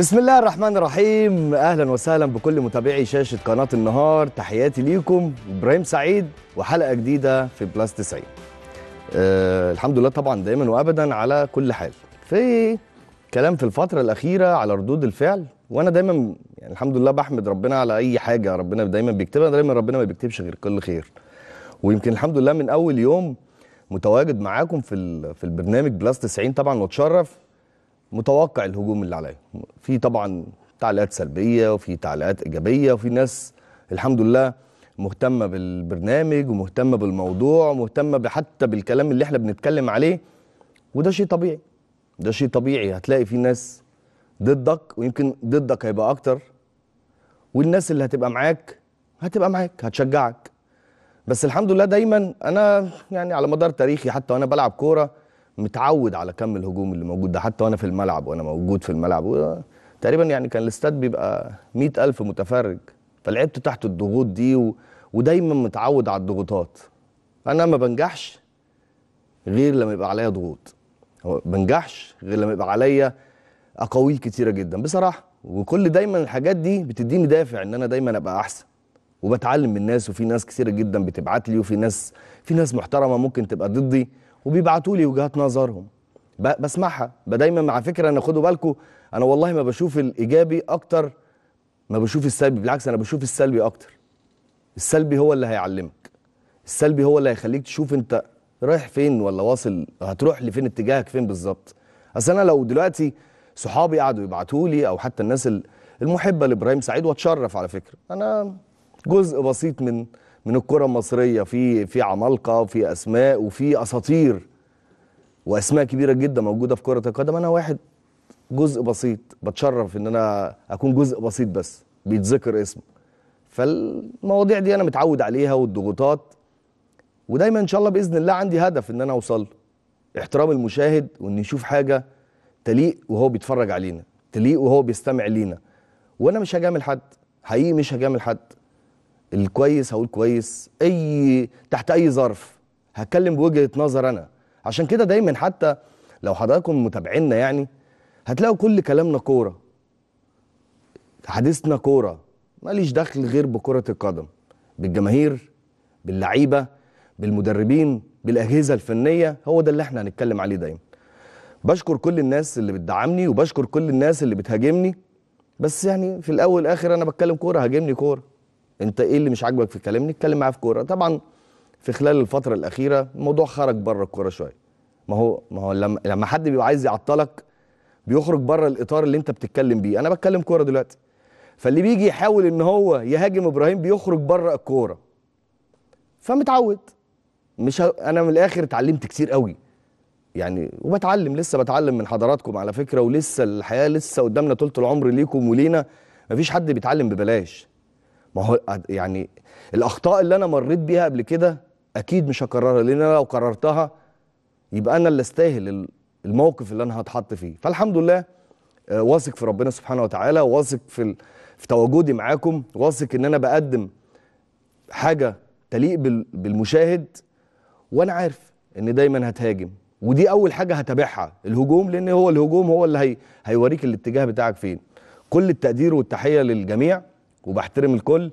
بسم الله الرحمن الرحيم اهلا وسهلا بكل متابعي شاشه قناه النهار تحياتي ليكم ابراهيم سعيد وحلقه جديده في بلاس 90 أه الحمد لله طبعا دايما وابدا على كل حال في كلام في الفتره الاخيره على ردود الفعل وانا دايما يعني الحمد لله بحمد ربنا على اي حاجه ربنا دايما بيكتبها دايما ربنا ما بيكتبش غير كل خير ويمكن الحمد لله من اول يوم متواجد معاكم في في البرنامج بلاس 90 طبعا واتشرف متوقع الهجوم اللي عليا في طبعا تعليقات سلبيه وفي تعليقات ايجابيه وفي ناس الحمد لله مهتمه بالبرنامج ومهتمه بالموضوع ومهتمه حتى بالكلام اللي احنا بنتكلم عليه وده شيء طبيعي ده شيء طبيعي هتلاقي في ناس ضدك ويمكن ضدك هيبقى اكتر والناس اللي هتبقى معاك هتبقى معاك هتشجعك بس الحمد لله دايما انا يعني على مدار تاريخي حتى وانا بلعب كوره متعود على كم الهجوم اللي موجود ده حتى وانا في الملعب وانا موجود في الملعب تقريبا يعني كان الاستاد بيبقى مئة ألف متفرج فلعبت تحت الضغوط دي و... ودايما متعود على الضغوطات انا ما بنجحش غير لما يبقى عليا ضغوط بنجحش غير لما يبقى عليا اقاويل كتيره جدا بصراحه وكل دايما الحاجات دي بتديني دافع ان انا دايما ابقى احسن وبتعلم من الناس وفي ناس كتيره جدا بتبعت لي وفي ناس في ناس محترمه ممكن تبقى ضدي وبيبعتوا لي وجهات نظرهم بسمعها دايما مع فكره انا خدوا بالكم انا والله ما بشوف الايجابي اكتر ما بشوف السلبي بالعكس انا بشوف السلبي اكتر السلبي هو اللي هيعلمك السلبي هو اللي هيخليك تشوف انت رايح فين ولا واصل هتروح لفين اتجاهك فين بالظبط اصل انا لو دلوقتي صحابي قعدوا يبعتوا لي او حتى الناس المحبه لابراهيم سعيد واتشرف على فكره انا جزء بسيط من من الكره المصريه في في عمالقه وفي اسماء وفي اساطير واسماء كبيره جدا موجوده في كره القدم انا واحد جزء بسيط بتشرف ان انا اكون جزء بسيط بس بيتذكر اسم فالمواضيع دي انا متعود عليها والضغوطات ودايما ان شاء الله باذن الله عندي هدف ان انا اوصل احترام المشاهد وان يشوف حاجه تليق وهو بيتفرج علينا تليق وهو بيستمع لينا وانا مش هجامل حد حقيقي مش هجامل حد الكويس هقول كويس اي تحت اي ظرف هتكلم بوجهه نظر انا عشان كده دايما حتى لو حضراتكم متابعينا يعني هتلاقوا كل كلامنا كوره حديثنا كوره ماليش دخل غير بكره القدم بالجماهير باللعيبه بالمدربين بالاجهزه الفنيه هو ده اللي احنا هنتكلم عليه دايما بشكر كل الناس اللي بتدعمني وبشكر كل الناس اللي بتهاجمني بس يعني في الاول والاخر انا بتكلم كوره هاجمني كوره انت ايه اللي مش عاجبك في الكلام نتكلم معاه في كوره طبعا في خلال الفتره الاخيره الموضوع خرج بره الكوره شويه ما هو ما هو لما لما حد بيبقى عايز يعطلك بيخرج بره الاطار اللي انت بتتكلم بيه انا بتكلم كوره دلوقتي فاللي بيجي يحاول ان هو يهاجم ابراهيم بيخرج بره الكوره فمتعود مش ه... انا من الاخر اتعلمت كتير قوي يعني وبتعلم لسه بتعلم من حضراتكم على فكره ولسه الحياه لسه قدامنا طول العمر ليكم ولينا مفيش حد بيتعلم ببلاش ما هو يعني الاخطاء اللي انا مريت بيها قبل كده اكيد مش هكررها لان انا لو كررتها يبقى انا اللي استاهل الموقف اللي انا هتحط فيه فالحمد لله آه، واثق في ربنا سبحانه وتعالى واثق في ال... في تواجدي معاكم واثق ان انا بقدم حاجه تليق بال... بالمشاهد وانا عارف ان دايما هتهاجم ودي اول حاجه هتابعها الهجوم لان هو الهجوم هو اللي هي... هيوريك الاتجاه بتاعك فين كل التقدير والتحيه للجميع وبحترم الكل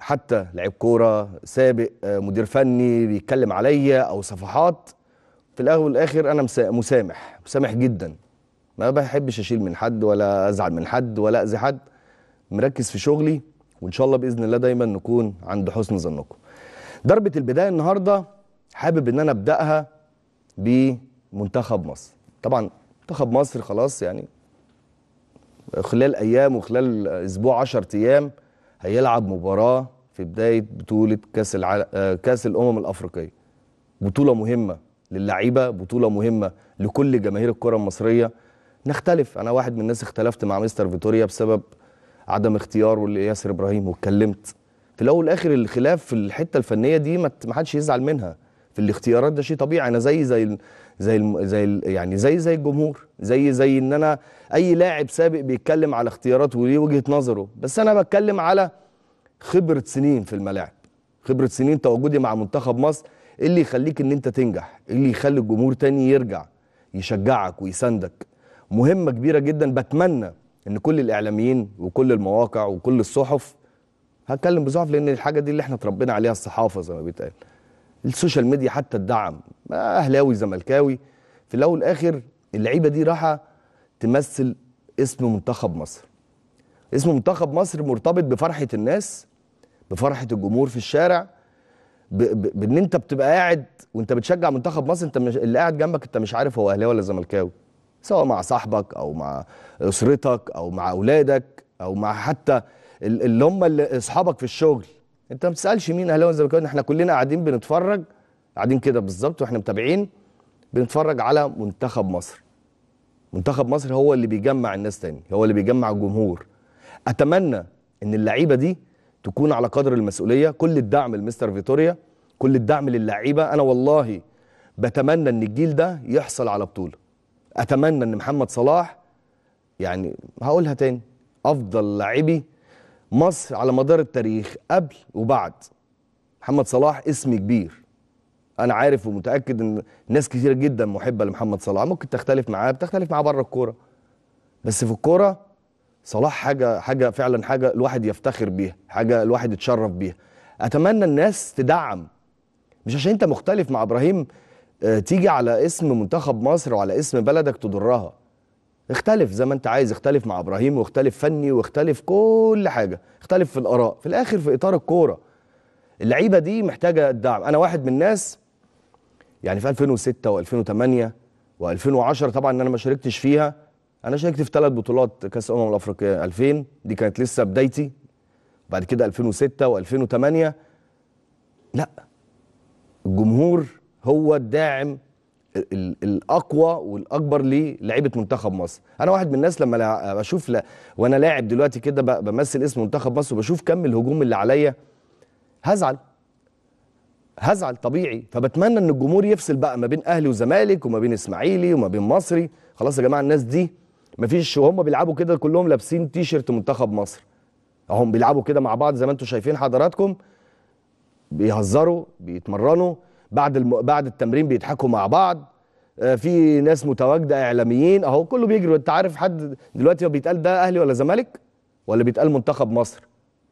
حتى لعيب كوره سابق آه، مدير فني بيتكلم عليا او صفحات في الاول والاخر انا مسامح مسامح جدا ما بحبش اشيل من حد ولا ازعل من حد ولا اذي حد مركز في شغلي وان شاء الله باذن الله دايما نكون عند حسن ظنكم ضربه البدايه النهارده حابب ان انا ابداها بمنتخب مصر طبعا منتخب مصر خلاص يعني خلال ايام وخلال اسبوع 10 ايام هيلعب مباراه في بدايه بطوله كاس العالم آه، كاس الامم الافريقيه بطوله مهمه للعيبه بطوله مهمه لكل جماهير الكره المصريه نختلف انا واحد من الناس اختلفت مع مستر فيتوريا بسبب عدم اختياره لياسر ابراهيم واتكلمت في الاول والاخر الخلاف في الحته الفنيه دي ما حدش يزعل منها في الاختيارات ده شيء طبيعي انا زي زي زي الم... زي ال... يعني زي زي الجمهور زي زي ان انا اي لاعب سابق بيتكلم على اختياراته وليه وجهه نظره بس انا بتكلم على خبره سنين في الملاعب خبره سنين تواجدي مع منتخب مصر إيه اللي يخليك ان انت تنجح إيه اللي يخلي الجمهور تاني يرجع يشجعك ويساندك مهمه كبيره جدا بتمنى ان كل الاعلاميين وكل المواقع وكل الصحف هتكلم بصحف لان الحاجه دي اللي احنا اتربينا عليها الصحافه زي ما بيتقال السوشيال ميديا حتى الدعم اهلاوي زملكاوي في الاول والاخر اللعيبه دي راحه تمثل اسم منتخب مصر اسم منتخب مصر مرتبط بفرحه الناس بفرحه الجمهور في الشارع بان انت بتبقى قاعد وانت بتشجع منتخب مصر انت مش اللي قاعد جنبك انت مش عارف هو اهلاوي ولا زملكاوي سواء مع صاحبك او مع اسرتك او مع اولادك او مع حتى اللي هم اصحابك في الشغل انت ما بتسالش مين اهلاوي وزملكاوي احنا كلنا قاعدين بنتفرج قاعدين كده بالظبط واحنا متابعين بنتفرج على منتخب مصر منتخب مصر هو اللي بيجمع الناس تاني هو اللي بيجمع الجمهور اتمنى ان اللعيبه دي تكون على قدر المسؤوليه كل الدعم لمستر فيتوريا كل الدعم للعيبه انا والله بتمنى ان الجيل ده يحصل على بطوله اتمنى ان محمد صلاح يعني هقولها تاني افضل لاعبي مصر على مدار التاريخ قبل وبعد محمد صلاح اسم كبير انا عارف ومتاكد ان ناس كثيره جدا محبه لمحمد صلاح ممكن تختلف معاه بتختلف معاه بره الكوره بس في الكوره صلاح حاجه حاجه فعلا حاجه الواحد يفتخر بيها حاجه الواحد يتشرف بيها اتمنى الناس تدعم مش عشان انت مختلف مع ابراهيم آه، تيجي على اسم منتخب مصر وعلى اسم بلدك تضرها اختلف زي ما انت عايز اختلف مع ابراهيم واختلف فني واختلف كل حاجه اختلف في الاراء في الاخر في اطار الكوره اللعيبه دي محتاجه الدعم انا واحد من الناس يعني في 2006 و2008 و2010 طبعا انا ما شاركتش فيها انا شاركت في ثلاث بطولات كاس الامم الافريقيه 2000 دي كانت لسه بدايتي بعد كده 2006 و2008 لا الجمهور هو الداعم الاقوى والاكبر للعيبه منتخب مصر انا واحد من الناس لما بشوف لا وانا لاعب دلوقتي كده بمثل اسم منتخب مصر وبشوف كم الهجوم اللي عليا هزعل هزعل طبيعي فبتمنى ان الجمهور يفصل بقى ما بين اهلي وزمالك وما بين اسماعيلي وما بين مصري خلاص يا جماعه الناس دي مفيش وهم بيلعبوا كده كلهم لابسين تي شيرت منتخب مصر هم بيلعبوا كده مع بعض زي ما انتم شايفين حضراتكم بيهزروا بيتمرنوا بعد الم... بعد التمرين بيضحكوا مع بعض آه، في ناس متواجده اعلاميين اهو كله بيجري وانت عارف حد دلوقتي هو بيتقال ده اهلي ولا زمالك ولا بيتقال منتخب مصر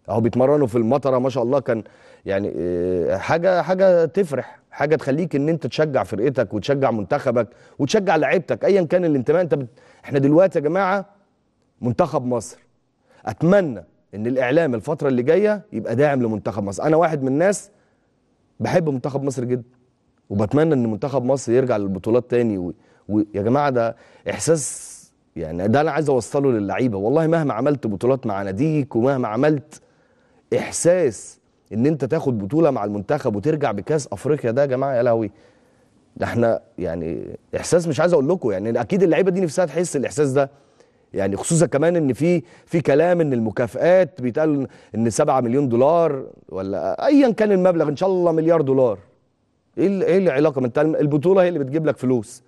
اهو بيتمرنوا في المطره ما شاء الله كان يعني آه، حاجه حاجه تفرح حاجه تخليك ان انت تشجع فرقتك وتشجع منتخبك وتشجع لعيبتك ايا كان الانتماء انت بت... احنا دلوقتي يا جماعه منتخب مصر اتمنى ان الاعلام الفتره اللي جايه يبقى داعم لمنتخب مصر انا واحد من الناس بحب منتخب مصر جدا وبتمنى ان منتخب مصر يرجع للبطولات تاني ويا و... جماعه ده احساس يعني ده انا عايز اوصله للعيبه والله مهما عملت بطولات مع ناديك ومهما عملت احساس ان انت تاخد بطوله مع المنتخب وترجع بكاس افريقيا ده يا جماعه يا لهوي ده احنا يعني احساس مش عايز اقول لكم يعني اكيد اللعيبه دي نفسها تحس الاحساس ده يعني خصوصا كمان ان في في كلام ان المكافئات بيتقال ان 7 مليون دولار ولا ايا كان المبلغ ان شاء الله مليار دولار ايه ايه العلاقه ما انت البطوله هي اللي بتجيب لك فلوس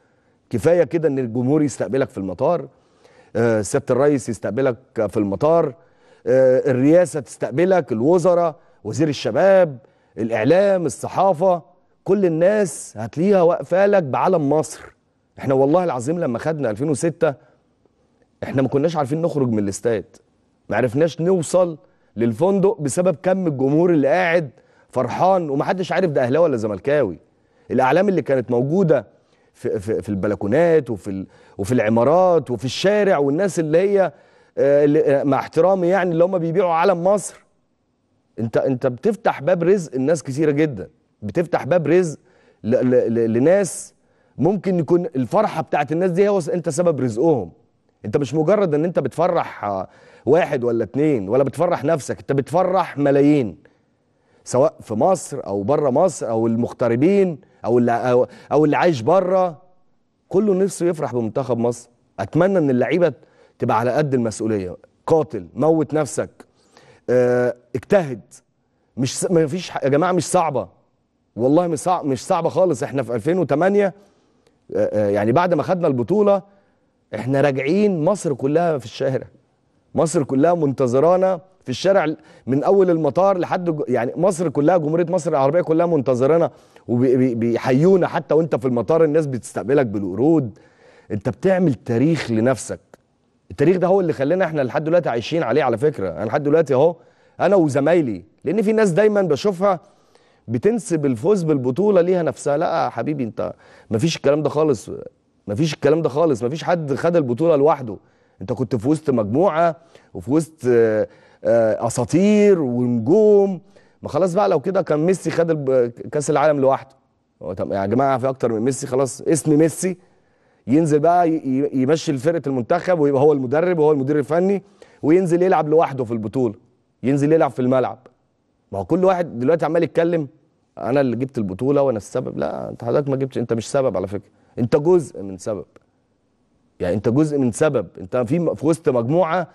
كفايه كده ان الجمهور يستقبلك في المطار آه سياده الرئيس يستقبلك في المطار آه الرئاسه تستقبلك الوزراء وزير الشباب الاعلام الصحافه كل الناس هتلاقيها واقفه لك بعلم مصر احنا والله العظيم لما خدنا 2006 احنا ما كناش عارفين نخرج من الاستاد ما عرفناش نوصل للفندق بسبب كم الجمهور اللي قاعد فرحان ومحدش عارف ده اهلاوي ولا زملكاوي الاعلام اللي كانت موجوده في في, في البلكونات وفي وفي العمارات وفي الشارع والناس اللي هي آه، اللي آه، مع احترامي يعني اللي هم بيبيعوا علم مصر انت انت بتفتح باب رزق لناس كثيره جدا بتفتح باب رزق لناس ممكن يكون الفرحه بتاعت الناس دي هو انت سبب رزقهم انت مش مجرد ان انت بتفرح آه، واحد ولا اتنين ولا بتفرح نفسك انت بتفرح ملايين سواء في مصر او بره مصر او المغتربين او اللي او, اللي عايش بره كله نفسه يفرح بمنتخب مصر اتمنى ان اللعيبه تبقى على قد المسؤوليه قاتل موت نفسك اه اجتهد مش ما فيش يا جماعه مش صعبه والله مش مش صعبه خالص احنا في 2008 آه،, اه يعني بعد ما خدنا البطوله احنا راجعين مصر كلها في الشارع مصر كلها منتظرانا في الشارع من اول المطار لحد يعني مصر كلها جمهوريه مصر العربيه كلها منتظرانا وبيحيونا حتى وانت في المطار الناس بتستقبلك بالورود انت بتعمل تاريخ لنفسك التاريخ ده هو اللي خلانا احنا لحد دلوقتي عايشين عليه على فكره انا لحد دلوقتي اهو انا وزمايلي لان في ناس دايما بشوفها بتنسب الفوز بالبطوله ليها نفسها لا يا حبيبي انت مفيش الكلام ده خالص مفيش الكلام ده خالص مفيش حد خد البطوله لوحده انت كنت في وسط مجموعه وفي وسط آه، اساطير ونجوم ما خلاص بقى لو كده كان ميسي خد كاس العالم لوحده طب يا جماعه في اكتر من ميسي خلاص اسم ميسي ينزل بقى يمشي فرقه المنتخب ويبقى هو المدرب وهو المدير الفني وينزل يلعب لوحده في البطوله ينزل يلعب في الملعب ما هو كل واحد دلوقتي عمال يتكلم انا اللي جبت البطوله وانا السبب لا انت حضرتك ما جبتش انت مش سبب على فكره انت جزء من سبب يعني انت جزء من سبب انت في في وسط مجموعه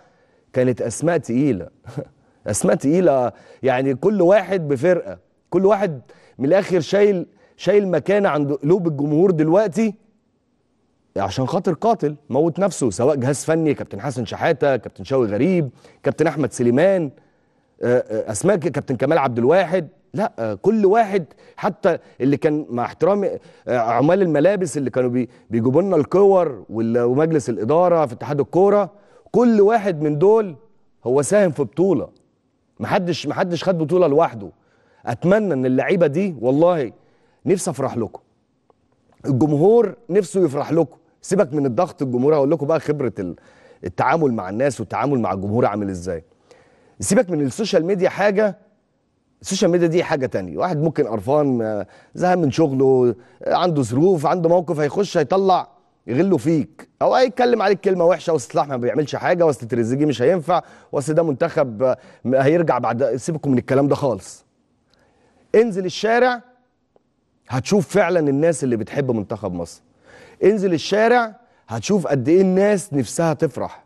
كانت اسماء تقيله اسماء تقيله يعني كل واحد بفرقه كل واحد من الاخر شايل شايل مكانه عند قلوب الجمهور دلوقتي عشان خاطر قاتل موت نفسه سواء جهاز فني كابتن حسن شحاته كابتن شوقي غريب كابتن احمد سليمان آه، آه، اسماء كابتن كمال عبد الواحد لا كل واحد حتى اللي كان مع احترامي آه، عمال الملابس اللي كانوا بيجيبوا لنا الكور ومجلس الاداره في اتحاد الكوره كل واحد من دول هو ساهم في بطوله محدش محدش خد بطوله لوحده اتمنى ان اللعيبه دي والله نفسي افرح لكم الجمهور نفسه يفرح لكم سيبك من الضغط الجمهور هقول لكم بقى خبره التعامل مع الناس والتعامل مع الجمهور عامل ازاي سيبك من السوشيال ميديا حاجه السوشيال ميديا دي حاجه تانية واحد ممكن قرفان آه، زهق من شغله آه، عنده ظروف عنده موقف هيخش هيطلع يغلوا فيك او هيتكلم عليك كلمه وحشه واصل صلاح ما بيعملش حاجه واصل تريزيجيه مش هينفع واصل ده منتخب آه، هيرجع بعد سيبكم من الكلام ده خالص انزل الشارع هتشوف فعلا الناس اللي بتحب منتخب مصر انزل الشارع هتشوف قد ايه الناس نفسها تفرح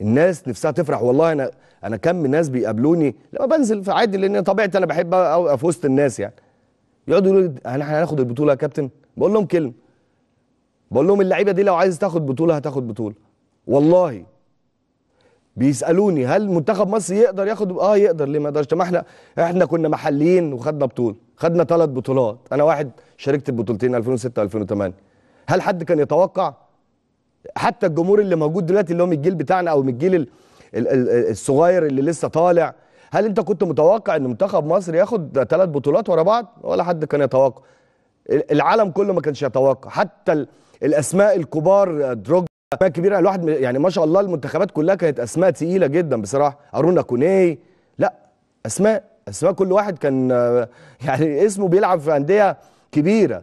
الناس نفسها تفرح والله انا انا كم من ناس بيقابلوني لما بنزل في عادي لان طبيعتي انا بحب اوقف في وسط الناس يعني يقعدوا يقولوا لي احنا هناخد البطوله يا كابتن بقول لهم كلمه بقول لهم اللعيبه دي لو عايز تاخد بطوله هتاخد بطوله والله بيسالوني هل منتخب مصر يقدر ياخد اه يقدر ليه ما يقدرش ما احنا احنا كنا محليين وخدنا بطوله خدنا ثلاث بطولات انا واحد شاركت ببطولتين 2006 و 2008 هل حد كان يتوقع حتى الجمهور اللي موجود دلوقتي اللي هو من الجيل بتاعنا او من الجيل الصغير اللي لسه طالع هل انت كنت متوقع ان منتخب مصر ياخد ثلاث بطولات ورا بعض ولا حد كان يتوقع العالم كله ما كانش يتوقع حتى الاسماء الكبار دروج اسماء كبيره الواحد يعني ما شاء الله المنتخبات كلها كانت اسماء ثقيله جدا بصراحه ارونا كوني لا اسماء اسماء كل واحد كان آه، يعني اسمه بيلعب في انديه كبيره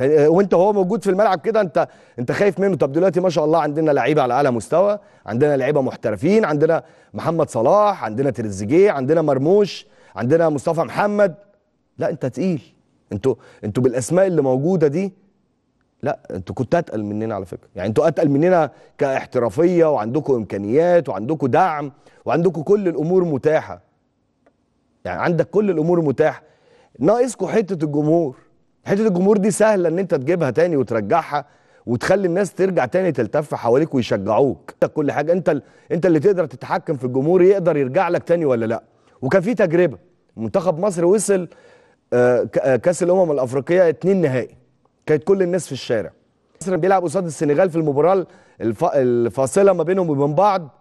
آه، وانت هو موجود في الملعب كده انت انت خايف منه طب دلوقتي ما شاء الله عندنا لعيبه على اعلى مستوى عندنا لعيبه محترفين عندنا محمد صلاح عندنا تريزيجيه عندنا مرموش عندنا مصطفى محمد لا انت تقيل انتوا انتوا بالاسماء اللي موجوده دي لا انتوا كنتوا اتقل مننا على فكره يعني انتوا اتقل مننا كاحترافيه وعندكم امكانيات وعندكم دعم وعندكم كل الامور متاحه يعني عندك كل الامور متاحه ناقصكم حته الجمهور حته الجمهور دي سهله ان انت تجيبها تاني وترجعها وتخلي الناس ترجع تاني تلتف حواليك ويشجعوك كل حاجه انت انت اللي تقدر تتحكم في الجمهور يقدر يرجع لك تاني ولا لا وكان في تجربه منتخب مصر وصل آه، آه، كاس الامم الافريقيه اتنين نهائي كانت كل الناس في الشارع مصر بيلعب قصاد السنغال في المباراه الفاصله ما بينهم وبين بعض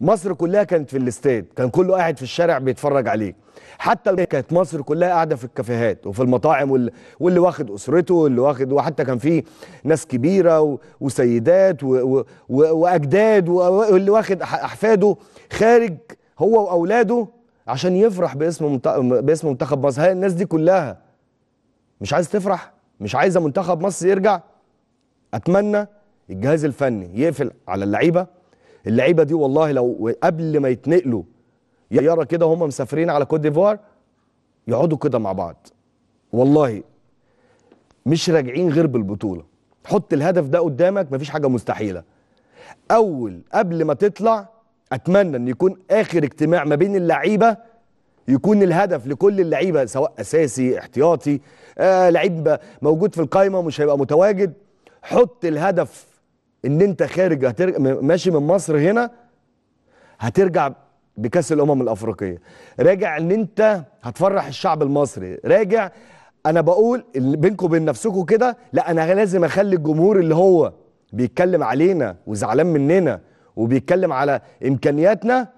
مصر كلها كانت في الاستاد كان كله قاعد في الشارع بيتفرج عليك حتى كانت مصر كلها قاعده في الكافيهات وفي المطاعم وال... واللي واخد اسرته واللي واخد وحتى كان في ناس كبيره و... وسيدات و... و... واجداد واللي واخد احفاده خارج هو واولاده عشان يفرح باسم منت... باسم منتخب مصر هاي الناس دي كلها مش عايز تفرح مش عايزه منتخب مصر يرجع اتمنى الجهاز الفني يقفل على اللعيبه اللعيبه دي والله لو قبل ما يتنقلوا يرى كده هم مسافرين على كوت ديفوار يقعدوا كده مع بعض والله مش راجعين غير بالبطوله حط الهدف ده قدامك مفيش حاجه مستحيله اول قبل ما تطلع اتمنى ان يكون اخر اجتماع ما بين اللعيبه يكون الهدف لكل اللعيبه سواء اساسي احتياطي آه لعيب موجود في القايمه مش هيبقى متواجد حط الهدف ان انت خارج هترجع ماشي من مصر هنا هترجع بكاس الامم الافريقيه راجع ان انت هتفرح الشعب المصري راجع انا بقول بينكم وبين نفسكم كده لا انا لازم اخلي الجمهور اللي هو بيتكلم علينا وزعلان مننا وبيتكلم على امكانياتنا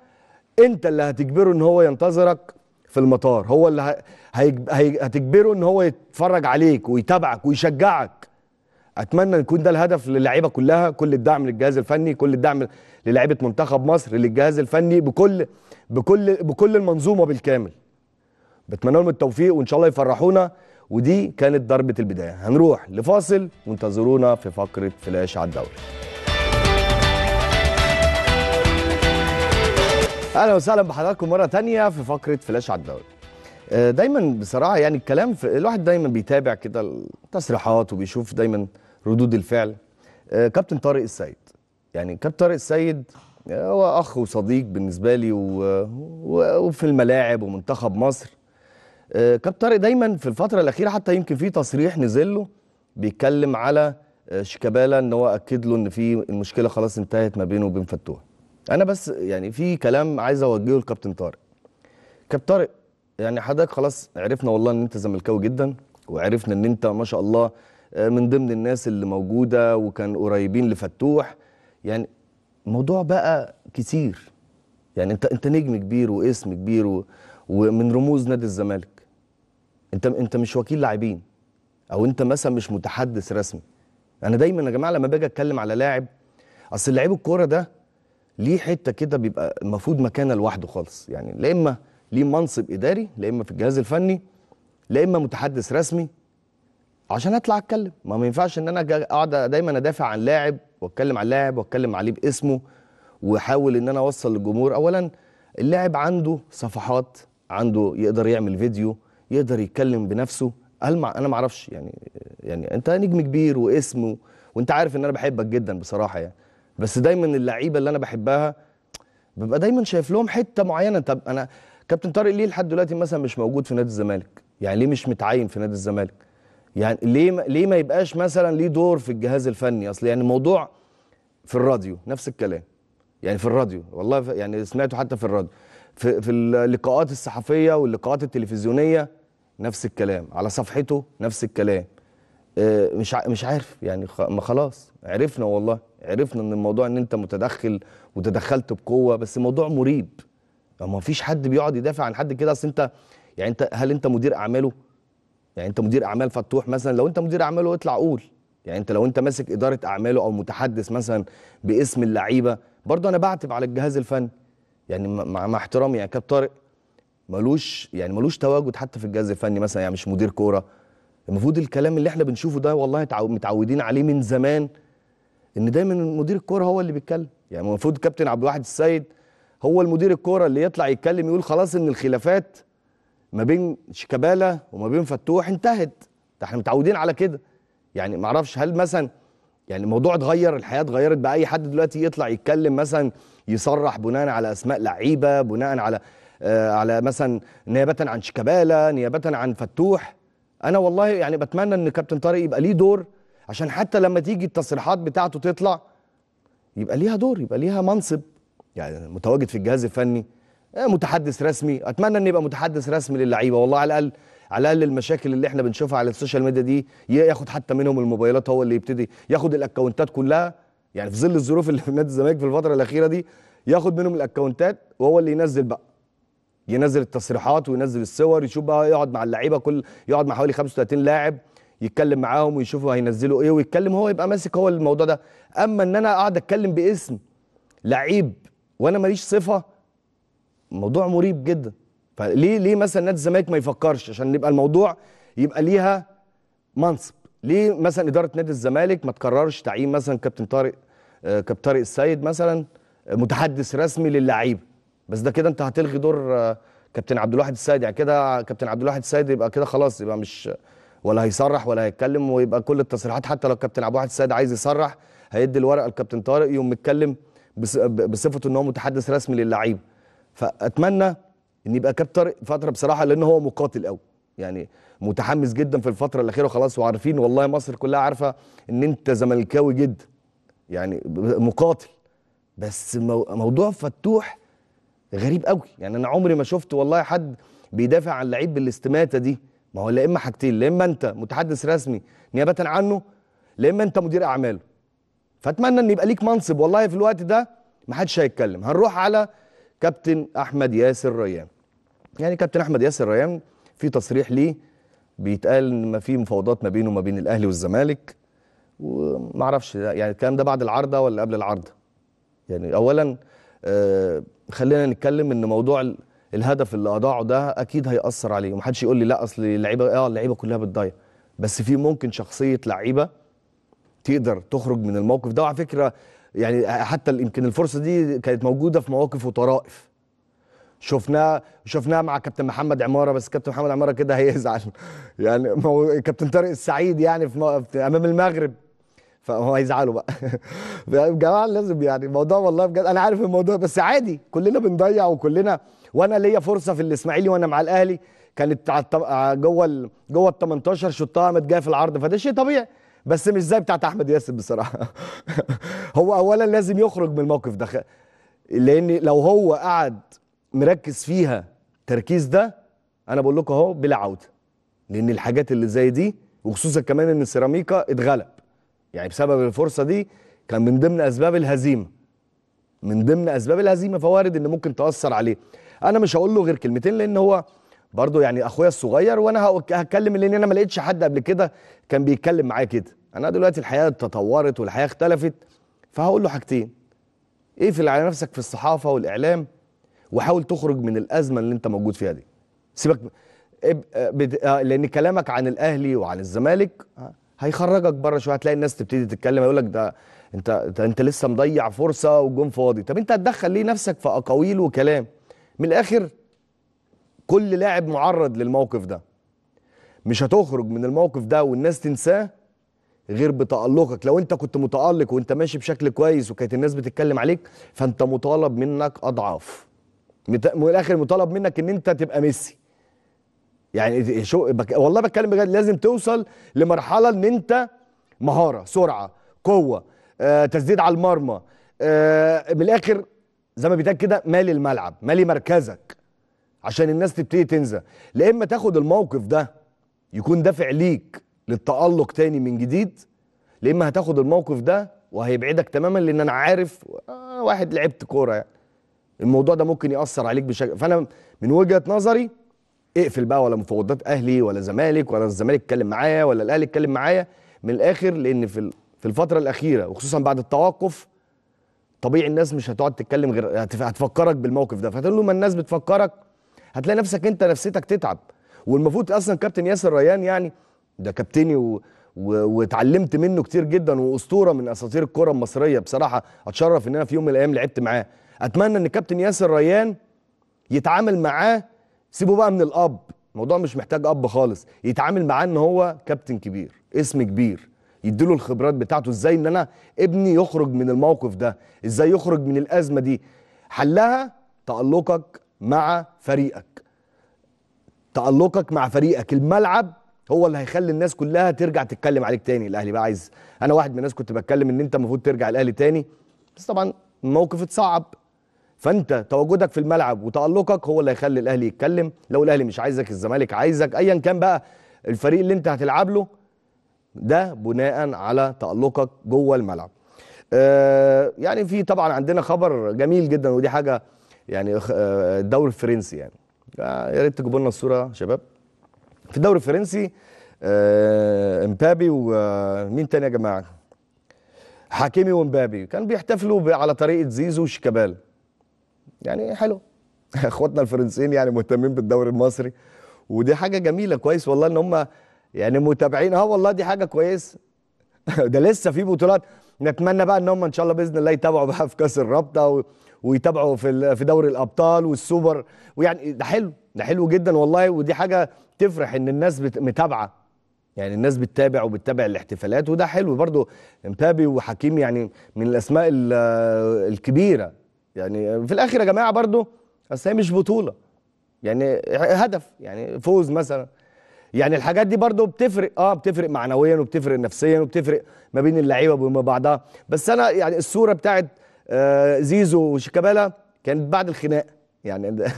انت اللي هتجبره ان هو ينتظرك في المطار هو اللي هتجبره ان هو يتفرج عليك ويتابعك ويشجعك اتمنى يكون ده الهدف للعيبه كلها كل الدعم للجهاز الفني كل الدعم للعيبه منتخب مصر للجهاز الفني بكل بكل بكل المنظومه بالكامل بتمنى لهم التوفيق وان شاء الله يفرحونا ودي كانت ضربه البدايه هنروح لفاصل وانتظرونا في فقره فلاش على الدوري اهلا وسهلا بحضراتكم مره تانية في فقره فلاش على الدوري آه، دايما بصراحه يعني الكلام في الواحد دايما بيتابع كده التصريحات وبيشوف دايما ردود الفعل آه، كابتن طارق السيد يعني كابتن طارق السيد آه، هو اخ وصديق بالنسبه لي وفي الملاعب ومنتخب مصر آه، كابتن طارق دايما في الفتره الاخيره حتى يمكن في تصريح نزل له بيتكلم على شيكابالا ان هو اكد له ان في المشكله خلاص انتهت ما بينه وبين فتوح انا بس يعني في كلام عايز اوجهه لكابتن طارق كابتن طارق يعني حضرتك خلاص عرفنا والله ان انت زملكاوي جدا وعرفنا ان انت ما شاء الله آه، من ضمن الناس اللي موجوده وكان قريبين لفتوح يعني الموضوع بقى كتير يعني انت انت نجم كبير واسم كبير و... ومن رموز نادي الزمالك انت انت مش وكيل لاعبين او انت مثلا مش متحدث رسمي انا دايما يا جماعه لما باجي اتكلم على لاعب اصل لعيب الكوره ده ليه حته كده بيبقى المفروض مكانه لوحده خالص يعني لا اما ليه منصب اداري لا اما في الجهاز الفني لا اما متحدث رسمي عشان اطلع اتكلم ما, ما ينفعش ان انا اقعد دايما ادافع عن لاعب واتكلم عن لاعب واتكلم عليه باسمه واحاول ان انا اوصل للجمهور اولا اللاعب عنده صفحات عنده يقدر يعمل فيديو يقدر يتكلم بنفسه هل انا ما اعرفش يعني يعني انت نجم كبير واسم وانت عارف ان انا بحبك جدا بصراحه يعني بس دايما اللعيبه اللي انا بحبها ببقى دايما شايف لهم حته معينه طب انا كابتن طارق ليه لحد دلوقتي مثلا مش موجود في نادي الزمالك يعني ليه مش متعين في نادي الزمالك يعني ليه ليه ما يبقاش مثلا ليه دور في الجهاز الفني اصل يعني الموضوع في الراديو نفس الكلام يعني في الراديو والله يعني سمعته حتى في الراديو في, في اللقاءات الصحفيه واللقاءات التلفزيونيه نفس الكلام على صفحته نفس الكلام آه، مش مش عارف يعني ما خلاص عرفنا والله عرفنا ان الموضوع ان انت متدخل وتدخلت بقوه بس الموضوع مريب يعني ما فيش حد بيقعد يدافع عن حد كده اصل انت يعني انت هل انت مدير اعماله يعني انت مدير اعمال فتوح مثلا لو انت مدير اعماله اطلع قول يعني انت لو انت ماسك اداره اعماله او متحدث مثلا باسم اللعيبه برضه انا بعتب على الجهاز الفني يعني مع, مع احترامي يعني كابتن طارق ملوش يعني ملوش تواجد حتى في الجهاز الفني مثلا يعني مش مدير كوره المفروض الكلام اللي احنا بنشوفه ده والله متعودين عليه من زمان ان دايما مدير الكوره هو اللي بيتكلم يعني المفروض كابتن عبد الواحد السيد هو المدير الكوره اللي يطلع يتكلم يقول خلاص ان الخلافات ما بين شيكابالا وما بين فتوح انتهت ده احنا متعودين على كده يعني ما اعرفش هل مثلا يعني الموضوع اتغير الحياه اتغيرت بقى اي حد دلوقتي يطلع يتكلم مثلا يصرح بناء على اسماء لعيبه بناء على آه على مثلا نيابه عن شيكابالا نيابه عن فتوح انا والله يعني بتمنى ان كابتن طارق يبقى ليه دور عشان حتى لما تيجي التصريحات بتاعته تطلع يبقى ليها دور يبقى ليها منصب يعني متواجد في الجهاز الفني آه، متحدث رسمي اتمنى ان يبقى متحدث رسمي للعيبه والله على الاقل على الاقل المشاكل اللي احنا بنشوفها على السوشيال ميديا دي ياخد حتى منهم الموبايلات هو اللي يبتدي ياخد الاكونتات كلها يعني في ظل الظروف اللي في نادي الزمالك في الفتره الاخيره دي ياخد منهم الاكونتات وهو اللي ينزل بقى ينزل التصريحات وينزل الصور يشوف بقى يقعد مع اللعيبه كل يقعد مع حوالي 35 لاعب يتكلم معاهم ويشوفوا هينزلوا ايه ويتكلم هو يبقى ماسك هو الموضوع ده اما ان انا اقعد اتكلم باسم لعيب وانا ماليش صفه موضوع مريب جدا فليه ليه مثلا نادي الزمالك ما يفكرش عشان يبقى الموضوع يبقى ليها منصب ليه مثلا اداره نادي الزمالك ما تكررش تعيين مثلا كابتن طارق آه، كابتن طارق السيد مثلا آه، متحدث رسمي للعيبه بس ده كده انت هتلغي دور آه، كابتن عبد الواحد السيد يعني كده كابتن عبد الواحد السيد يبقى كده خلاص يبقى مش ولا هيصرح ولا هيتكلم ويبقى كل التصريحات حتى لو كابتن عبد الواحد السيد عايز يصرح هيدي الورقه لكابتن طارق يقوم متكلم بصفته ان هو متحدث رسمي للعيبه فاتمنى ان يبقى كابتن طارق فتره بصراحه لان هو مقاتل قوي يعني متحمس جدا في الفتره الاخيره وخلاص وعارفين والله مصر كلها عارفه ان انت زملكاوي جدا يعني مقاتل بس موضوع فتوح غريب قوي يعني انا عمري ما شفت والله حد بيدافع عن لعيب بالاستماته دي ما هو لا اما حاجتين لا اما انت متحدث رسمي نيابه عنه لا اما انت مدير اعماله فاتمنى ان يبقى ليك منصب والله في الوقت ده ما حدش هيتكلم هنروح على كابتن احمد ياسر ريان يعني كابتن احمد ياسر ريان في تصريح ليه بيتقال ان ما في مفاوضات ما بينه وما بين الاهلي والزمالك وما اعرفش يعني الكلام ده بعد العارضه ولا قبل العارضه يعني اولا آه خلينا نتكلم ان موضوع الهدف اللي اضاعه ده اكيد هياثر عليه ومحدش يقول لي لا اصل اللعيبه اه اللعيبه كلها بتضيع بس في ممكن شخصيه لعيبه تقدر تخرج من الموقف ده وعلى فكره يعني حتى يمكن الفرصه دي كانت موجوده في مواقف وطرائف شفناها شفناها مع كابتن محمد عماره بس كابتن محمد عماره كده هيزعل يعني مو... كابتن طارق السعيد يعني في, في امام المغرب فهو هيزعلوا بقى يا جماعه لازم يعني الموضوع والله بجد انا عارف الموضوع بس عادي كلنا بنضيع وكلنا وانا ليا فرصه في الاسماعيلي وانا مع الاهلي كانت جوه جوه ال 18 شطها قامت جايه في العرض فده شيء طبيعي بس مش زي بتاعت احمد ياسر بصراحه هو اولا لازم يخرج من الموقف ده لان لو هو قعد مركز فيها التركيز ده انا بقول لكم اهو بلا عوده لان الحاجات اللي زي دي وخصوصا كمان ان السيراميكا اتغلب يعني بسبب الفرصه دي كان من ضمن اسباب الهزيمه من ضمن اسباب الهزيمه فوارد ان ممكن تاثر عليه انا مش هقول له غير كلمتين لان هو برضو يعني اخويا الصغير وانا هتكلم لان انا ما لقيتش حد قبل كده كان بيتكلم معايا كده انا دلوقتي الحياه تطورت والحياه اختلفت فهقول له حاجتين اقفل على نفسك في الصحافه والاعلام وحاول تخرج من الازمه اللي انت موجود فيها دي سيبك آه، لان كلامك عن الاهلي وعن الزمالك آه، هيخرجك بره شويه هتلاقي الناس تبتدي تتكلم يقول لك ده انت ده انت لسه مضيع فرصه والجون فاضي طب انت هتدخل ليه نفسك في اقاويل وكلام من الاخر كل لاعب معرض للموقف ده مش هتخرج من الموقف ده والناس تنساه غير بتألقك لو انت كنت متألق وانت ماشي بشكل كويس وكانت الناس بتتكلم عليك فانت مطالب منك اضعاف من الاخر مطالب منك ان انت تبقى ميسي يعني شو بك... والله بتكلم بجد لازم توصل لمرحله ان انت مهاره سرعه قوه آه، تسديد على المرمى آه، بالاخر زي ما بيتقال كده مالي الملعب مالي مركزك عشان الناس تبتدي تنزل لا اما تاخد الموقف ده يكون دافع ليك للتالق تاني من جديد لا اما هتاخد الموقف ده وهيبعدك تماما لان انا عارف آه، واحد لعبت كوره يعني الموضوع ده ممكن ياثر عليك بشكل فانا من وجهه نظري اقفل بقى ولا مفوضات اهلي ولا زمالك ولا الزمالك اتكلم معايا ولا الاهلي اتكلم معايا من الاخر لان في في الفتره الاخيره وخصوصا بعد التوقف طبيعي الناس مش هتقعد تتكلم غير هتفكرك بالموقف ده فتقول له ما الناس بتفكرك هتلاقي نفسك انت نفسيتك تتعب والمفروض اصلا كابتن ياسر ريان يعني ده كابتني و... و... واتعلمت منه كتير جدا واسطوره من اساطير الكره المصريه بصراحه اتشرف ان انا في يوم من الايام لعبت معاه اتمنى ان كابتن ياسر ريان يتعامل معاه سيبه بقى من الاب الموضوع مش محتاج اب خالص يتعامل معاه ان هو كابتن كبير اسم كبير يديله الخبرات بتاعته ازاي ان انا ابني يخرج من الموقف ده ازاي يخرج من الازمه دي حلها تالقك مع فريقك تألقك مع فريقك الملعب هو اللي هيخلي الناس كلها ترجع تتكلم عليك تاني الاهلي بقى عايز انا واحد من الناس كنت بتكلم ان انت المفروض ترجع الاهلي تاني بس طبعا الموقف اتصعب فانت تواجدك في الملعب وتألقك هو اللي هيخلي الاهلي يتكلم لو الاهلي مش عايزك الزمالك عايزك ايا كان بقى الفريق اللي انت هتلعب له ده بناء على تألقك جوه الملعب آه يعني في طبعا عندنا خبر جميل جدا ودي حاجه يعني الدوري آه، الفرنسي يعني آه، يا ريت تجيبوا لنا الصوره شباب في الدوري الفرنسي آه، امبابي ومين تاني يا جماعه حكيمي ومبابي كانوا بيحتفلوا على طريقه زيزو وشيكابالا يعني حلو اخواتنا الفرنسيين يعني مهتمين بالدوري المصري ودي حاجه جميله كويس والله ان هم يعني متابعين اه والله دي حاجه كويسه ده لسه في بطولات نتمنى بقى ان هم ان شاء الله باذن الله يتابعوا بقى في كاس الرابطه و... ويتابعوا في في دوري الابطال والسوبر ويعني ده حلو ده حلو جدا والله ودي حاجه تفرح ان الناس متابعه يعني الناس بتتابع وبتتابع الاحتفالات وده حلو برضو امبابي وحكيم يعني من الاسماء الكبيره يعني في الاخر يا جماعه برضو اصل هي مش بطوله يعني هدف يعني فوز مثلا يعني الحاجات دي برضو بتفرق اه بتفرق معنويا وبتفرق نفسيا وبتفرق ما بين اللعيبه وما بعضها بس انا يعني الصوره بتاعت آه، زيزو وشيكابالا كانت بعد الخناق يعني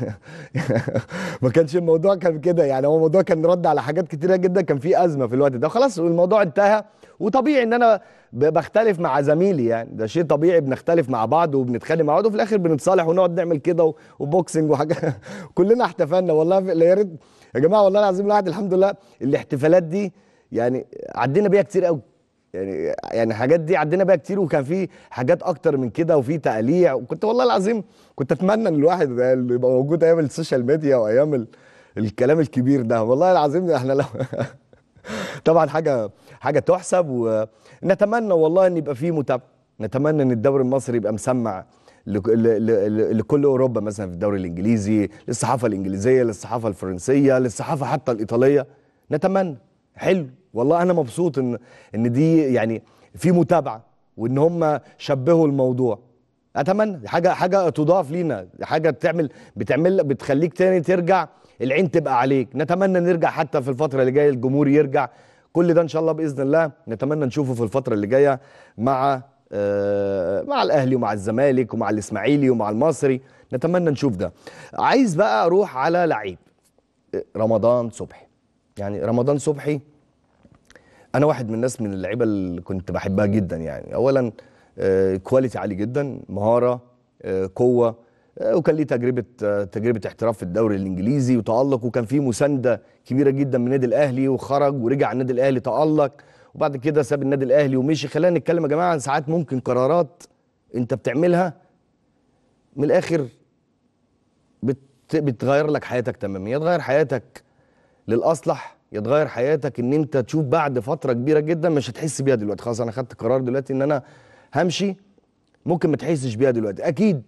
ما كانش الموضوع كان كده يعني هو الموضوع كان رد على حاجات كتيره جدا كان في ازمه في الوقت ده خلاص الموضوع انتهى وطبيعي ان انا بختلف مع زميلي يعني ده شيء طبيعي بنختلف مع بعض وبنتخانق مع بعض وفي الاخر بنتصالح ونقعد نعمل كده وبوكسنج وحاجه كلنا احتفلنا والله يا ريت يا جماعه والله العظيم الواحد الحمد لله الاحتفالات دي يعني عدينا بيها كتير قوي يعني يعني الحاجات دي عدينا بيها كتير وكان في حاجات اكتر من كده وفي تقليع وكنت والله العظيم كنت اتمنى ان الواحد يبقى موجود ايام السوشيال ميديا وايام الكلام الكبير ده والله العظيم احنا لو طبعا حاجه حاجه تحسب ونتمنى والله ان يبقى في متابعه نتمنى ان الدوري المصري يبقى مسمع لكل اوروبا مثلا في الدوري الانجليزي للصحافه الانجليزيه للصحافه الفرنسيه للصحافه حتى الايطاليه نتمنى حلو والله انا مبسوط ان ان دي يعني في متابعه وان هم شبهوا الموضوع اتمنى حاجه حاجه تضاف لينا حاجه بتعمل بتعمل بتخليك تاني ترجع العين تبقى عليك نتمنى نرجع حتى في الفتره اللي جايه الجمهور يرجع كل ده ان شاء الله باذن الله نتمنى نشوفه في الفتره اللي جايه مع آه مع الاهلي ومع الزمالك ومع الاسماعيلي ومع المصري نتمنى نشوف ده عايز بقى اروح على لعيب رمضان صبحي يعني رمضان صبحي انا واحد من الناس من اللعيبه اللي كنت بحبها جدا يعني اولا كواليتي آه، عالي جدا مهاره آه، قوه آه، وكان ليه تجربه تجربه احتراف في الدوري الانجليزي وتالق وكان فيه مسانده كبيره جدا من النادي الاهلي وخرج ورجع النادي الاهلي تالق وبعد كده ساب النادي الاهلي ومشي خلينا نتكلم يا جماعه عن ساعات ممكن قرارات انت بتعملها من الاخر بتغير لك حياتك تماما يا تغير حياتك للاصلح يتغير حياتك ان انت تشوف بعد فتره كبيره جدا مش هتحس بيها دلوقتي خلاص انا خدت قرار دلوقتي ان انا همشي ممكن ما تحسش بيها دلوقتي اكيد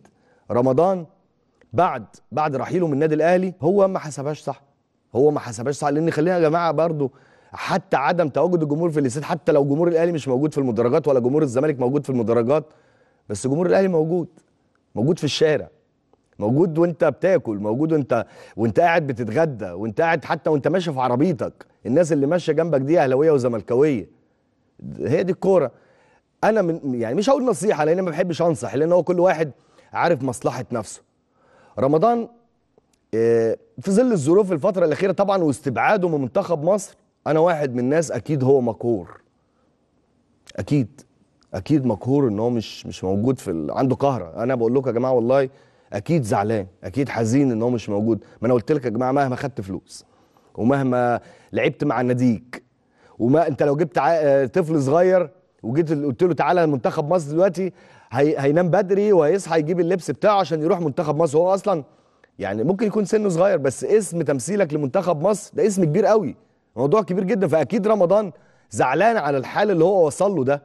رمضان بعد بعد رحيله من النادي الاهلي هو ما حسبهاش صح هو ما حسبهاش صح لان خلينا يا جماعه برضو حتى عدم تواجد الجمهور في الاستاد حتى لو جمهور الاهلي مش موجود في المدرجات ولا جمهور الزمالك موجود في المدرجات بس جمهور الاهلي موجود موجود في الشارع موجود وانت بتاكل موجود وانت وانت قاعد بتتغدى وانت قاعد حتى وانت ماشي في عربيتك الناس اللي ماشيه جنبك دي اهلاويه وزملكاويه هي دي الكوره انا من يعني مش هقول نصيحه لان ما بحبش انصح لان هو كل واحد عارف مصلحه نفسه رمضان آه، في ظل الظروف الفتره الاخيره طبعا واستبعاده من منتخب مصر انا واحد من الناس اكيد هو مقهور اكيد اكيد مقهور ان هو مش مش موجود في ال... عنده قهره انا بقول لكم يا جماعه والله اكيد زعلان اكيد حزين ان هو مش موجود ما انا قلت لك يا جماعه مهما خدت فلوس ومهما لعبت مع ناديك وما انت لو جبت آه، طفل صغير وجيت قلت له تعالى منتخب مصر دلوقتي هي... هينام بدري وهيصحى يجيب اللبس بتاعه عشان يروح منتخب مصر هو اصلا يعني ممكن يكون سنه صغير بس اسم تمثيلك لمنتخب مصر ده اسم كبير قوي موضوع كبير جدا فاكيد رمضان زعلان على الحال اللي هو وصل له ده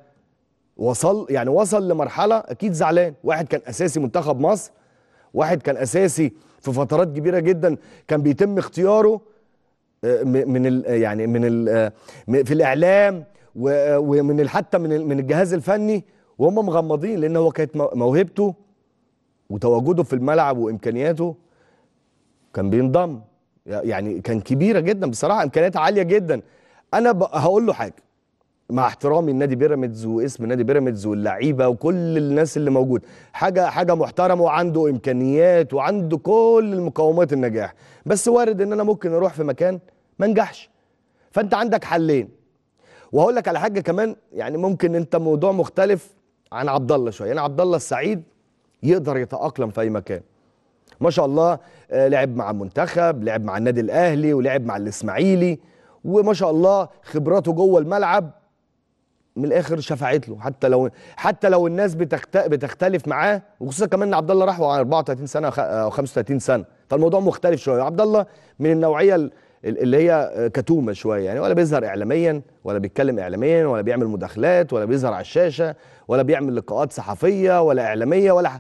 وصل يعني وصل لمرحله اكيد زعلان واحد كان اساسي منتخب مصر واحد كان اساسي في فترات كبيره جدا كان بيتم اختياره آه، من الـ آه، يعني من الـ آه، في الاعلام ومن حتى من من الجهاز الفني وهم مغمضين لان هو كانت موهبته وتواجده في الملعب وامكانياته كان بينضم يعني كان كبيره جدا بصراحه امكانيات عاليه جدا انا هقول له حاجه مع احترامي لنادي بيراميدز واسم نادي بيراميدز واللعيبه وكل الناس اللي موجود حاجه حاجه محترمه وعنده امكانيات وعنده كل المقومات النجاح بس وارد ان انا ممكن اروح في مكان ما نجحش فانت عندك حلين وهقول لك على حاجه كمان يعني ممكن انت موضوع مختلف عن عبد الله شويه يعني عبد الله السعيد يقدر يتاقلم في اي مكان ما شاء الله آه، لعب مع المنتخب لعب مع النادي الاهلي ولعب مع الاسماعيلي وما شاء الله خبراته جوه الملعب من الاخر شفعت له حتى لو حتى لو الناس بتخت... بتختلف معاه وخصوصا كمان ان عبد الله راح 34 سنه او آه، 35 سنه فالموضوع مختلف شويه عبد الله من النوعيه اللي هي آه، كتومه شويه يعني ولا بيظهر اعلاميا ولا بيتكلم اعلاميا ولا بيعمل مداخلات ولا بيظهر على الشاشه ولا بيعمل لقاءات صحفيه ولا اعلاميه ولا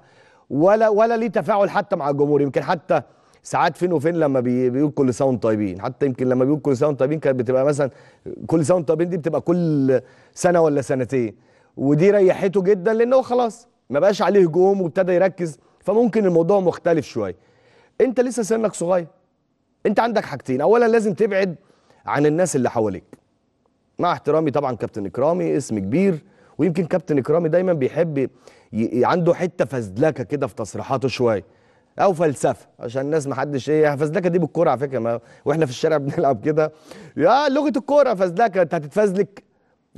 ولا ولا ليه تفاعل حتى مع الجمهور يمكن حتى ساعات فين وفين لما بيقول كل سنه وانتم طيبين حتى يمكن لما بيقول كل سنه وانتم طيبين كانت بتبقى مثلا كل سنه وانتم طيبين دي بتبقى كل سنه ولا سنتين ودي ريحته جدا لان هو خلاص ما بقاش عليه هجوم وابتدى يركز فممكن الموضوع مختلف شويه انت لسه سنك صغير انت عندك حاجتين اولا لازم تبعد عن الناس اللي حواليك مع احترامي طبعا كابتن اكرامي اسم كبير ويمكن كابتن اكرامي دايما بيحب ي... عنده حته فزلكه كده في تصريحاته شويه او فلسفه عشان الناس ما حدش ايه يعني فزلكه دي بالكوره على فكره ما واحنا في الشارع بنلعب كده يا لغه الكوره فزلكه انت هتتفزلك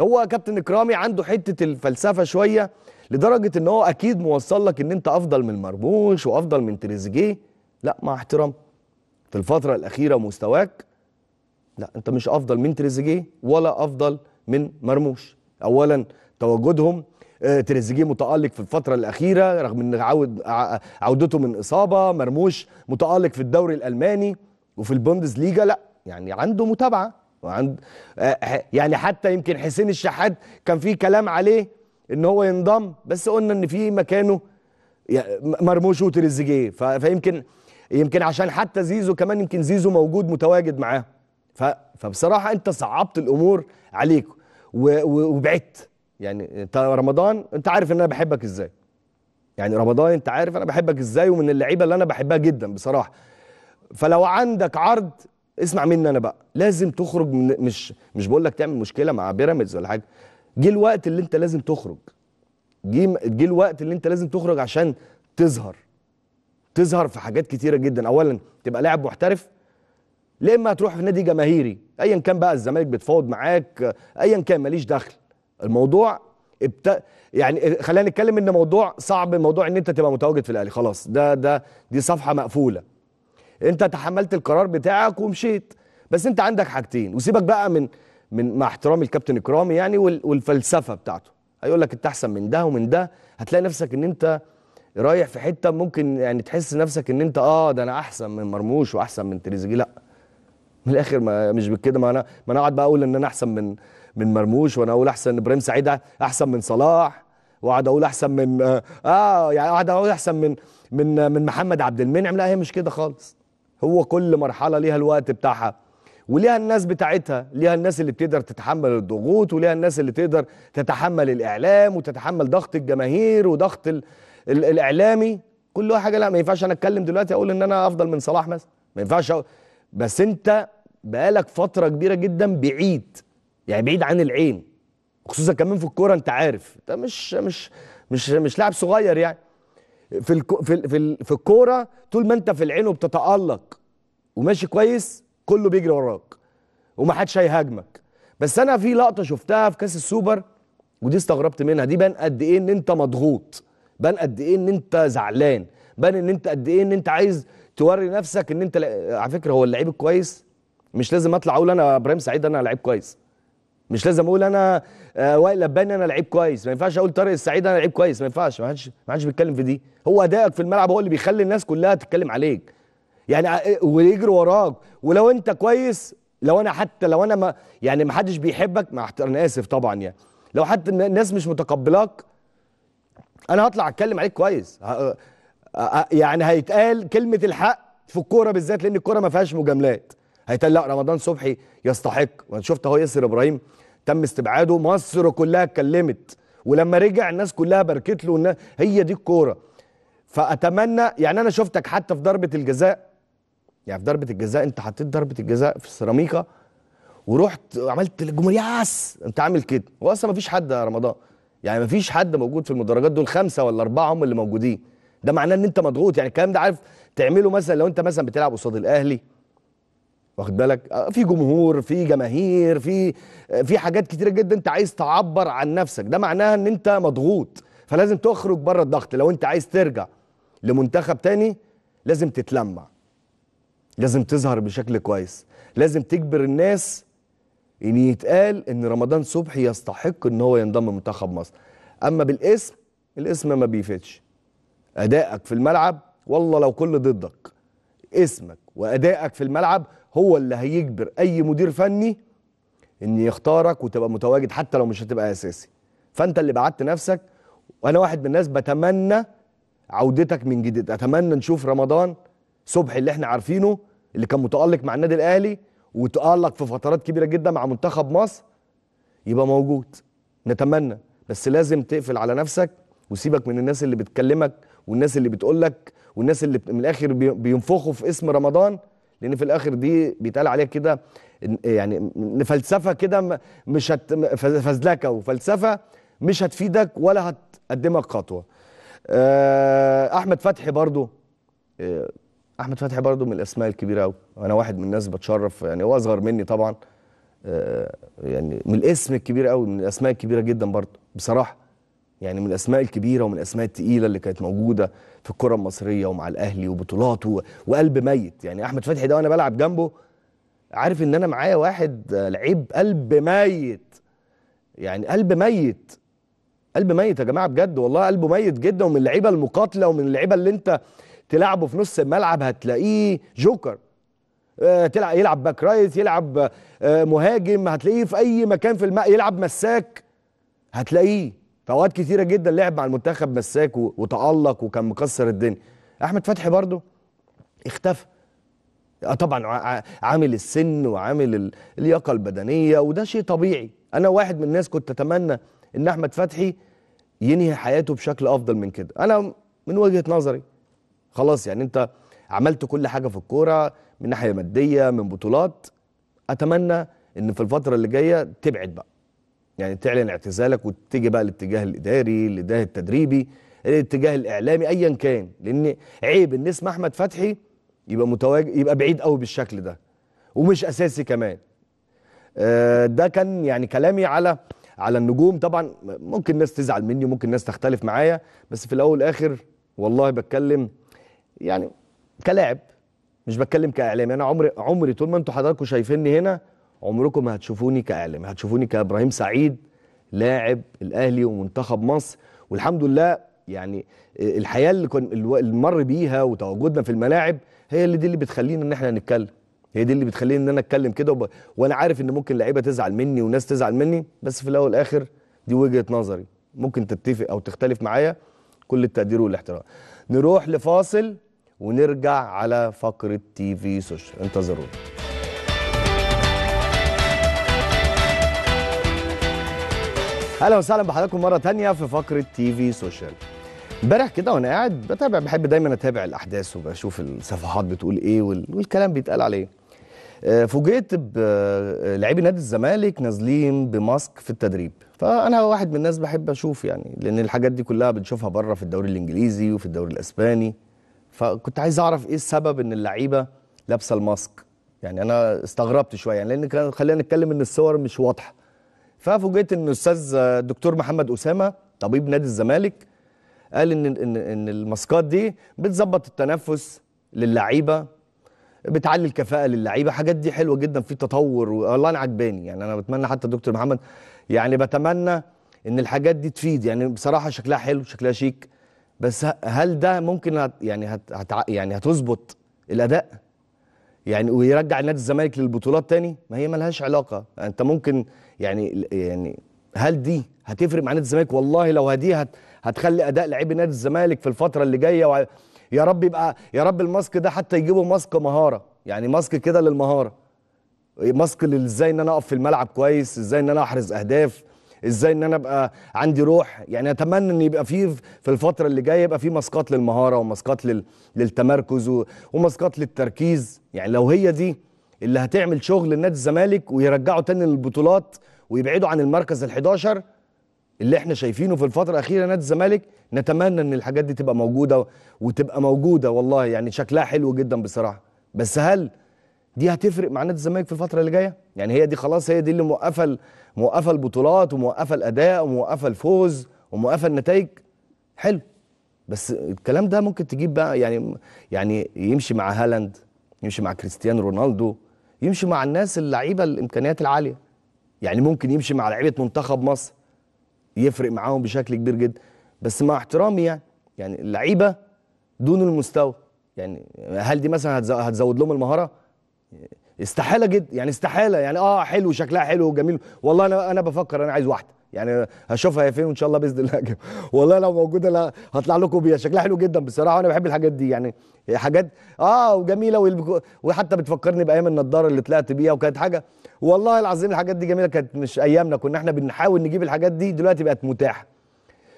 هو كابتن اكرامي عنده حته الفلسفه شويه لدرجه ان هو اكيد موصل لك ان انت افضل من مرموش وافضل من تريزيجيه لا مع احترام في الفتره الاخيره مستواك لا انت مش افضل من تريزيجيه ولا افضل من مرموش اولا تواجدهم آه، تريزيجيه متالق في الفتره الاخيره رغم ان عود عودته من اصابه مرموش متالق في الدوري الالماني وفي البوندز ليجا لا يعني عنده متابعه وعند آه، يعني حتى يمكن حسين الشحات كان في كلام عليه ان هو ينضم بس قلنا ان في مكانه مرموش وتريزيجيه فيمكن يمكن عشان حتى زيزو كمان يمكن زيزو موجود متواجد معاه فبصراحه انت صعبت الامور عليك وبعدت يعني انت رمضان انت عارف ان انا بحبك ازاي يعني رمضان انت عارف انا بحبك ازاي ومن اللعيبه اللي انا بحبها جدا بصراحه فلو عندك عرض اسمع مني انا بقى لازم تخرج من مش مش بقول لك تعمل مشكله مع بيراميدز ولا حاجه جه الوقت اللي انت لازم تخرج جه جه الوقت اللي انت لازم تخرج عشان تظهر تظهر في حاجات كتيره جدا اولا تبقى لاعب محترف لا اما هتروح في نادي جماهيري ايا كان بقى الزمالك بتفاوض معاك ايا كان ماليش دخل الموضوع ابت... يعني خلينا نتكلم ان موضوع صعب موضوع ان انت تبقى متواجد في الاهلي خلاص ده ده دي صفحه مقفوله انت تحملت القرار بتاعك ومشيت بس انت عندك حاجتين وسيبك بقى من من مع احترامي الكابتن اكرامي يعني وال... والفلسفه بتاعته هيقول لك انت احسن من ده ومن ده هتلاقي نفسك ان انت رايح في حته ممكن يعني تحس نفسك ان انت اه ده انا احسن من مرموش واحسن من تريزيجيه لا من الاخر ما مش بكده ما انا ما انا اقعد بقى اقول ان انا احسن من من مرموش وانا اقول احسن ابراهيم سعيد احسن من صلاح واقعد اقول احسن من اه, آه، يعني اقعد اقول احسن من من من محمد عبد المنعم لا هي مش كده خالص هو كل مرحله ليها الوقت بتاعها وليها الناس بتاعتها ليها الناس اللي بتقدر تتحمل الضغوط وليها الناس اللي تقدر تتحمل الاعلام وتتحمل ضغط الجماهير وضغط الـ الـ الاعلامي كل حاجه لا ما ينفعش انا اتكلم دلوقتي اقول ان انا افضل من صلاح مثلا ما ينفعش أقول. بس انت بقالك فتره كبيره جدا بعيد يعني بعيد عن العين خصوصا كمان في الكوره انت عارف انت مش مش مش مش لاعب صغير يعني في الكو في في, في الكوره طول ما انت في العين وبتتالق وماشي كويس كله بيجري وراك ومحدش هيهاجمك بس انا في لقطه شفتها في كاس السوبر ودي استغربت منها دي بان قد ايه ان انت مضغوط بان قد ايه ان انت زعلان بان ان انت قد ايه ان انت عايز توري نفسك ان انت على فكره هو اللعيب الكويس مش لازم اطلع اقول انا ابراهيم سعيد انا لعيب كويس مش لازم اقول انا آه، وائل لباني انا لعيب كويس ما ينفعش اقول طارق السعيد انا لعيب كويس ما ينفعش ما حدش ما حدش بيتكلم في دي هو ادائك في الملعب هو اللي بيخلي الناس كلها تتكلم عليك يعني آه، آه، ويجري وراك ولو انت كويس لو انا حتى لو انا ما يعني ما حدش بيحبك مع انا اسف طبعا يعني لو حتى الناس مش متقبلاك انا هطلع اتكلم عليك كويس يعني هيتقال كلمه الحق في الكوره بالذات لان الكوره ما فيهاش مجاملات هيتقال لا رمضان صبحي يستحق وانا شفت اهو ياسر ابراهيم تم استبعاده مصر كلها اتكلمت ولما رجع الناس كلها باركت له الناس هي دي الكوره فاتمنى يعني انا شفتك حتى في ضربه الجزاء يعني في ضربه الجزاء انت حطيت ضربه الجزاء في السيراميكا ورحت عملت الجمهور ياس انت عامل كده هو اصلا ما فيش حد يا رمضان يعني ما فيش حد موجود في المدرجات دول خمسه ولا اربعه هم اللي موجودين ده معناه ان انت مضغوط يعني الكلام ده عارف تعمله مثلا لو انت مثلا بتلعب قصاد الاهلي واخد بالك آه، في جمهور في جماهير في آه، في حاجات كتيره جدا انت عايز تعبر عن نفسك ده معناها ان انت مضغوط فلازم تخرج بره الضغط لو انت عايز ترجع لمنتخب تاني لازم تتلمع لازم تظهر بشكل كويس لازم تجبر الناس ان يتقال ان رمضان صبحي يستحق ان هو ينضم منتخب مصر اما بالاسم الاسم ما بيفيدش ادائك في الملعب والله لو كل ضدك اسمك وادائك في الملعب هو اللي هيجبر اي مدير فني ان يختارك وتبقى متواجد حتى لو مش هتبقى اساسي فانت اللي بعدت نفسك وانا واحد من الناس بتمنى عودتك من جديد اتمنى نشوف رمضان صبحي اللي احنا عارفينه اللي كان متالق مع النادي الاهلي وتالق في فترات كبيره جدا مع منتخب مصر يبقى موجود نتمنى بس لازم تقفل على نفسك وسيبك من الناس اللي بتكلمك والناس اللي بتقولك والناس اللي من الاخر بينفخوا في اسم رمضان لان في الاخر دي بيتقال عليها كده يعني فلسفه كده مش هت فزلكه وفلسفه مش هتفيدك ولا هتقدمك خطوه آه، احمد فتحي برضو آه، احمد فتحي برضو من الاسماء الكبيره قوي انا واحد من الناس بتشرف يعني هو اصغر مني طبعا آه، يعني من الاسم الكبير قوي من الاسماء الكبيره جدا برضو بصراحه يعني من الاسماء الكبيره ومن الاسماء الثقيله اللي كانت موجوده في الكره المصريه ومع الاهلي وبطولاته وقلب ميت يعني احمد فتحي ده وانا بلعب جنبه عارف ان انا معايا واحد لعيب قلب ميت يعني قلب ميت قلب ميت يا جماعه بجد والله قلبه ميت جدا ومن اللعيبه المقاتله ومن اللعيبه اللي انت تلعبه في نص الملعب هتلاقيه جوكر آه، تلعب يلعب باك رايت يلعب آه، مهاجم هتلاقيه في اي مكان في الماء يلعب مساك هتلاقيه في اوقات كتيره جدا لعب مع المنتخب مساك وتالق وكان مكسر الدنيا احمد فتحي برضه اختفى آه، طبعا عامل السن وعامل اللياقه البدنيه وده شيء طبيعي انا واحد من الناس كنت اتمنى ان احمد فتحي ينهي حياته بشكل افضل من كده انا من وجهه نظري خلاص يعني انت عملت كل حاجه في الكوره من ناحيه ماديه من بطولات اتمنى ان في الفتره اللي جايه تبعد بقى يعني تعلن اعتزالك وتيجي بقى الاتجاه الاداري الاتجاه التدريبي الاتجاه الاعلامي ايا كان لان عيب ان اسم احمد فتحي يبقى متواجد يبقى بعيد قوي بالشكل ده ومش اساسي كمان آه، ده كان يعني كلامي على على النجوم طبعا ممكن الناس تزعل مني وممكن الناس تختلف معايا بس في الاول والاخر والله بتكلم يعني كلاعب مش بتكلم كاعلامي انا عمري عمري طول ما انتم حضراتكم شايفيني هنا عمركم ما هتشوفوني كاعلامي هتشوفوني كابراهيم سعيد لاعب الاهلي ومنتخب مصر والحمد لله يعني آه، الحياه اللي كن اللي مر بيها وتواجدنا في الملاعب هي اللي دي اللي بتخلينا ان احنا نتكلم هي دي اللي بتخليني ان انا اتكلم كده وب... وانا عارف ان ممكن لعيبه تزعل مني وناس تزعل مني بس في الاول والاخر دي وجهه نظري ممكن تتفق او تختلف معايا كل التقدير والاحترام نروح لفاصل ونرجع على فقره تي في سوشيال انتظرونا اهلا وسهلا بحضراتكم مره تانية في فقره تي في سوشيال امبارح كده وانا قاعد بتابع بحب دايما اتابع الاحداث وبشوف الصفحات بتقول ايه والكلام بيتقال عليه آه، فوجئت بلاعبي آه، نادي الزمالك نازلين بماسك في التدريب فانا واحد من الناس بحب اشوف يعني لان الحاجات دي كلها بنشوفها بره في الدوري الانجليزي وفي الدوري الاسباني فكنت عايز اعرف ايه السبب ان اللعيبه لابسه الماسك يعني انا استغربت شويه يعني لان خلينا نتكلم ان الصور مش واضحه ففوجئت ان الاستاذ الدكتور محمد اسامه طبيب نادي الزمالك قال ان ان ان الماسكات دي بتظبط التنفس للعيبه بتعلي الكفاءه للعيبه حاجات دي حلوه جدا في تطور والله انا عجباني يعني انا بتمنى حتى الدكتور محمد يعني بتمنى ان الحاجات دي تفيد يعني بصراحه شكلها حلو شكلها شيك بس هل ده ممكن هت يعني هت هت يعني هتظبط الاداء يعني ويرجع نادي الزمالك للبطولات تاني ما هي ملهاش علاقه انت ممكن يعني يعني هل دي هتفرق مع نادي الزمالك والله لو هدي هت هتخلي اداء لعيبه نادي الزمالك في الفتره اللي جايه و... يا رب يبقى يا رب الماسك ده حتى يجيبوا ماسك مهاره يعني ماسك كده للمهاره ماسك ازاي ان انا اقف في الملعب كويس ازاي ان انا احرز اهداف ازاي ان انا ابقى عندي روح يعني اتمنى ان يبقى في في الفتره اللي جايه يبقى في ماسكات للمهاره وماسكات لل... للتمركز و... وماسكات للتركيز يعني لو هي دي اللي هتعمل شغل لنادي الزمالك ويرجعه تاني للبطولات ويبعدوا عن المركز ال11 اللي احنا شايفينه في الفتره الاخيره نادي الزمالك نتمنى ان الحاجات دي تبقى موجوده وتبقى موجوده والله يعني شكلها حلو جدا بصراحه بس هل دي هتفرق مع نادي الزمالك في الفتره اللي جايه يعني هي دي خلاص هي دي اللي موقفه موقفه البطولات وموقفه الاداء وموقفه الفوز وموقفه النتائج حلو بس الكلام ده ممكن تجيب بقى يعني يعني يمشي مع هالاند يمشي مع كريستيانو رونالدو يمشي مع الناس اللعيبه الامكانيات العاليه يعني ممكن يمشي مع لعيبه منتخب مصر يفرق معاهم بشكل كبير جدا بس مع احترامي يعني يعني اللعيبه دون المستوى يعني هل دي مثلا هتزود لهم المهاره استحاله جدا يعني استحاله يعني اه حلو شكلها حلو وجميل والله انا انا بفكر انا عايز واحده يعني هشوفها هي فين وان شاء الله باذن الله جم. والله لو موجوده لا هطلع لكم بيها شكلها حلو جدا بصراحه وانا بحب الحاجات دي يعني حاجات اه وجميله وحتى بتفكرني بايام النضاره اللي طلعت بيها وكانت حاجه والله العظيم الحاجات دي جميله كانت مش ايامنا كنا احنا بنحاول نجيب الحاجات دي دلوقتي بقت متاحه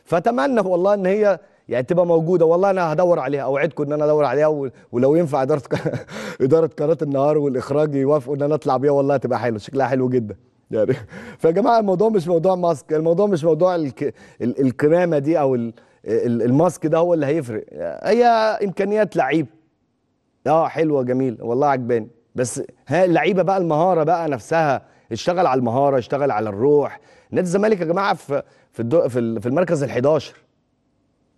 فاتمنى والله ان هي يعني تبقى موجوده والله انا هدور عليها اوعدكم ان انا ادور عليها ولو ينفع اداره اداره قناه النهار والاخراج يوافقوا ان انا اطلع بيها والله تبقى حلو شكلها حلو جدا يعني فيا جماعه الموضوع مش موضوع ماسك الموضوع مش موضوع الك... الكمامه دي او ال... الماسك ده هو اللي هيفرق هي امكانيات لعيب اه حلوه جميل والله عجباني بس ها اللعيبه بقى المهاره بقى نفسها اشتغل على المهاره اشتغل على الروح نادي الزمالك يا جماعه في في الدو... في, في المركز ال11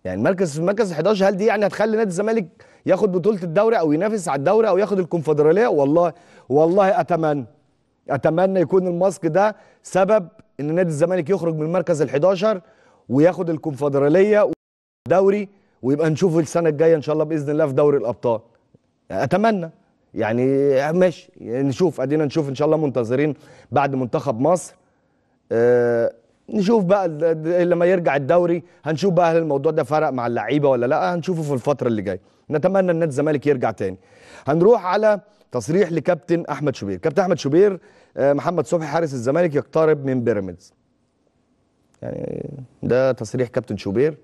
يعني المركز في المركز ال11 هل دي يعني هتخلي نادي الزمالك ياخد بطوله الدوري او ينافس على الدوري او ياخد الكونفدراليه والله والله اتمنى اتمنى يكون الماسك ده سبب ان نادي الزمالك يخرج من المركز ال11 وياخد الكونفدراليه والدوري ويبقى نشوفه السنه الجايه ان شاء الله باذن الله في دوري الابطال اتمنى يعني ماشي نشوف ادينا نشوف ان شاء الله منتظرين بعد منتخب مصر أه نشوف بقى لما يرجع الدوري هنشوف بقى هل الموضوع ده فرق مع اللعيبه ولا لا هنشوفه في الفتره اللي جايه نتمنى ان نادي الزمالك يرجع تاني هنروح على تصريح لكابتن احمد شوبير كابتن احمد شوبير آه، محمد صبحي حارس الزمالك يقترب من بيراميدز يعني ده تصريح كابتن شوبير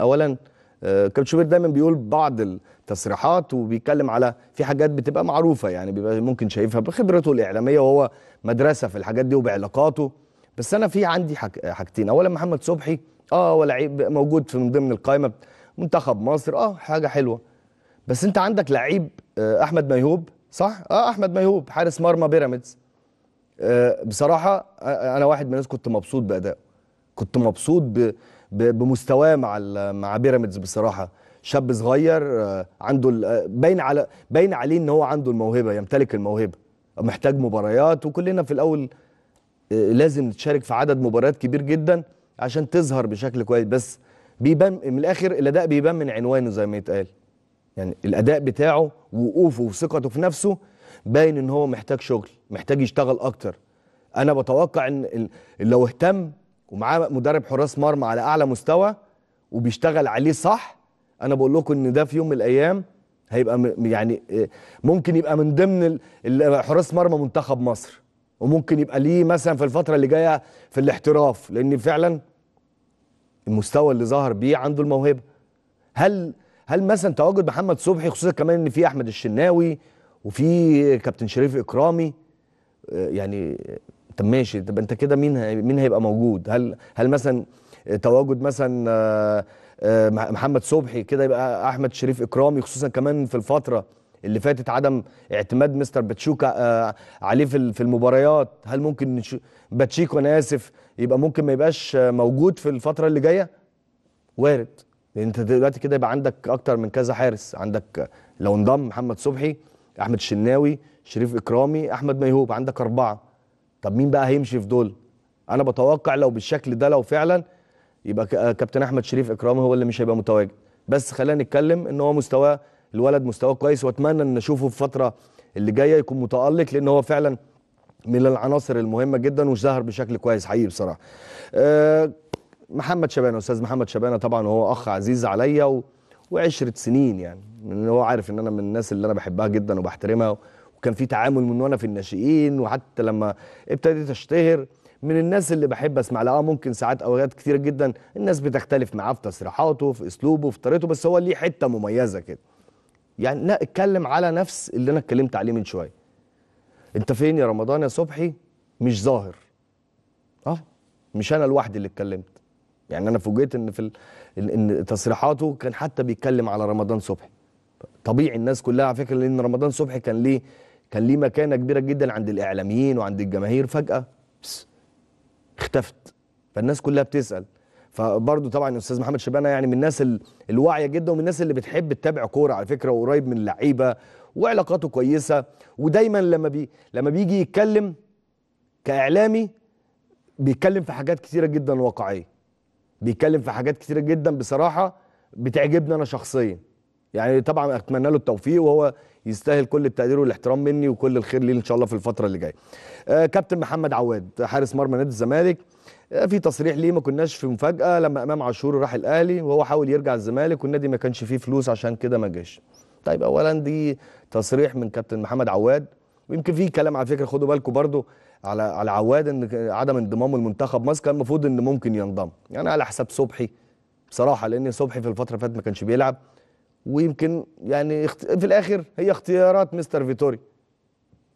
اولا آه، كابتن شوبير دايما بيقول بعض التصريحات وبيتكلم على في حاجات بتبقى معروفه يعني بيبقى ممكن شايفها بخبرته الاعلاميه وهو مدرسه في الحاجات دي وبعلاقاته بس انا في عندي حاجتين اولا محمد صبحي اه هو لعيب موجود في من ضمن القائمه منتخب مصر اه حاجه حلوه بس انت عندك لعيب آه، احمد ميهوب صح اه احمد ميهوب حارس مرمى بيراميدز آه، بصراحه آه، انا واحد من الناس كنت مبسوط بادائه كنت مبسوط بمستواه مع مع بيراميدز بصراحه شاب صغير عنده باين على باين عليه ان هو عنده الموهبه يمتلك الموهبه محتاج مباريات وكلنا في الاول لازم تشارك في عدد مباريات كبير جدا عشان تظهر بشكل كويس بس بيبان من الاخر الاداء بيبان من عنوانه زي ما يتقال يعني الاداء بتاعه ووقوفه وثقته في نفسه باين ان هو محتاج شغل محتاج يشتغل اكتر انا بتوقع ان لو اهتم ومعاه مدرب حراس مرمى على اعلى مستوى وبيشتغل عليه صح انا بقول لكم ان ده في يوم من الايام هيبقى يعني آه، ممكن يبقى من ضمن حراس مرمى منتخب مصر وممكن يبقى ليه مثلا في الفتره اللي جايه في الاحتراف لان فعلا المستوى اللي ظهر بيه عنده الموهبه هل هل مثلا تواجد محمد صبحي خصوصا كمان ان في احمد الشناوي وفي كابتن شريف اكرامي آه، يعني آه، طب ماشي طب انت كده مين مين هيبقى موجود هل هل مثلا تواجد مثلا آه، محمد صبحي كده يبقى احمد شريف اكرامي خصوصا كمان في الفتره اللي فاتت عدم اعتماد مستر باتشوكا عليه في المباريات هل ممكن باتشيكو انا اسف يبقى ممكن ما يبقاش موجود في الفتره اللي جايه وارد لان انت دلوقتي كده يبقى عندك اكتر من كذا حارس عندك لو انضم محمد صبحي احمد الشناوي شريف اكرامي احمد ميهوب عندك اربعه طب مين بقى هيمشي في دول انا بتوقع لو بالشكل ده لو فعلا يبقى آه، كابتن احمد شريف اكرامي هو اللي مش هيبقى متواجد بس خلينا نتكلم ان هو مستواه الولد مستواه كويس واتمنى ان نشوفه في فتره اللي جايه يكون متالق لان هو فعلا من العناصر المهمه جدا وظهر بشكل كويس حقيقي بصراحه أه محمد شبانه استاذ محمد شبانه طبعا هو اخ عزيز عليا و... وعشره سنين يعني من هو عارف ان انا من الناس اللي انا بحبها جدا وبحترمها وكان في تعامل من وانا في الناشئين وحتى لما ابتديت اشتهر من الناس اللي بحب اسمع لها آه، ممكن ساعات اوقات كتير جدا الناس بتختلف معاه في تصريحاته في اسلوبه في طريقته بس هو ليه حته مميزه كده يعني لا اتكلم على نفس اللي انا اتكلمت عليه من شويه انت فين يا رمضان يا صبحي مش ظاهر اه مش انا لوحدي اللي اتكلمت يعني انا فوجئت ان في ان تصريحاته كان حتى بيتكلم على رمضان صبحي طبيعي الناس كلها على فكره لان رمضان صبحي كان ليه كان ليه مكانه كبيره جدا عند الاعلاميين وعند الجماهير فجاه بس اختفت فالناس كلها بتسال فبرضه طبعا الاستاذ محمد شبانه يعني من الناس الواعيه جدا ومن الناس اللي بتحب تتابع كوره على فكره وقريب من اللعيبه وعلاقاته كويسه ودايما لما بي لما بيجي يتكلم كاعلامي بيتكلم في حاجات كثيره جدا واقعيه بيتكلم في حاجات كتيره جدا بصراحه بتعجبني انا شخصيا يعني طبعا اتمنى له التوفيق وهو يستاهل كل التقدير والاحترام مني وكل الخير ليه ان شاء الله في الفتره اللي جايه. آه كابتن محمد عواد حارس مرمى نادي الزمالك آه في تصريح ليه ما كناش في مفاجاه لما امام عاشور راح الاهلي وهو حاول يرجع الزمالك والنادي ما كانش فيه فلوس عشان كده ما جاش. طيب اولا دي تصريح من كابتن محمد عواد ويمكن في كلام على فكره خدوا بالكم برضو على على عواد ان عدم انضمامه المنتخب مصر كان المفروض ان ممكن ينضم يعني على حساب صبحي بصراحه لان صبحي في الفتره اللي فاتت ما كانش بيلعب ويمكن يعني في الاخر هي اختيارات مستر فيتوري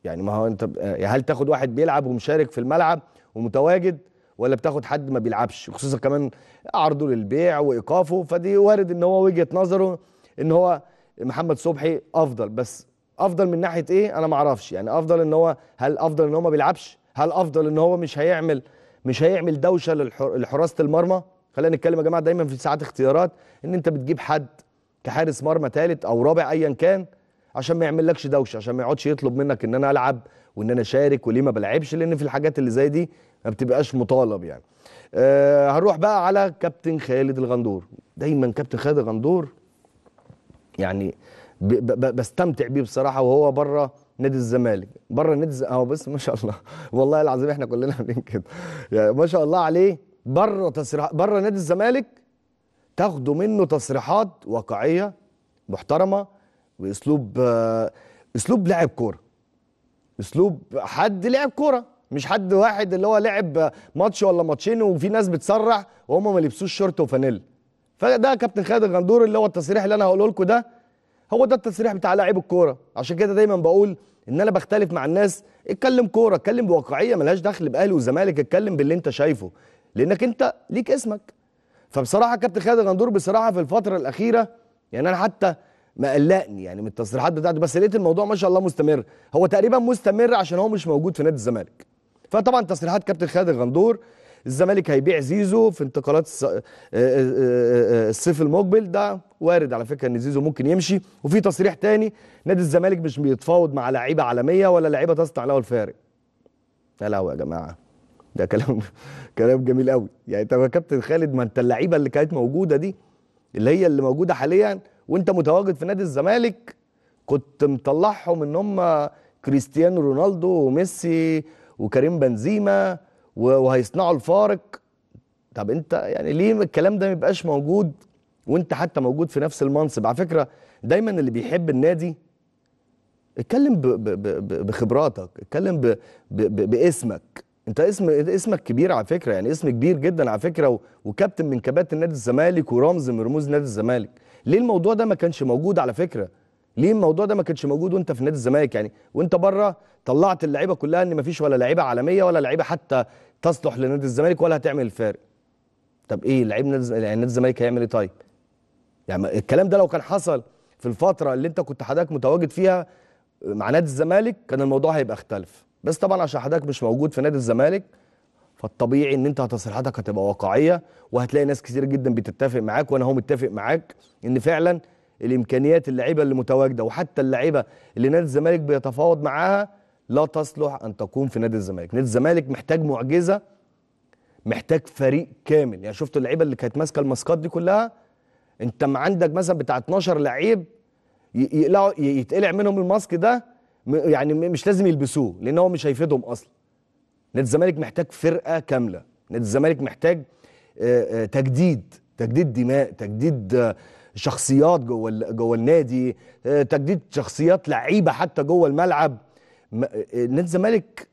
يعني ما هو انت يعني هل تاخد واحد بيلعب ومشارك في الملعب ومتواجد ولا بتاخد حد ما بيلعبش خصوصا كمان عرضه للبيع وايقافه فدي وارد ان هو وجهه نظره ان هو محمد صبحي افضل بس افضل من ناحيه ايه انا ما اعرفش يعني افضل ان هو هل افضل ان هو ما بيلعبش هل افضل ان هو مش هيعمل مش هيعمل دوشه لحراسه المرمى خلينا نتكلم يا جماعه دايما في ساعات اختيارات ان انت بتجيب حد كحارس مرمى ثالث او رابع ايا كان عشان ما يعملكش دوشه عشان ما يقعدش يطلب منك ان انا العب وان انا اشارك وليه ما بلعبش لان في الحاجات اللي زي دي ما بتبقاش مطالب يعني أه هنروح بقى على كابتن خالد الغندور دايما كابتن خالد الغندور يعني بستمتع بيه بصراحه وهو بره نادي الزمالك بره نادي اهو بس ما شاء الله والله العظيم احنا كلنا عاملين كده يعني ما شاء الله عليه بره تصريح بره نادي الزمالك تاخدوا منه تصريحات واقعيه محترمه واسلوب اسلوب لاعب كوره اسلوب حد لعب كوره مش حد واحد اللي هو لعب ماتش ولا ماتشين وفي ناس بتصرح وهم ما لبسوش شورت وفانيل فده كابتن خالد الغندور اللي هو التصريح اللي انا هقوله لكم ده هو ده التصريح بتاع لاعب الكوره عشان كده دايما بقول ان انا بختلف مع الناس اتكلم كوره اتكلم بواقعيه ملهاش دخل باهلي وزمالك اتكلم باللي انت شايفه لانك انت ليك اسمك فبصراحه كابتن خالد غندور بصراحه في الفتره الاخيره يعني انا حتى ما قلقني يعني من التصريحات بتاعته بس لقيت الموضوع ما شاء الله مستمر هو تقريبا مستمر عشان هو مش موجود في نادي الزمالك فطبعا تصريحات كابتن خالد غندور الزمالك هيبيع زيزو في انتقالات آه، آه، آه، الصيف المقبل ده وارد على فكره ان زيزو ممكن يمشي وفي تصريح تاني نادي الزمالك مش بيتفاوض مع لعيبه عالميه ولا لعيبه تصنع له الفارق لا لا يا جماعه ده كلام كلام جميل قوي يعني طب يا كابتن خالد ما انت اللعيبه اللي كانت موجوده دي اللي هي اللي موجوده حاليا وانت متواجد في نادي الزمالك كنت مطلعهم ان هم كريستيانو رونالدو وميسي وكريم بنزيما وهيصنعوا الفارق طب انت يعني ليه الكلام ده ما يبقاش موجود وانت حتى موجود في نفس المنصب على فكره دايما اللي بيحب النادي اتكلم ب ب ب بخبراتك اتكلم ب ب ب باسمك انت اسم اسمك كبير على فكره يعني اسم كبير جدا على فكره وكابتن من كباتن نادي الزمالك ورمز من رموز نادي الزمالك ليه الموضوع ده ما كانش موجود على فكره ليه الموضوع ده ما كانش موجود وانت في نادي الزمالك يعني وانت بره طلعت اللعيبه كلها ان ما فيش ولا لعيبه عالميه ولا لعيبه حتى تصلح لنادي الزمالك ولا هتعمل الفارق طب ايه لعيب نادي يعني الزمالك هيعمل ايه طيب يعني الكلام ده لو كان حصل في الفتره اللي انت كنت حضرتك متواجد فيها مع نادي الزمالك كان الموضوع هيبقى اختلف بس طبعا عشان حضرتك مش موجود في نادي الزمالك فالطبيعي ان انت تصريحاتك هتبقى واقعيه وهتلاقي ناس كتير جدا بتتفق معاك وانا هو متفق معاك ان فعلا الامكانيات اللعيبه اللي متواجده وحتى اللعيبه اللي نادي الزمالك بيتفاوض معاها لا تصلح ان تكون في نادي الزمالك نادي الزمالك محتاج معجزه محتاج فريق كامل يعني شفت اللعيبه اللي كانت ماسكه الماسكات دي كلها انت ما عندك مثلا بتاع 12 لعيب يقلعوا يتقلع منهم الماسك ده يعني مش لازم يلبسوه لان هو مش هيفيدهم اصلا نادي الزمالك محتاج فرقه كامله نادي الزمالك محتاج تجديد تجديد دماء تجديد شخصيات جوه جوه النادي آه، تجديد شخصيات لعيبه حتى جوه الملعب آه، نادي الزمالك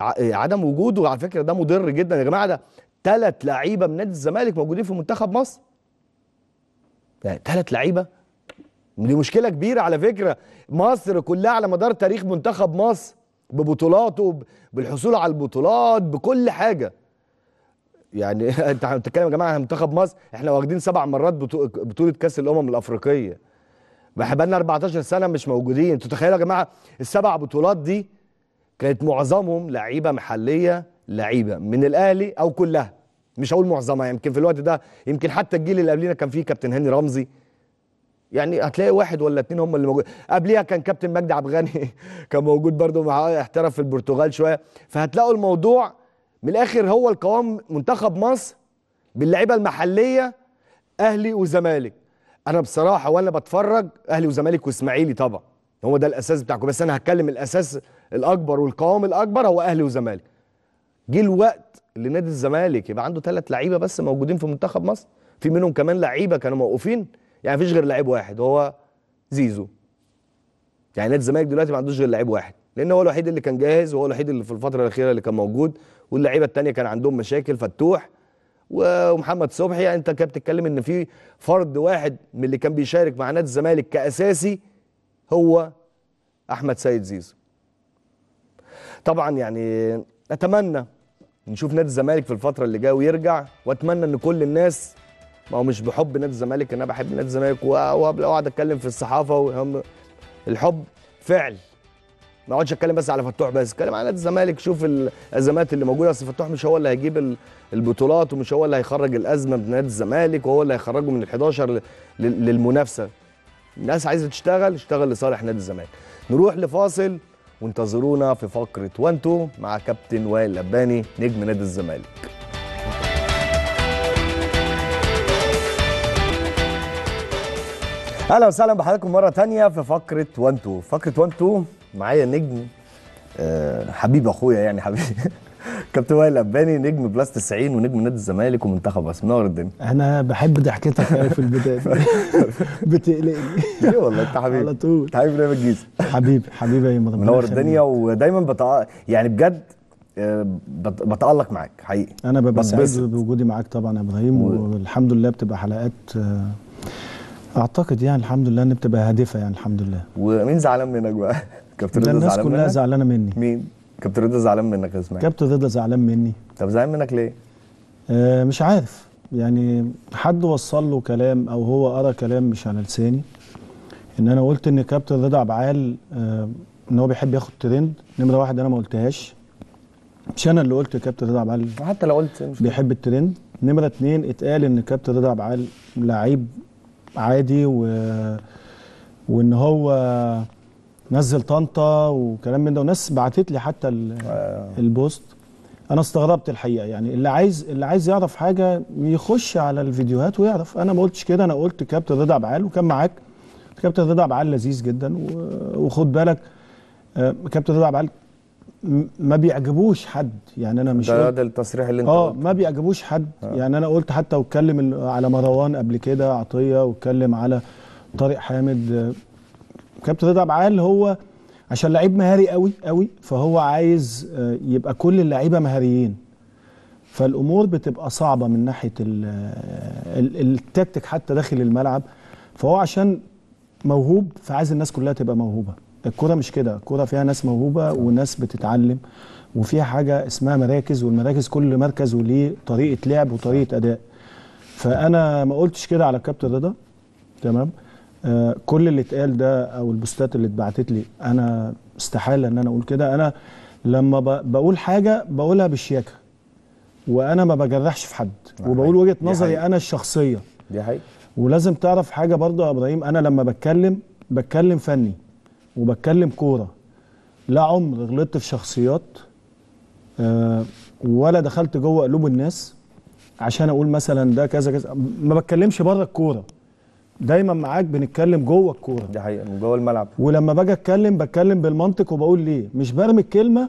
آه، عدم وجوده على فكره ده مضر جدا يا جماعه ده ثلاث لعيبه من نادي الزمالك موجودين في منتخب مصر يعني ثلاث لعيبه دي مشكله كبيره على فكره مصر كلها على مدار تاريخ منتخب مصر ببطولاته بالحصول على البطولات بكل حاجه يعني انت بتتكلم يا جماعه عن منتخب مصر احنا واخدين سبع مرات بطوله كاس الامم الافريقيه بقالنا 14 سنه مش موجودين انتوا تخيلوا يا جماعه السبع بطولات دي كانت معظمهم لعيبه محليه لعيبه من الاهلي او كلها مش هقول معظمها يمكن في الوقت ده يمكن حتى الجيل اللي قبلنا كان فيه كابتن هاني رمزي يعني هتلاقي واحد ولا اتنين هم اللي موجود قبليها كان كابتن مجدي عبد الغني كان موجود برده مع احترف في البرتغال شويه فهتلاقوا الموضوع من الاخر هو القوام منتخب مصر باللعيبه المحليه اهلي وزمالك انا بصراحه وانا بتفرج اهلي وزمالك واسماعيلي طبعا هو ده الاساس بتاعكم بس انا هتكلم الاساس الاكبر والقوام الاكبر هو اهلي وزمالك جه الوقت اللي نادي الزمالك يبقى عنده ثلاث لعيبه بس موجودين في منتخب مصر في منهم كمان لعيبه كانوا موقوفين يعني فيش غير لعيب واحد هو زيزو يعني نادي الزمالك دلوقتي ما عندوش غير لعيب واحد لان هو الوحيد اللي كان جاهز وهو الوحيد اللي في الفتره الاخيره اللي كان موجود واللعيبه الثانيه كان عندهم مشاكل فتوح ومحمد صبحي يعني انت كده بتتكلم ان في فرد واحد من اللي كان بيشارك مع نادي الزمالك كاساسي هو احمد سيد زيزو طبعا يعني اتمنى نشوف نادي الزمالك في الفتره اللي جايه ويرجع واتمنى ان كل الناس ما هو مش بحب نادي الزمالك انا بحب نادي الزمالك واقعد اتكلم في الصحافه الحب فعل ما اقعدش اتكلم بس على فتوح بس اتكلم على الزمالك شوف الازمات اللي موجوده اصل فتوح مش هو اللي هيجيب البطولات ومش هو اللي هيخرج الازمه من نادي الزمالك وهو اللي هيخرجه من ال11 للمنافسه الناس عايزه تشتغل اشتغل لصالح نادي الزمالك نروح لفاصل وانتظرونا في فقره وانتو مع كابتن وائل لباني نجم نادي الزمالك اهلا وسهلا بحضراتكم مره ثانيه في فقره وانتو فقره وانتو معايا نجم آه، حبيب اخويا يعني حبيبي كابتن وائل لباني نجم بلس 90 ونجم نادي الزمالك ومنتخب مصر منور الدنيا انا بحب ضحكتك في البدايه بتقلقني ليه والله انت حبيبي على طول انت حبيبي نايم الجيزه حبيبي حبيبي يا مدرب منور الدنيا ودايما بتع... يعني بجد آه، بتالق معاك حقيقي انا ببقى سعيد بوجودي معاك طبعا يا ابراهيم والحمد لله بتبقى حلقات آه، اعتقد يعني الحمد لله ان بتبقى هادفه يعني الحمد لله ومين زعلان منك بقى كابتن رضا زعلان الناس كلها زعلانه مني مين كابتن رضا زعلان منك اسمع كابتن رضا زعلان مني طب زعلان منك ليه آه مش عارف يعني حد وصل له كلام او هو قرا كلام مش على لساني ان انا قلت ان كابتن رضا عبعال آه ان هو بيحب ياخد ترند نمره واحد انا ما قلتهاش مش انا اللي قلت كابتن رضا عبعال حتى لو قلت مش بيحب الترند نمره اتنين اتقال ان كابتن رضا عبعال لعيب عادي و وان هو نزل طنطا وكلام من ده وناس بعتت لي حتى البوست انا استغربت الحقيقه يعني اللي عايز اللي عايز يعرف حاجه يخش على الفيديوهات ويعرف انا ما قلتش كده انا قلت كابتن رضا عبعال وكان معاك كابتن رضا عبعال لذيذ جدا وخد بالك آه، كابتن رضا عبعال ما بيعجبوش حد يعني انا مش ده, ده التصريح اللي انت اه ما بيعجبوش حد آه. يعني انا قلت حتى واتكلم على مروان قبل كده عطيه واتكلم على طارق حامد آه، كابتن رضا عال هو عشان لعيب مهاري قوي قوي فهو عايز آه، يبقى كل اللعيبه مهاريين فالامور بتبقى صعبه من ناحيه آه، التكتيك حتى داخل الملعب فهو عشان موهوب فعايز الناس كلها تبقى موهوبه الكرة مش كده الكرة فيها ناس موهوبة وناس بتتعلم وفيها حاجة اسمها مراكز والمراكز كل مركز وليه طريقة لعب وطريقة أداء فأنا ما قلتش كده على الكابتن رضا تمام آه، كل اللي اتقال ده او البوستات اللي اتبعتت لي انا استحاله ان انا اقول كده انا لما بقول حاجه بقولها بالشياكه وانا ما بجرحش في حد وبقول وجهه نظري انا الشخصيه دي حقيقة ولازم تعرف حاجه برضه يا ابراهيم انا لما بتكلم بتكلم فني وبتكلم كوره لا عمر غلطت في شخصيات آه، ولا دخلت جوه قلوب الناس عشان اقول مثلا ده كذا كذا ما بتكلمش بره الكوره دايما معاك بنتكلم جوه الكوره دي حقيقه جوه الملعب ولما باجي اتكلم بتكلم بالمنطق وبقول ليه مش برمي الكلمه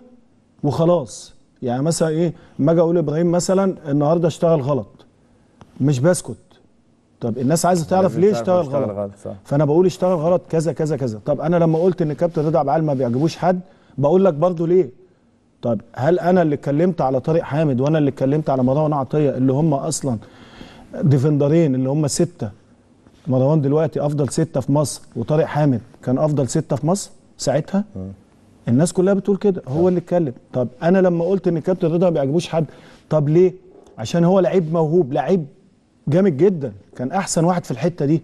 وخلاص يعني مثلا ايه لما اجي اقول ابراهيم مثلا النهارده اشتغل غلط مش بسكت طب الناس عايزه تعرف ليه اشتغل غلط, غلط صح. فانا بقول اشتغل غلط كذا كذا كذا طب انا لما قلت ان كابتن رضا عبد ما بيعجبوش حد بقول لك برضه ليه طب هل انا اللي اتكلمت على طارق حامد وانا اللي اتكلمت على مروان عطيه اللي هم اصلا ديفندرين اللي هم سته مروان دلوقتي افضل سته في مصر وطارق حامد كان افضل سته في مصر ساعتها آه. الناس كلها بتقول كده هو آه. اللي اتكلم طب انا لما قلت ان كابتن رضا ما بيعجبوش حد طب ليه عشان هو لعيب موهوب لعيب جامد جدا كان احسن واحد في الحته دي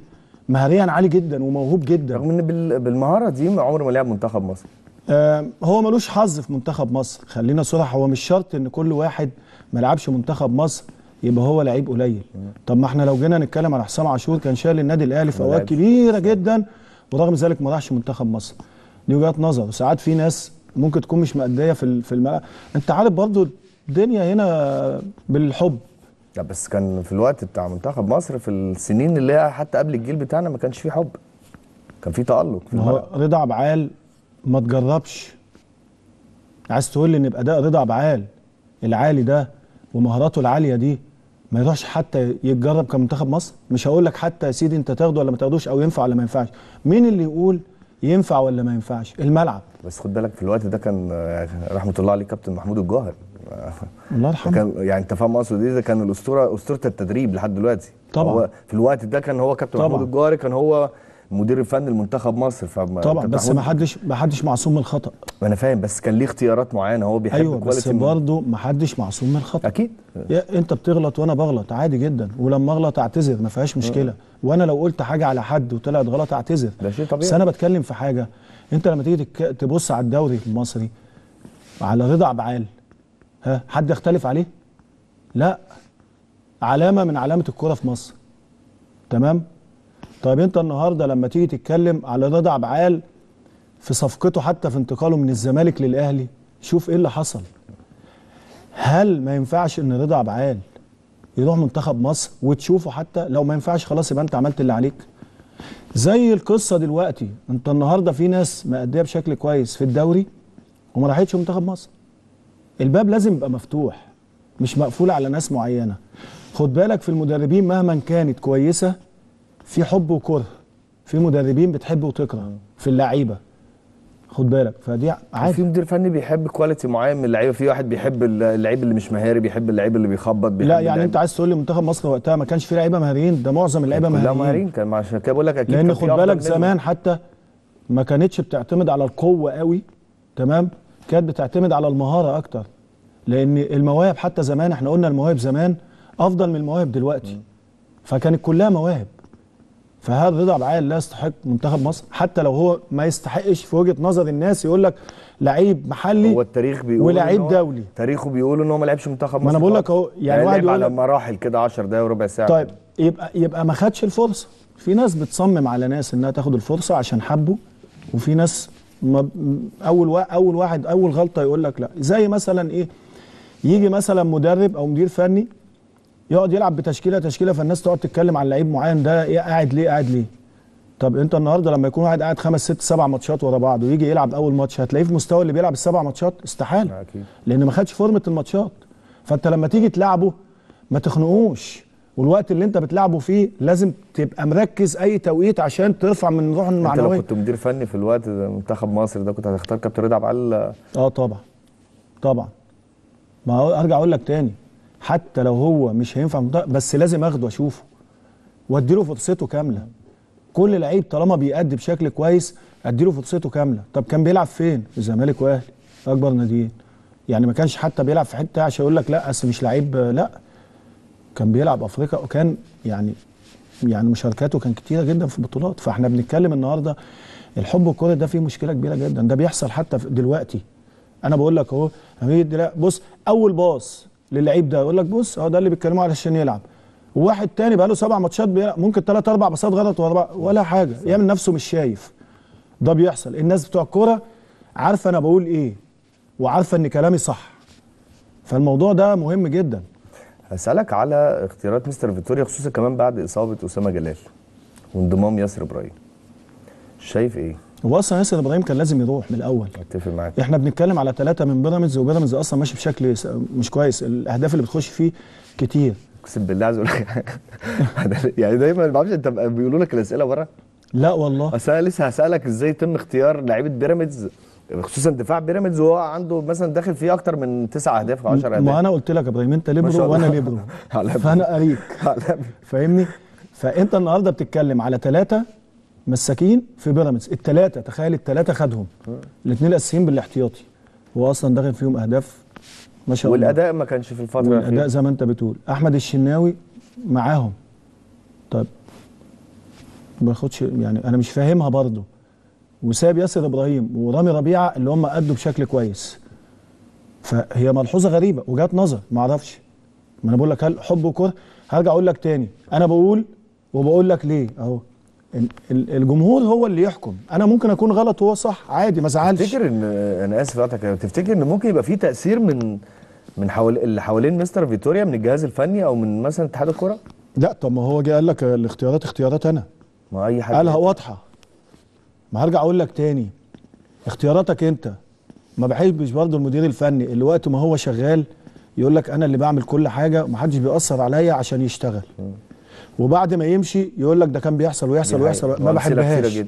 مهاريا عالي جدا وموهوب جدا رغم ان بالمهاره دي عمره ما لعب منتخب مصر آه هو ملوش حظ في منتخب مصر خلينا صراحه هو مش شرط ان كل واحد ما لعبش منتخب مصر يبقى هو لعيب قليل طب ما احنا لو جينا نتكلم على حسام عاشور كان شايل النادي الاهلي في اوقات كبيره جدا ورغم ذلك ما راحش منتخب مصر دي وجهات نظر وساعات في ناس ممكن تكون مش مأديه في في الملعب انت عارف برضو الدنيا هنا بالحب لا بس كان في الوقت بتاع منتخب مصر في السنين اللي هي حتى قبل الجيل بتاعنا ما كانش فيه حب كان فيه تألق في هو رضا عبعال ما تجربش عايز تقول لي ان باداء رضا عبعال العالي ده ومهاراته العاليه دي ما يروحش حتى يتجرب كمنتخب مصر مش هقول لك حتى يا سيدي انت تاخده ولا ما تاخدوش او ينفع ولا ما ينفعش مين اللي يقول ينفع ولا ما ينفعش الملعب بس خد بالك في الوقت ده كان رحمه الله عليه كابتن محمود الجوهر الله يرحمه كان يعني انت فاهم اقصد ايه ده كان الاسطوره اسطوره التدريب لحد دلوقتي طبعا هو في الوقت ده كان هو كابتن محمود الجوهر كان هو المدير الفني لمنتخب مصر ف طبعا بس ما حدش ما حدش معصوم من الخطا ما انا فاهم بس كان ليه اختيارات معينه هو بيحب أيوة بس برضه ما حدش معصوم من الخطا اكيد يا انت بتغلط وانا بغلط عادي جدا ولما اغلط اعتذر ما فيهاش مشكله وانا لو قلت حاجه على حد وطلعت غلط اعتذر ده شيء طبيعي بس انا بتكلم في حاجه انت لما تيجي تبص على الدوري المصري على رضا عبعال ها حد يختلف عليه لا علامه من علامه الكوره في مصر تمام طيب انت النهارده لما تيجي تتكلم على رضا عبعال في صفقته حتى في انتقاله من الزمالك للاهلي شوف ايه اللي حصل هل ما ينفعش ان رضا عبعال يروح منتخب مصر وتشوفه حتى لو ما ينفعش خلاص يبقى انت عملت اللي عليك زي القصه دلوقتي انت النهارده في ناس مأديه بشكل كويس في الدوري وما راحتش منتخب مصر الباب لازم يبقى مفتوح مش مقفول على ناس معينه خد بالك في المدربين مهما كانت كويسه في حب وكره في مدربين بتحب وتكره في اللعيبه خد بالك فدي عادي في مدير فني بيحب كواليتي معين من اللعيبه في واحد بيحب اللعيب اللي مش مهاري بيحب اللعيب اللي بيخبط بيحب لا يعني اللعيب. انت عايز تقول لي منتخب مصر وقتها ما كانش فيه لعيبه مهاريين ده معظم اللعيبه مهاريين لا مهاريين كان عشان كده بقول لك اكيد لان خد بالك زمان حتى ما كانتش بتعتمد على القوه قوي تمام كانت بتعتمد على المهاره اكتر لان المواهب حتى زمان احنا قلنا المواهب زمان افضل من المواهب دلوقتي م. فكانت كلها مواهب فهل رضا عبد لا يستحق منتخب مصر حتى لو هو ما يستحقش في وجهه نظر الناس يقول لك لعيب محلي هو التاريخ بيقول ولاعيب دولي تاريخه بيقول ان هو ما لعبش منتخب مصر ما انا بقول لك اهو يعني, يعني واحد على مراحل كده 10 دقايق وربع ساعه طيب يبقى يبقى ما خدش الفرصه في ناس بتصمم على ناس انها تاخد الفرصه عشان حبوا وفي ناس ما اول وا اول واحد اول غلطه يقول لك لا زي مثلا ايه يجي مثلا مدرب او مدير فني يقعد يلعب بتشكيله تشكيله فالناس تقعد تتكلم على لعيب معين ده ايه قاعد ليه قاعد ليه طب انت النهارده لما يكون واحد قاعد خمس ست سبع ماتشات ورا بعض ويجي يلعب اول ماتش هتلاقيه في مستوى اللي بيلعب السبع ماتشات استحاله أكيد. لان ما خدش فورمه الماتشات فانت لما تيجي تلعبه ما تخنقوش والوقت اللي انت بتلعبه فيه لازم تبقى مركز اي توقيت عشان ترفع من روح المعنويه انت لو كنت مدير فني في الوقت ده منتخب مصر ده كنت هتختار كابتن رضا عبد اه طبعا طبعا ما ارجع اقول لك تاني حتى لو هو مش هينفع بس لازم اخده اشوفه واديله فرصته كامله كل لعيب طالما بيأدي بشكل كويس اديله فرصته كامله طب كان بيلعب فين الزمالك واهلي اكبر ناديين يعني ما كانش حتى بيلعب في حته عشان يقول لك لا اصل مش لعيب لا كان بيلعب افريقيا وكان يعني يعني مشاركاته كان كتيره جدا في البطولات فاحنا بنتكلم النهارده الحب الكوره ده فيه مشكله كبيره جدا ده بيحصل حتى دلوقتي انا بقول لك اهو بص اول باص للعيب ده يقول لك بص هو ده اللي بيتكلموا علشان يلعب وواحد تاني بقى له سبع ماتشات ممكن ثلاث اربع بساط غلط ولا حاجه يعمل نفسه مش شايف ده بيحصل الناس بتوع الكوره عارفه انا بقول ايه وعارفه ان كلامي صح فالموضوع ده مهم جدا هسألك على اختيارات مستر فيتوريا خصوصا كمان بعد إصابة أسامة جلال وانضمام ياسر إبراهيم شايف إيه؟ هو اصلا ياسر ابراهيم كان لازم يروح من الاول اتفق معاك احنا بنتكلم على ثلاثه من بيراميدز وبيراميدز اصلا ماشي بشكل مش كويس الاهداف اللي بتخش فيه كتير اقسم بالله عايز اقول لك يعني دايما ما بعرفش انت بيقولوا لك الاسئله بره لا والله اصل انا لسه هسالك ازاي تم اختيار لعيبه بيراميدز خصوصا دفاع بيراميدز وهو عنده مثلا داخل فيه اكتر من تسع اهداف او 10 اهداف ما انا قلت لك يا ابراهيم انت ليبرو وانا ليبرو فانا اريك فاهمني فانت النهارده بتتكلم على ثلاثه مساكين في بيراميدز الثلاثه تخيل الثلاثه خدهم الاثنين الاساسيين بالاحتياطي هو اصلا داخل فيهم اهداف ما شاء الله والاداء ما كانش في الفتره الاداء زي ما انت بتقول احمد الشناوي معاهم طيب ما باخدش يعني انا مش فاهمها برضه وساب ياسر ابراهيم ورامي ربيعه اللي هم ادوا بشكل كويس فهي ملحوظه غريبه وجهات نظر ما اعرفش ما انا بقول لك هل حب وكره هرجع اقول لك تاني انا بقول وبقول لك ليه اهو الجمهور هو اللي يحكم انا ممكن اكون غلط وهو صح عادي ما ازعلش تفتكر ان انا اسف قطعتك تفتكر ان ممكن يبقى في تاثير من من حول اللي حوالين مستر فيتوريا من الجهاز الفني او من مثلا اتحاد الكره لا طب ما هو جه قال لك الاختيارات اختيارات انا ما اي حاجه قالها واضحه ما هرجع اقول لك تاني اختياراتك انت ما بحبش برضه المدير الفني اللي وقت ما هو شغال يقول لك انا اللي بعمل كل حاجه ومحدش بيأثر عليا عشان يشتغل م. وبعد ما يمشي يقول لك ده كان بيحصل ويحصل ويحصل ما بحبهاش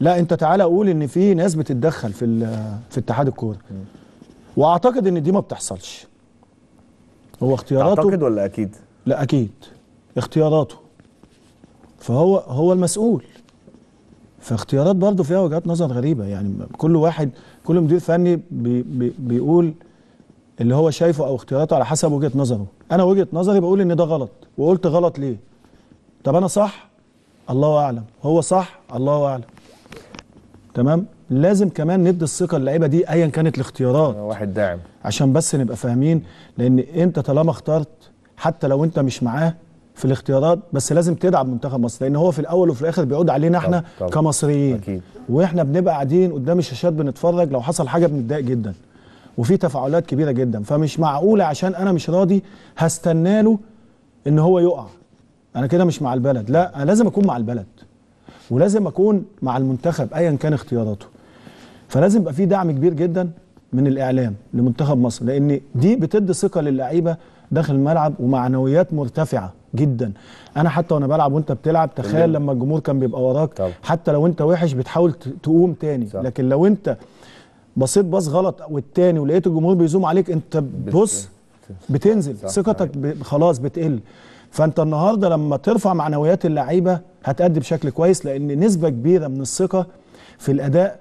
لا انت تعالى قول ان في ناس بتتدخل في في اتحاد الكوره واعتقد ان دي ما بتحصلش هو اختياراته اعتقد ولا اكيد لا اكيد اختياراته فهو هو المسؤول فاختيارات برضه فيها وجهات نظر غريبه يعني كل واحد كل مدير فني بي بي بيقول اللي هو شايفه او اختياراته على حسب وجهه نظره انا وجهه نظري بقول ان ده غلط وقلت غلط ليه طب انا صح الله اعلم هو صح الله اعلم تمام لازم كمان ندي الثقه للعيبه دي ايا كانت الاختيارات واحد داعم عشان بس نبقى فاهمين لان انت طالما اخترت حتى لو انت مش معاه في الاختيارات بس لازم تدعم منتخب مصر لان هو في الاول وفي الاخر بيعود علينا احنا طب طب كمصريين أكيد. واحنا بنبقى قاعدين قدام الشاشات بنتفرج لو حصل حاجه بنتضايق جدا وفي تفاعلات كبيره جدا فمش معقوله عشان انا مش راضي هستنى له ان هو يقع انا كده مش مع البلد لا انا لازم اكون مع البلد ولازم اكون مع المنتخب ايا كان اختياراته فلازم يبقى في دعم كبير جدا من الاعلام لمنتخب مصر لان دي بتدي ثقه للعيبه داخل الملعب ومعنويات مرتفعه جدا انا حتى وانا بلعب وانت بتلعب تخيل لما الجمهور كان بيبقى وراك طبعا. حتى لو انت وحش بتحاول تقوم تاني صح. لكن لو انت بصيت باص غلط والتاني ولقيت الجمهور بيزوم عليك انت بص بتنزل ثقتك خلاص بتقل فانت النهارده لما ترفع معنويات اللعيبه هتأدي بشكل كويس لان نسبه كبيره من الثقه في الاداء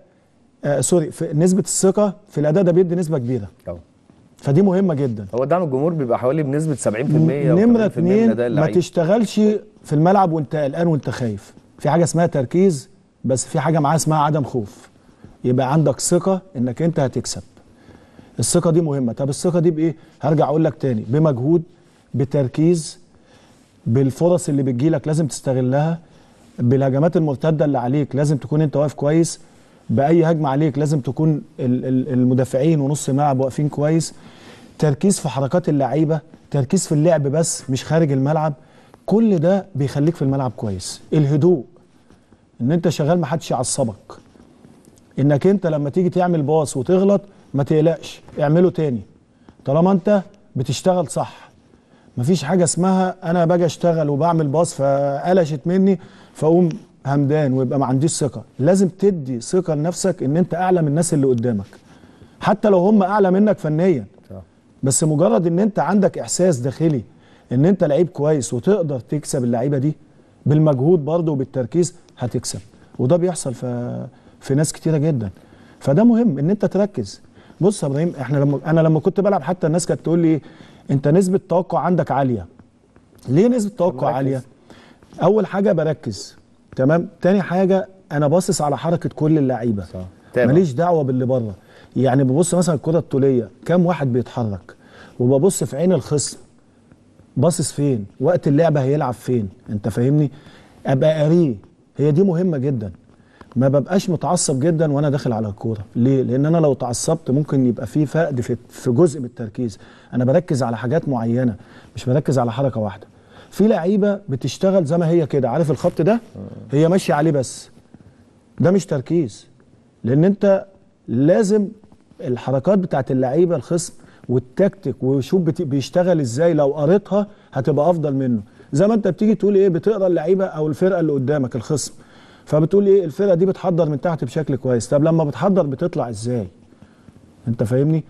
آه سوري في نسبه الثقه في الاداء ده بيدي نسبه كبيره أوه. فدي مهمه جدا هو دعم الجمهور بيبقى حوالي بنسبه 70% نمره 2 ما تشتغلش في الملعب وانت قلقان وانت خايف في حاجه اسمها تركيز بس في حاجه معاها اسمها عدم خوف يبقى عندك ثقه انك انت هتكسب الثقه دي مهمه طب الثقه دي بايه هرجع اقول لك تاني بمجهود بتركيز بالفرص اللي بتجيلك لازم تستغلها بالهجمات المرتده اللي عليك لازم تكون انت واقف كويس باي هجمه عليك لازم تكون المدافعين ونص الملعب واقفين كويس تركيز في حركات اللعيبه تركيز في اللعب بس مش خارج الملعب كل ده بيخليك في الملعب كويس الهدوء ان انت شغال ما حدش يعصبك انك انت لما تيجي تعمل باص وتغلط ما تقلقش اعمله تاني طالما انت بتشتغل صح مفيش حاجه اسمها انا باجي اشتغل وبعمل باص فقلشت مني فاقوم همدان ويبقى ما عنديش ثقه لازم تدي ثقه لنفسك ان انت اعلى من الناس اللي قدامك حتى لو هم اعلى منك فنيا بس مجرد ان انت عندك احساس داخلي ان انت لعيب كويس وتقدر تكسب اللعيبه دي بالمجهود برضه وبالتركيز هتكسب وده بيحصل في في ناس كتيره جدا فده مهم ان انت تركز بص يا ابراهيم احنا لما انا لما كنت بلعب حتى الناس كانت تقول لي انت نسبه توقع عندك عاليه ليه نسبه توقع عاليه اول حاجه بركز تمام تاني حاجه انا باصص على حركه كل اللعيبه ماليش دعوه باللي بره يعني ببص مثلا الكره الطوليه كام واحد بيتحرك وببص في عين الخصم باصص فين وقت اللعبه هيلعب فين انت فاهمني ابقى قاريه هي دي مهمه جدا ما ببقاش متعصب جدا وانا داخل على الكوره ليه لان انا لو اتعصبت ممكن يبقى في فقد في, جزء من التركيز انا بركز على حاجات معينه مش بركز على حركه واحده في لعيبه بتشتغل زي ما هي كده عارف الخط ده هي ماشيه عليه بس ده مش تركيز لان انت لازم الحركات بتاعت اللعيبه الخصم والتكتيك وشوف بيشتغل ازاي لو قريتها هتبقى افضل منه زي ما انت بتيجي تقول ايه بتقرا اللعيبه او الفرقه اللي قدامك الخصم فبتقول ايه الفرقه دي بتحضر من تحت بشكل كويس طب لما بتحضر بتطلع ازاي انت فاهمني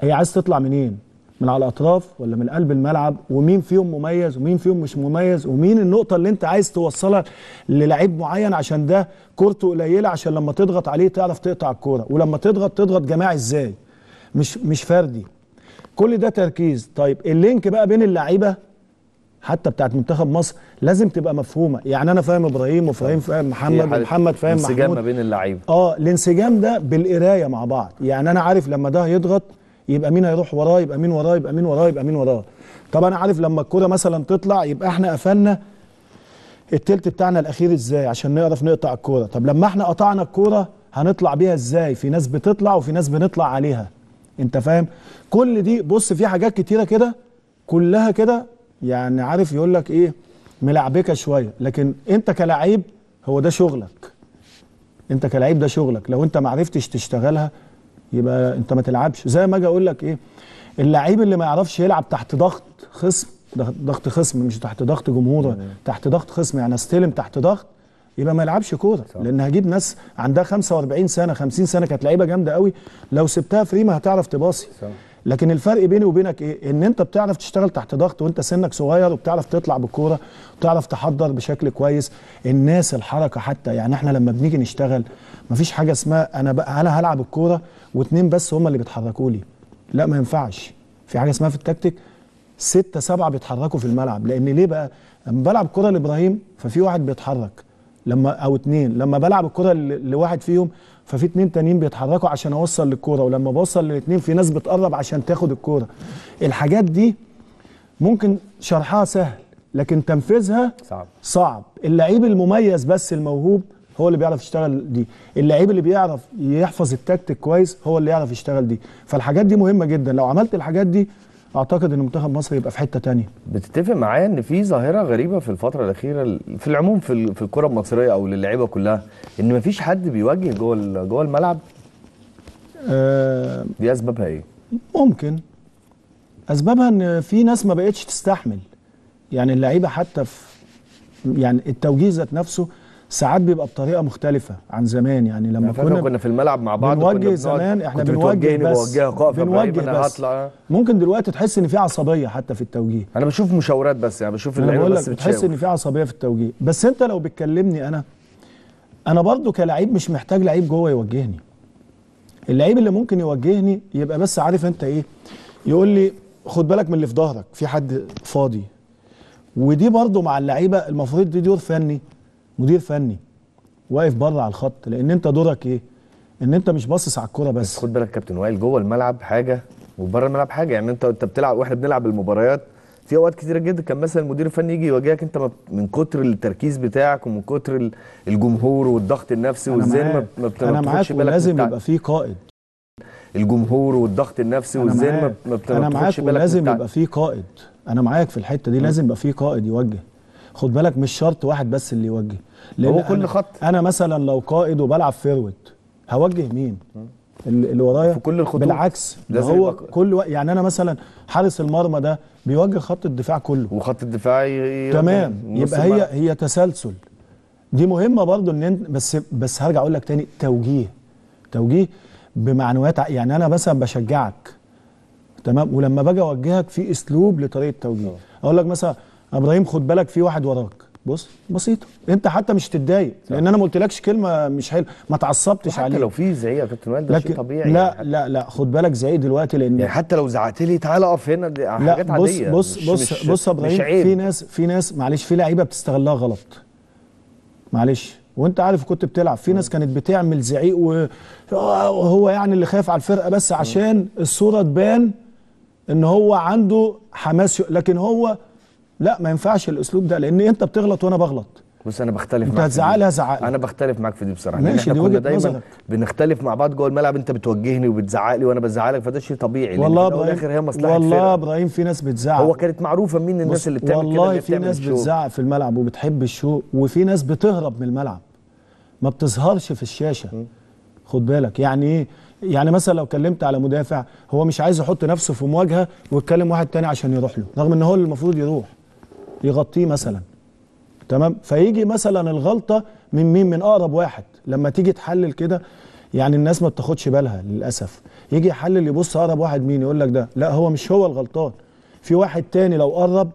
هي عايز تطلع منين من على الاطراف ولا من قلب الملعب ومين فيهم مميز ومين فيهم مش مميز ومين النقطه اللي انت عايز توصلها للعيب معين عشان ده كورته قليله عشان لما تضغط عليه تعرف تقطع الكوره ولما تضغط تضغط جماعي ازاي مش مش فردي كل ده تركيز طيب اللينك بقى بين اللعيبه حتى بتاعت منتخب مصر لازم تبقى مفهومه يعني انا فاهم ابراهيم وفاهم فاهم محمد ومحمد فاهم محمود الانسجام ما بين اللعيبه اه الانسجام ده بالقرايه مع بعض يعني انا عارف لما ده هيضغط يبقى مين هيروح وراه يبقى مين وراه يبقى مين وراه يبقى مين وراه طب انا عارف لما الكوره مثلا تطلع يبقى احنا قفلنا التلت بتاعنا الاخير ازاي عشان نعرف نقطع الكوره طب لما احنا قطعنا الكوره هنطلع بيها ازاي في ناس بتطلع وفي ناس بنطلع عليها انت فاهم كل دي بص في حاجات كتيره كده كلها كده يعني عارف يقول لك ايه ملعبكه شويه لكن انت كلاعب هو ده شغلك انت كلاعب ده شغلك لو انت ما عرفتش تشتغلها يبقى انت ما تلعبش زي ما اجي اقول لك ايه اللعيب اللي ما يعرفش يلعب تحت ضغط خصم ضغط خصم مش تحت ضغط جمهور يعني تحت ضغط خصم يعني استلم تحت ضغط يبقى ما يلعبش كوره لان هجيب ناس عندها 45 سنه 50 سنه كانت لعيبه جامده قوي لو سبتها فري ما هتعرف تباصي لكن الفرق بيني وبينك ايه ان انت بتعرف تشتغل تحت ضغط وانت سنك صغير وبتعرف تطلع بالكوره بتعرف تحضر بشكل كويس الناس الحركه حتى يعني احنا لما بنيجي نشتغل مفيش حاجه اسمها انا بقى انا هلعب الكوره واتنين بس هم اللي بيتحركوا لي لا ما ينفعش في حاجه اسمها في التكتيك ستة سبعة بيتحركوا في الملعب لان ليه بقى لما بلعب كوره لابراهيم ففي واحد بيتحرك لما او اتنين لما بلعب الكوره لواحد فيهم ففي اتنين تانيين بيتحركوا عشان اوصل للكوره ولما بوصل للاتنين في ناس بتقرب عشان تاخد الكوره الحاجات دي ممكن شرحها سهل لكن تنفيذها صعب صعب اللعيب المميز بس الموهوب هو اللي بيعرف يشتغل دي اللعيب اللي بيعرف يحفظ التكتيك كويس هو اللي يعرف يشتغل دي فالحاجات دي مهمه جدا لو عملت الحاجات دي اعتقد ان منتخب مصر يبقى في حته تانية بتتفق معايا ان في ظاهره غريبه في الفتره الاخيره في العموم في في الكره المصريه او للعيبه كلها ان مفيش حد بيواجه جوه جوه الملعب أه دي اسبابها ايه ممكن اسبابها ان في ناس ما بقتش تستحمل يعني اللعيبه حتى في يعني التوجيه ذات نفسه ساعات بيبقى بطريقه مختلفه عن زمان يعني لما كنا كنا في الملعب مع بعض بنوجه زمان احنا بنوجه بس بنوجه طيب، بس هطلع. ممكن دلوقتي تحس ان في عصبيه حتى في التوجيه انا بشوف مشاورات بس يعني بشوف اللعيبه بس بتحس ان في عصبيه في التوجيه بس انت لو بتكلمني انا انا برضو كلاعب مش محتاج لعيب جوه يوجهني اللعيب اللي ممكن يوجهني يبقى بس عارف انت ايه يقول لي خد بالك من اللي في ظهرك في حد فاضي ودي برضو مع اللعيبه المفروض دي دور فني مدير فني واقف بره على الخط لان انت دورك ايه ان انت مش باصص على الكوره بس, بس خد بالك كابتن وائل جوه الملعب حاجه وبره الملعب حاجه يعني انت انت بتلعب واحنا بنلعب المباريات في اوقات كتيره جدا كان مثلا المدير الفني يجي يواجهك انت من كتر التركيز بتاعك ومن كتر الجمهور والضغط النفسي وازاي ما بتاخدش بالك انا معاك لازم يبقى في قائد الجمهور والضغط النفسي وازاي ما بتاخدش بالك انا معاك لازم يبقى في قائد انا معاك في الحته دي لازم يبقى في قائد يوجه خد بالك مش شرط واحد بس اللي يوجه هو كل أنا خط انا مثلا لو قائد وبلعب فيرويد هوجه مين اللي ورايا في كل الخطوط بالعكس ده هو بقى. كل و... يعني انا مثلا حارس المرمى ده بيوجه خط الدفاع كله وخط الدفاع ي... تمام يبقى هي هي تسلسل دي مهمه برضو ان انت بس بس هرجع اقول لك تاني توجيه توجيه بمعنويات يعني انا مثلا بشجعك تمام ولما باجي اوجهك في اسلوب لطريقه توجيه اه. اقول لك مثلا ابراهيم خد بالك في واحد وراك بص بسيطه انت حتى مش تتضايق لان انا ما قلتلكش كلمه مش حلوه ما اتعصبتش عليه حتى لو في زعيق يا كابتن وائل ده شيء طبيعي لا يعني لا لا خد بالك زعيق دلوقتي لان يعني حتى لو زعقت لي تعالى اقف هنا دي حاجات بص عاديه بص بص بص بص يا ابراهيم في ناس في ناس معلش في لعيبه بتستغلها غلط معلش وانت عارف كنت بتلعب في ناس كانت بتعمل زعيق وهو يعني اللي خايف على الفرقه بس عشان الصوره تبان ان هو عنده حماس لكن هو لا ما ينفعش الاسلوب ده لان انت بتغلط وانا بغلط بص انا بختلف انت معاك هتزعلها زعق انا بختلف معاك في دي بصراحه يعني ماشي احنا كنا دايما نظرك. بنختلف مع بعض جوه الملعب انت بتوجهني وبتزعق لي وانا بزعلك فده شيء طبيعي والله لان ابراهيم هي مصلحه والله ابراهيم في ناس بتزعق هو كانت معروفه مين الناس اللي بتعمل والله كده والله في ناس بتزعق في الملعب وبتحب الشو وفي ناس بتهرب من الملعب ما بتظهرش في الشاشه م. خد بالك يعني ايه يعني مثلا لو كلمت على مدافع هو مش عايز يحط نفسه في مواجهه ويتكلم واحد تاني عشان يروح له رغم ان هو المفروض يروح يغطيه مثلا تمام فيجي مثلا الغلطه من مين من اقرب واحد لما تيجي تحلل كده يعني الناس ما بتاخدش بالها للاسف يجي يحلل يبص اقرب واحد مين يقول لك ده لا هو مش هو الغلطان في واحد تاني لو قرب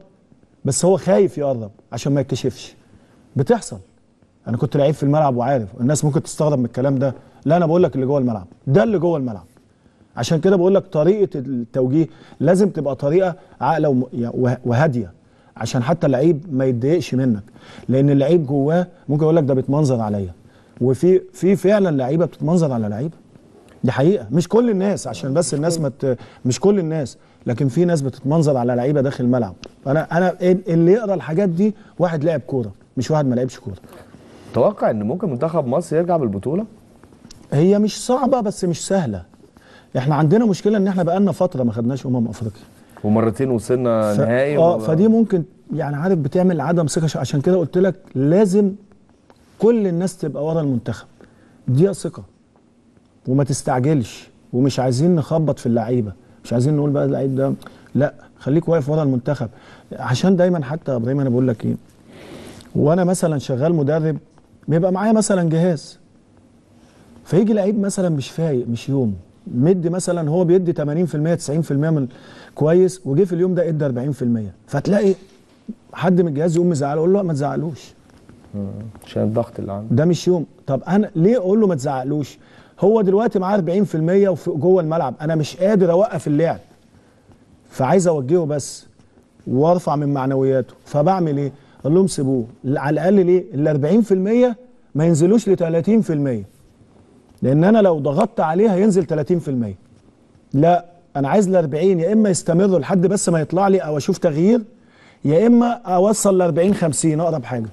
بس هو خايف يقرب عشان ما يكتشفش بتحصل انا كنت لعيب في الملعب وعارف الناس ممكن تستغرب من الكلام ده لا انا بقول لك اللي جوه الملعب ده اللي جوه الملعب عشان كده بقول لك طريقه التوجيه لازم تبقى طريقه عاقله يعني وهاديه عشان حتى اللعيب ما يتضايقش منك لان اللعيب جواه ممكن يقول لك ده بيتمنظر عليا وفي في فعلا لعيبه بتتمنظر على لعيبه دي حقيقه مش كل الناس عشان بس الناس ما مت... مش كل الناس لكن في ناس بتتمنظر على لعيبه داخل الملعب انا انا اللي يقرا الحاجات دي واحد لعب كوره مش واحد ما لعبش كوره توقع ان ممكن منتخب مصر يرجع بالبطوله هي مش صعبه بس مش سهله احنا عندنا مشكله ان احنا بقالنا فتره ما خدناش امم افريقيا ومرتين وصلنا ف... نهائي اه و... فدي ممكن يعني عارف بتعمل عدم ثقه عشان كده قلت لك لازم كل الناس تبقى ورا المنتخب دي ثقه وما تستعجلش ومش عايزين نخبط في اللعيبه مش عايزين نقول بقى اللعيب ده لا خليك واقف ورا المنتخب عشان دايما حتى يا ابراهيم انا بقول لك ايه وانا مثلا شغال مدرب بيبقى معايا مثلا جهاز فيجي لعيب مثلا مش فايق مش يومه مدي مثلا هو بيدي 80% 90% من كويس وجه في اليوم ده ادى 40% فتلاقي حد من الجهاز يقوم مزعله اقول له ما تزعلوش عشان الضغط اللي عنده ده مش يوم طب انا ليه اقول له ما تزعقلوش هو دلوقتي معاه 40% وجوه الملعب انا مش قادر اوقف اللعب فعايز اوجهه بس وارفع من معنوياته فبعمل ايه اقول لهم سيبوه على الاقل ليه ال 40% ما ينزلوش ل 30% لان انا لو ضغطت عليه هينزل 30% لا انا عايز ال 40 يا اما يستمر لحد بس ما يطلع لي او اشوف تغيير يا اما اوصل ل 40 50 اقرب حاجه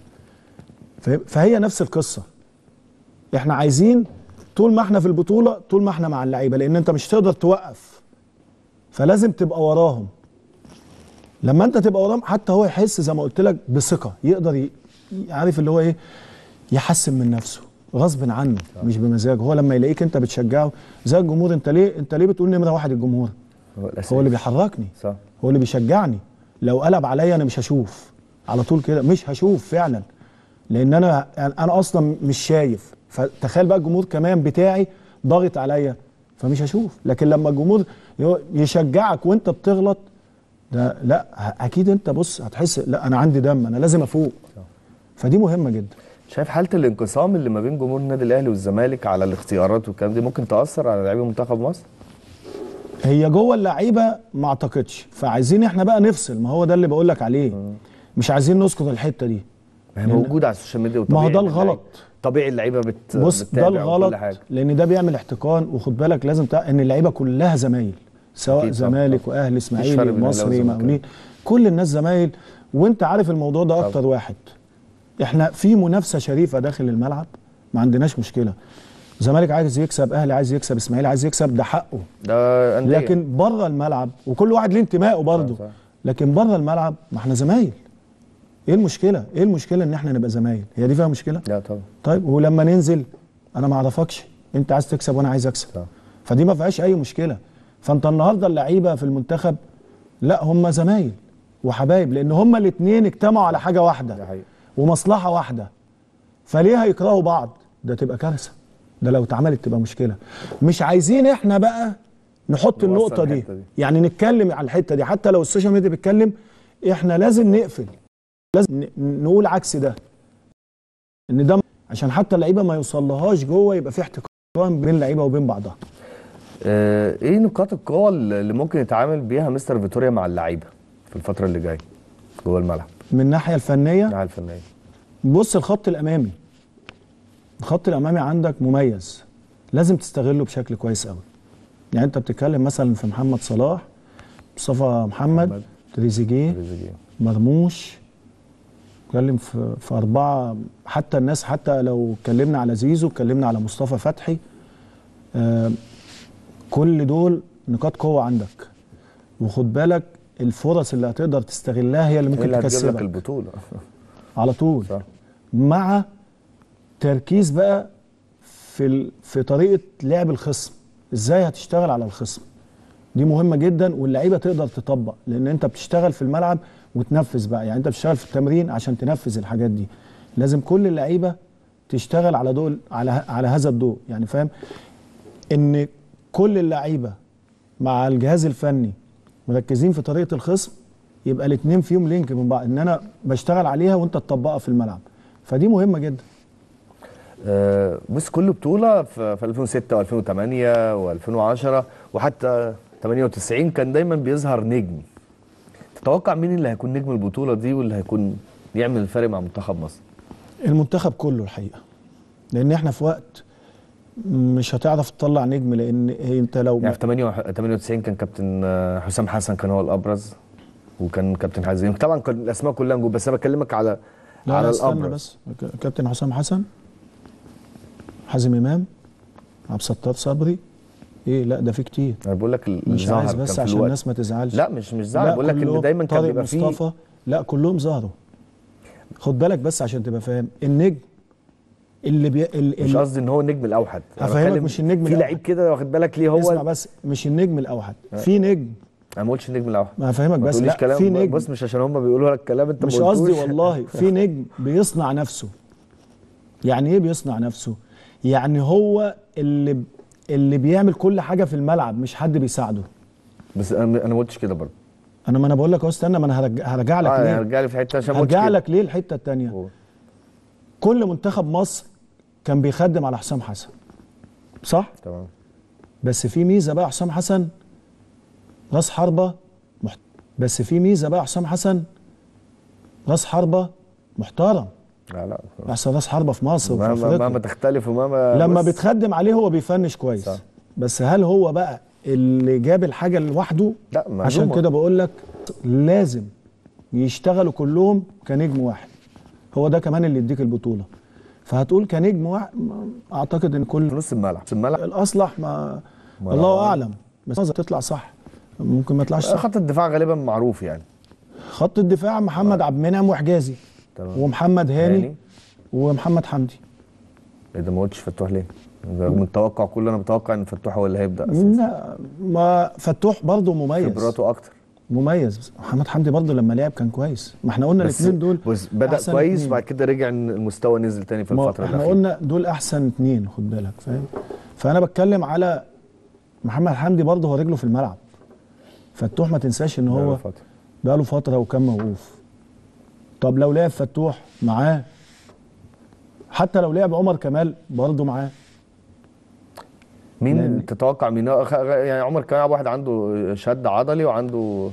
فهي نفس القصه احنا عايزين طول ما احنا في البطوله طول ما احنا مع اللعيبه لان انت مش تقدر توقف فلازم تبقى وراهم لما انت تبقى وراهم حتى هو يحس زي ما قلت لك بثقه يقدر ي... عارف اللي هو ايه يحسن من نفسه غصب عنه مش بمزاجه هو لما يلاقيك انت بتشجعه زي الجمهور انت ليه انت ليه بتقول نمره واحد الجمهور هو, هو اللي بيحركني صح. هو اللي بيشجعني لو قلب عليا انا مش هشوف على طول كده مش هشوف فعلا لان انا يعني انا اصلا مش شايف فتخيل بقى الجمهور كمان بتاعي ضاغط عليا فمش هشوف لكن لما الجمهور يشجعك وانت بتغلط ده لا اكيد انت بص هتحس لا انا عندي دم انا لازم افوق فدي مهمه جدا شايف حاله الانقسام اللي ما بين جمهور النادي الاهلي والزمالك على الاختيارات والكلام دي ممكن تاثر على لعيبه منتخب مصر هي جوه اللعيبه ما اعتقدش فعايزين احنا بقى نفصل ما هو ده اللي بقول لك عليه مش عايزين نسقط الحته دي هي موجوده يعني على السوشيال ميديا وطبيعي ما هو ده الغلط طبيعي اللعيبه بت بص ده الغلط لان ده بيعمل احتقان وخد بالك لازم تق... ان اللعيبه كلها زمايل سواء زمالك واهلي اسماعيلي مصري مقاولين كل الناس زمايل وانت عارف الموضوع ده اكتر واحد احنا في منافسه شريفه داخل الملعب ما عندناش مشكله الزمالك عايز يكسب اهلي عايز يكسب اسماعيلي عايز يكسب ده حقه ده أندية. لكن بره الملعب وكل واحد ليه انتمائه برضه لكن بره الملعب ما احنا زمايل ايه المشكله ايه المشكله ان احنا نبقى زمايل هي دي فيها مشكله لا طبعا طيب ولما ننزل انا ما اعرفكش انت عايز تكسب وانا عايز اكسب طبعا. فدي ما فيهاش اي مشكله فانت النهارده اللعيبه في المنتخب لا هم زمايل وحبايب لان هم الاثنين اجتمعوا على حاجه واحده ده حقيقة. ومصلحه واحده فليه هيكرهوا بعض ده تبقى كارثه ده لو اتعملت تبقى مشكله مش عايزين احنا بقى نحط النقطه دي. دي يعني نتكلم على الحته دي حتى لو السوشيال ميديا بتتكلم احنا لازم نقفل لازم نقول عكس ده ان ده عشان حتى اللعيبه ما يوصلهاش جوه يبقى في احتكار بين اللعيبه وبين بعضها آه ايه نقاط القوه اللي ممكن يتعامل بيها مستر فيتوريا مع اللعيبه في الفتره اللي جايه جوه الملعب من الناحيه الفنيه الناحيه الفنيه بص الخط الامامي الخط الامامي عندك مميز لازم تستغله بشكل كويس قوي يعني انت بتتكلم مثلا في محمد صلاح مصطفى محمد تريزيجيه مرموش اتكلم في في اربعه حتى الناس حتى لو اتكلمنا على زيزو اتكلمنا على مصطفى فتحي آه، كل دول نقاط قوه عندك وخد بالك الفرص اللي هتقدر تستغلها هي اللي ممكن تكسبك البطوله على طول صح. مع تركيز بقى في في طريقه لعب الخصم ازاي هتشتغل على الخصم دي مهمه جدا واللعيبه تقدر تطبق لان انت بتشتغل في الملعب وتنفذ بقى يعني انت بتشتغل في التمرين عشان تنفذ الحاجات دي لازم كل اللعيبه تشتغل على دول على على هذا الضوء يعني فاهم ان كل اللعيبه مع الجهاز الفني مركزين في طريقه الخصم يبقى الاثنين فيهم لينك من بعض ان انا بشتغل عليها وانت تطبقها في الملعب فدي مهمه جدا بس آه، بص كل بطوله في 2006 و2008 و2010 وحتى 98 كان دايما بيظهر نجم تتوقع مين اللي هيكون نجم البطوله دي واللي هيكون يعمل الفرق مع منتخب مصر المنتخب كله الحقيقه لان احنا في وقت مش هتعرف تطلع نجم لان انت لو يعني في 98 كان كابتن آه، حسام حسن كان هو الابرز وكان كابتن حازم يعني طبعا كان الاسماء كلها نجوم بس انا بكلمك على لا على لا الابرز بس كابتن حسام حسن حازم امام عبد الستار صبري ايه لا ده في كتير انا بقول لك مش عايز بس عشان الوقت. الناس ما تزعلش لا مش مش زعل بقول لك ان دايما كان بيبقى فيه مصطفى لا كلهم ظهروا خد بالك بس عشان تبقى فاهم النجم اللي بي... ال... مش قصدي ان هو النجم الاوحد هفهمك مش النجم في لعيب كده واخد بالك ليه هو اسمع بس مش النجم الاوحد آه. في نجم انا ما قلتش النجم الاوحد ما هفهمك بس لا كلام في نجم بص مش عشان هم بيقولوا لك كلام انت مش قصدي والله في نجم بيصنع نفسه يعني ايه بيصنع نفسه يعني هو اللي اللي بيعمل كل حاجه في الملعب مش حد بيساعده بس انا انا ما قلتش كده برضه انا ما انا بقول لك اهو استنى ما انا هرجع لك آه ليه هرجع لك في حته عشان هرجع لك ليه الحته الثانيه كل منتخب مصر كان بيخدم على حسام حسن صح؟ تمام بس في ميزه بقى حسام حسن راس حربه محت... بس في ميزه بقى حسام حسن راس حربه محترم لا لا احسن راس حربه في مصر مهما وفي ما تختلف ومهما لما بس... بتخدم عليه هو بيفنش كويس صح. بس هل هو بقى اللي جاب الحاجه لوحده لا معلومة. عشان كده بقول لك لازم يشتغلوا كلهم كنجم واحد هو ده كمان اللي يديك البطوله فهتقول كنجم واحد اعتقد ان كل نص الملعب نص الملعب الاصلح ما ملعب. الله اعلم بس تطلع صح ممكن ما تطلعش صح خط الدفاع غالبا معروف يعني خط الدفاع محمد آه. عبد المنعم وحجازي طبعا. ومحمد هاني, هاني ومحمد حمدي ايه ده ما قلتش فتوح ليه؟ من التوقع كله انا متوقع ان فتوح هو اللي هيبدا اساسا لا ما فتوح برضه مميز خبراته اكتر مميز محمد حمدي برضه لما لعب كان كويس ما احنا قلنا الاثنين دول بس بدا كويس وبعد كده رجع المستوى نزل تاني في الفتره احنا قلنا دول احسن اثنين خد بالك فاهم فانا بتكلم على محمد حمدي برضه هو رجله في الملعب فتوح ما تنساش ان هو بقى له فتره وكان موقوف طب لو لعب فتوح معاه حتى لو لعب عمر كمال برضه معاه مين يعني تتوقع مين يعني عمر كمال واحد عنده شد عضلي وعنده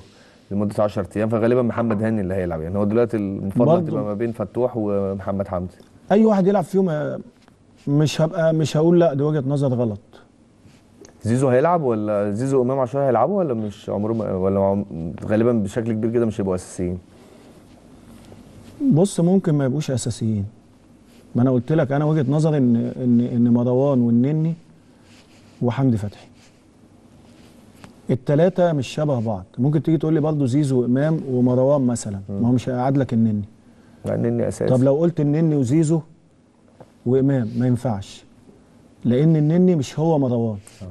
لمده 10 ايام فغالبا محمد هاني اللي هيلعب يعني هو دلوقتي المفاضله هتبقى ما بين فتوح ومحمد حمدي اي واحد يلعب فيهم آه، مش هبقى مش هقول لا دي وجهه نظر غلط زيزو هيلعب ولا زيزو امام عاشور هيلعبوا ولا مش عمرهم ولا غالبا بشكل كبير كده مش هيبقوا اساسيين بص ممكن ما يبقوش اساسيين ما انا قلت لك انا وجهه نظري ان ان ان مروان والنني وحمدي فتحي التلاتة مش شبه بعض ممكن تيجي تقول لي برضه زيزو وامام ومروان مثلا ما هو مش هيقعد لك النني النني اساسي طب لو قلت النني وزيزو وامام ما ينفعش لان النني مش هو مروان آه.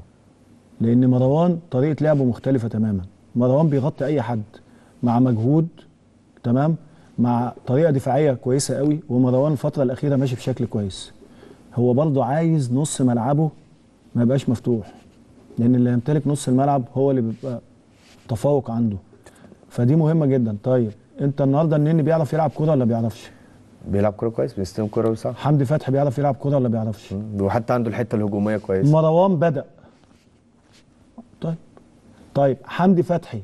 لان مروان طريقه لعبه مختلفه تماما مروان بيغطي اي حد مع مجهود تمام مع طريقه دفاعيه كويسه قوي ومروان الفتره الاخيره ماشي بشكل كويس هو برضه عايز نص ملعبه ما يبقاش مفتوح لان اللي يمتلك نص الملعب هو اللي بيبقى تفوق عنده فدي مهمه جدا طيب انت النهارده النني بيعرف يلعب كوره ولا بيعرفش بيلعب كوره كويس بيستلم كوره صح حمدي فتحي بيعرف يلعب كوره ولا بيعرفش وحتى عنده الحته الهجوميه كويس مروان بدا طيب طيب حمدي فتحي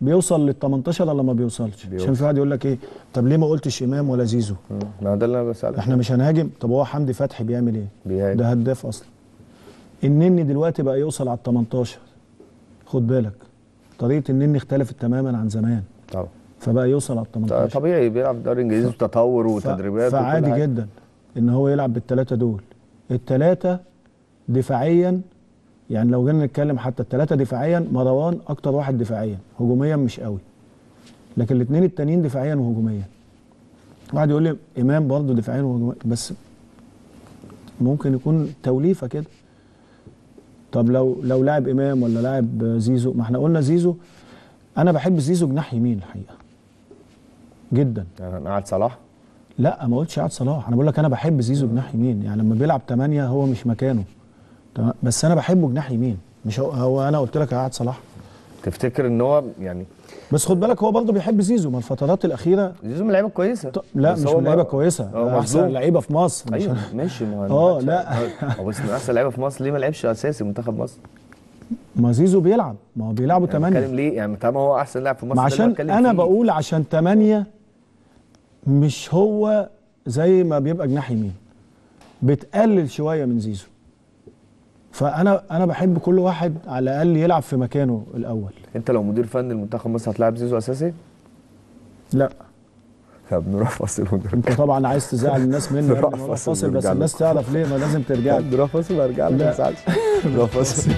بيوصل لل 18 ولا ما بيوصلش؟ بيوصل. عشان في واحد يقول لك ايه؟ طب ليه ما قلتش امام ولا زيزو؟ ما ده اللي انا بسالك احنا مش هنهاجم، طب هو حمدي فتحي بيعمل ايه؟ بيهاجم ده هداف اصلا النني دلوقتي بقى يوصل على ال 18 خد بالك طريقه النني اختلفت تماما عن زمان طبعا فبقى يوصل على ال 18 طبيعي بيلعب الدوري الانجليزي وتطور وتدريبات فعادي جدا ان هو يلعب بالثلاثه دول الثلاثه دفاعيا يعني لو جينا نتكلم حتى الثلاثه دفاعيا مروان اكتر واحد دفاعيا هجوميا مش قوي لكن الاثنين التانيين دفاعيا وهجوميا واحد يقول لي امام برضه دفاعيا وهجوميا بس ممكن يكون توليفه كده طب لو لو لاعب امام ولا لاعب زيزو ما احنا قلنا زيزو انا بحب زيزو جناح يمين الحقيقه جدا يعني قاعد صلاح لا ما قلتش قاعد صلاح انا بقول لك انا بحب زيزو جناح يمين يعني لما بيلعب 8 هو مش مكانه تمام بس انا بحبه جناح يمين مش هو, هو انا قلت لك قاعد صلاح تفتكر ان هو يعني بس خد بالك هو برضه بيحب زيزو ما الفترات الاخيره زيزو من اللعيبه الكويسه لا مش من اللعيبه الكويسه هو احسن لعيبه في مصر ايوه ماشي ما اه لا هو اسمه احسن لعيبه في مصر ليه ما لعبش اساسي منتخب مصر ما زيزو بيلعب ما هو بيلعبوا 8 يعني ليه يعني طالما هو احسن لاعب في مصر عشان انا فيه. بقول عشان 8 مش هو زي ما بيبقى جناح يمين بتقلل شويه من زيزو فانا انا بحب كل واحد على الاقل يلعب في مكانه الاول انت لو مدير فني المنتخب مصر هتلاعب زيزو اساسي؟ لا طب نروح فاصل ونرجع انت طبعا عايز تزعل الناس مني نروح فاصل بس الناس تعرف ليه ما لازم ترجع لي نروح فاصل وارجع لك ما تزعلش نروح فاصل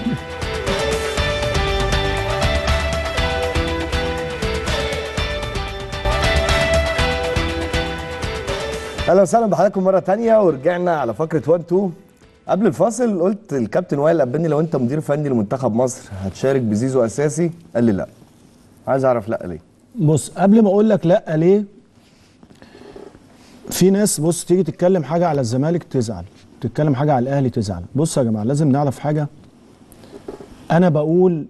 اهلا وسهلا بحضراتكم مره ثانيه ورجعنا على فقره 1 2 قبل الفاصل قلت الكابتن وائل قبلني لو انت مدير فني لمنتخب مصر هتشارك بزيزو اساسي قال لي لا عايز اعرف لا ليه بص قبل ما اقول لك لا ليه في ناس بص تيجي تتكلم حاجه على الزمالك تزعل تتكلم حاجه على الاهلي تزعل بص يا جماعه لازم نعرف حاجه انا بقول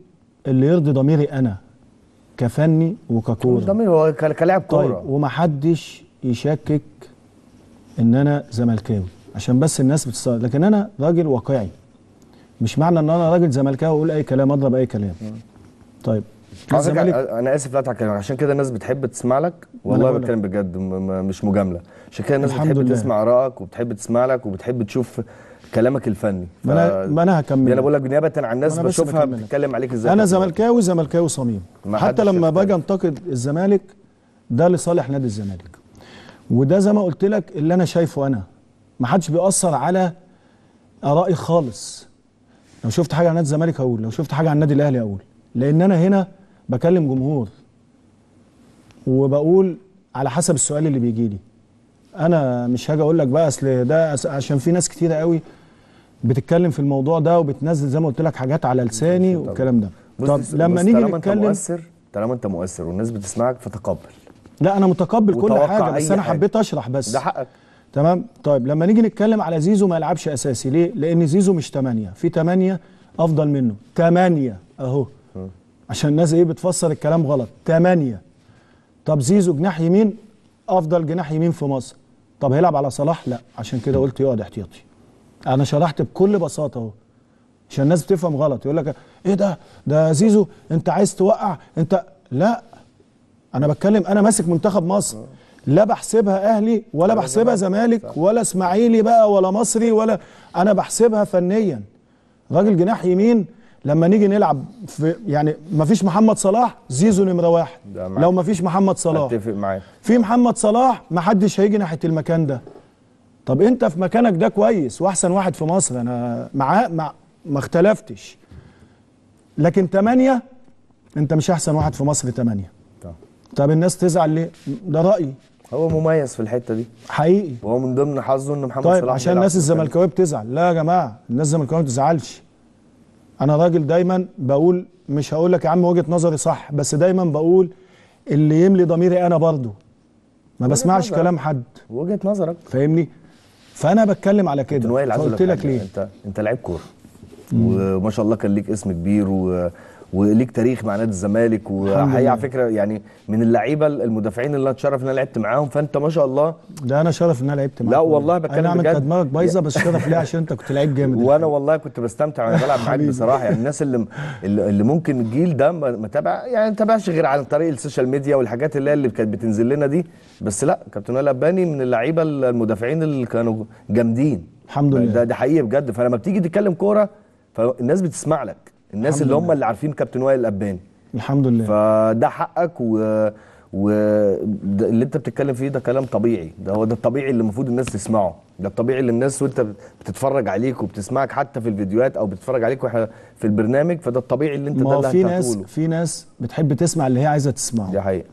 اللي يرضي ضميري انا كفني وككوره ضميري هو كلاعب كوره طيب ومحدش يشكك ان انا زملكاوي عشان بس الناس بتستغرب لكن انا راجل واقعي مش معنى ان انا راجل زملكاوي اقول اي كلام اضرب اي كلام طيب انا اسف لا على عشان كده الناس بتحب تسمع لك والله بتكلم بجد مش مجامله عشان كده الناس بتحب لله. تسمع ارائك وبتحب تسمع لك وبتحب تشوف كلامك الفني ما انا ما انا هكمل يعني انا بقول لك نيابه عن الناس بشوفها بتتكلم عليك ازاي انا زملكاوي زملكاوي صميم حتى لما باجي انتقد الزمالك ده لصالح نادي الزمالك وده زي ما قلت لك اللي انا شايفه انا ما حدش بيأثر على آرائي خالص لو شفت حاجة عن نادي الزمالك هقول لو شفت حاجة عن النادي الأهلي هقول لأن أنا هنا بكلم جمهور وبقول على حسب السؤال اللي بيجي لي أنا مش هاجي أقول لك بقى أصل ده عشان في ناس كتيرة قوي بتتكلم في الموضوع ده وبتنزل زي ما قلت لك حاجات على لساني والكلام ده طب لما نيجي نتكلم مؤثر طالما انت مؤثر والناس بتسمعك فتقبل لا انا متقبل كل حاجه بس انا حبيت اشرح بس ده حقك تمام طيب لما نيجي نتكلم على زيزو ما يلعبش اساسي ليه لان زيزو مش 8 في 8 افضل منه 8 اهو عشان الناس ايه بتفسر الكلام غلط 8 طب زيزو جناح يمين افضل جناح يمين في مصر طب هيلعب على صلاح لا عشان كده قلت يقعد احتياطي انا شرحت بكل بساطه اهو عشان الناس بتفهم غلط يقول لك ايه ده ده زيزو انت عايز توقع انت لا انا بتكلم انا ماسك منتخب مصر لا بحسبها اهلي ولا بحسبها زمالك ولا اسماعيلي بقى ولا مصري ولا انا بحسبها فنيا راجل جناح يمين لما نيجي نلعب في يعني ما فيش محمد صلاح زيزو نمره واحد لو ما فيش محمد صلاح اتفق معاك في محمد صلاح ما حدش هيجي ناحيه المكان ده طب انت في مكانك ده كويس واحسن واحد في مصر انا معاه مع ما اختلفتش لكن ثمانية انت مش احسن واحد في مصر ثمانية طب الناس تزعل ليه ده رايي هو مميز في الحته دي حقيقي وهو من ضمن حظه ان محمد طيب صلاح عشان الناس الزملكاويه بتزعل لا يا جماعه الناس الزملكاويه ما بتزعلش انا راجل دايما بقول مش هقول لك يا عم وجهه نظري صح بس دايما بقول اللي يملي ضميري انا برضه ما بسمعش كلام حد وجهه نظرك فاهمني فانا بتكلم على كده قلت لك ليه انت انت لعيب كوره وما شاء الله كان ليك اسم كبير و وليك تاريخ مع نادي الزمالك وحقيقه على فكره يعني من اللعيبه المدافعين اللي انا اتشرف ان انا لعبت معاهم فانت ما شاء الله ده انا شرف ان انا لعبت معاك لا والله بتكلم نعم، بجد انا دماغك بايظه بس شرف ليه عشان انت كنت لعيب جامد وانا والله كنت بستمتع وانا بلعب معاك بصراحه يعني الناس اللي اللي ممكن الجيل ده ما تابع يعني ما تابعش غير عن طريق السوشيال ميديا والحاجات اللي هي اللي كانت بتنزل لنا دي بس لا كابتن وائل الباني من اللعيبه المدافعين اللي كانوا جامدين الحمد لله ده, ده حقيقي بجد فلما بتيجي تتكلم كوره فالناس بتسمع لك الناس اللي هم اللي عارفين كابتن وائل الاباني الحمد لله فده حقك و و اللي انت بتتكلم فيه ده كلام طبيعي ده هو ده الطبيعي اللي المفروض الناس تسمعه ده الطبيعي اللي الناس وانت بتتفرج عليك وبتسمعك حتى في الفيديوهات او بتتفرج عليك واحنا في البرنامج فده الطبيعي اللي انت ما ده اللي في ناس في ناس بتحب تسمع اللي هي عايزه تسمعه دي حقيقه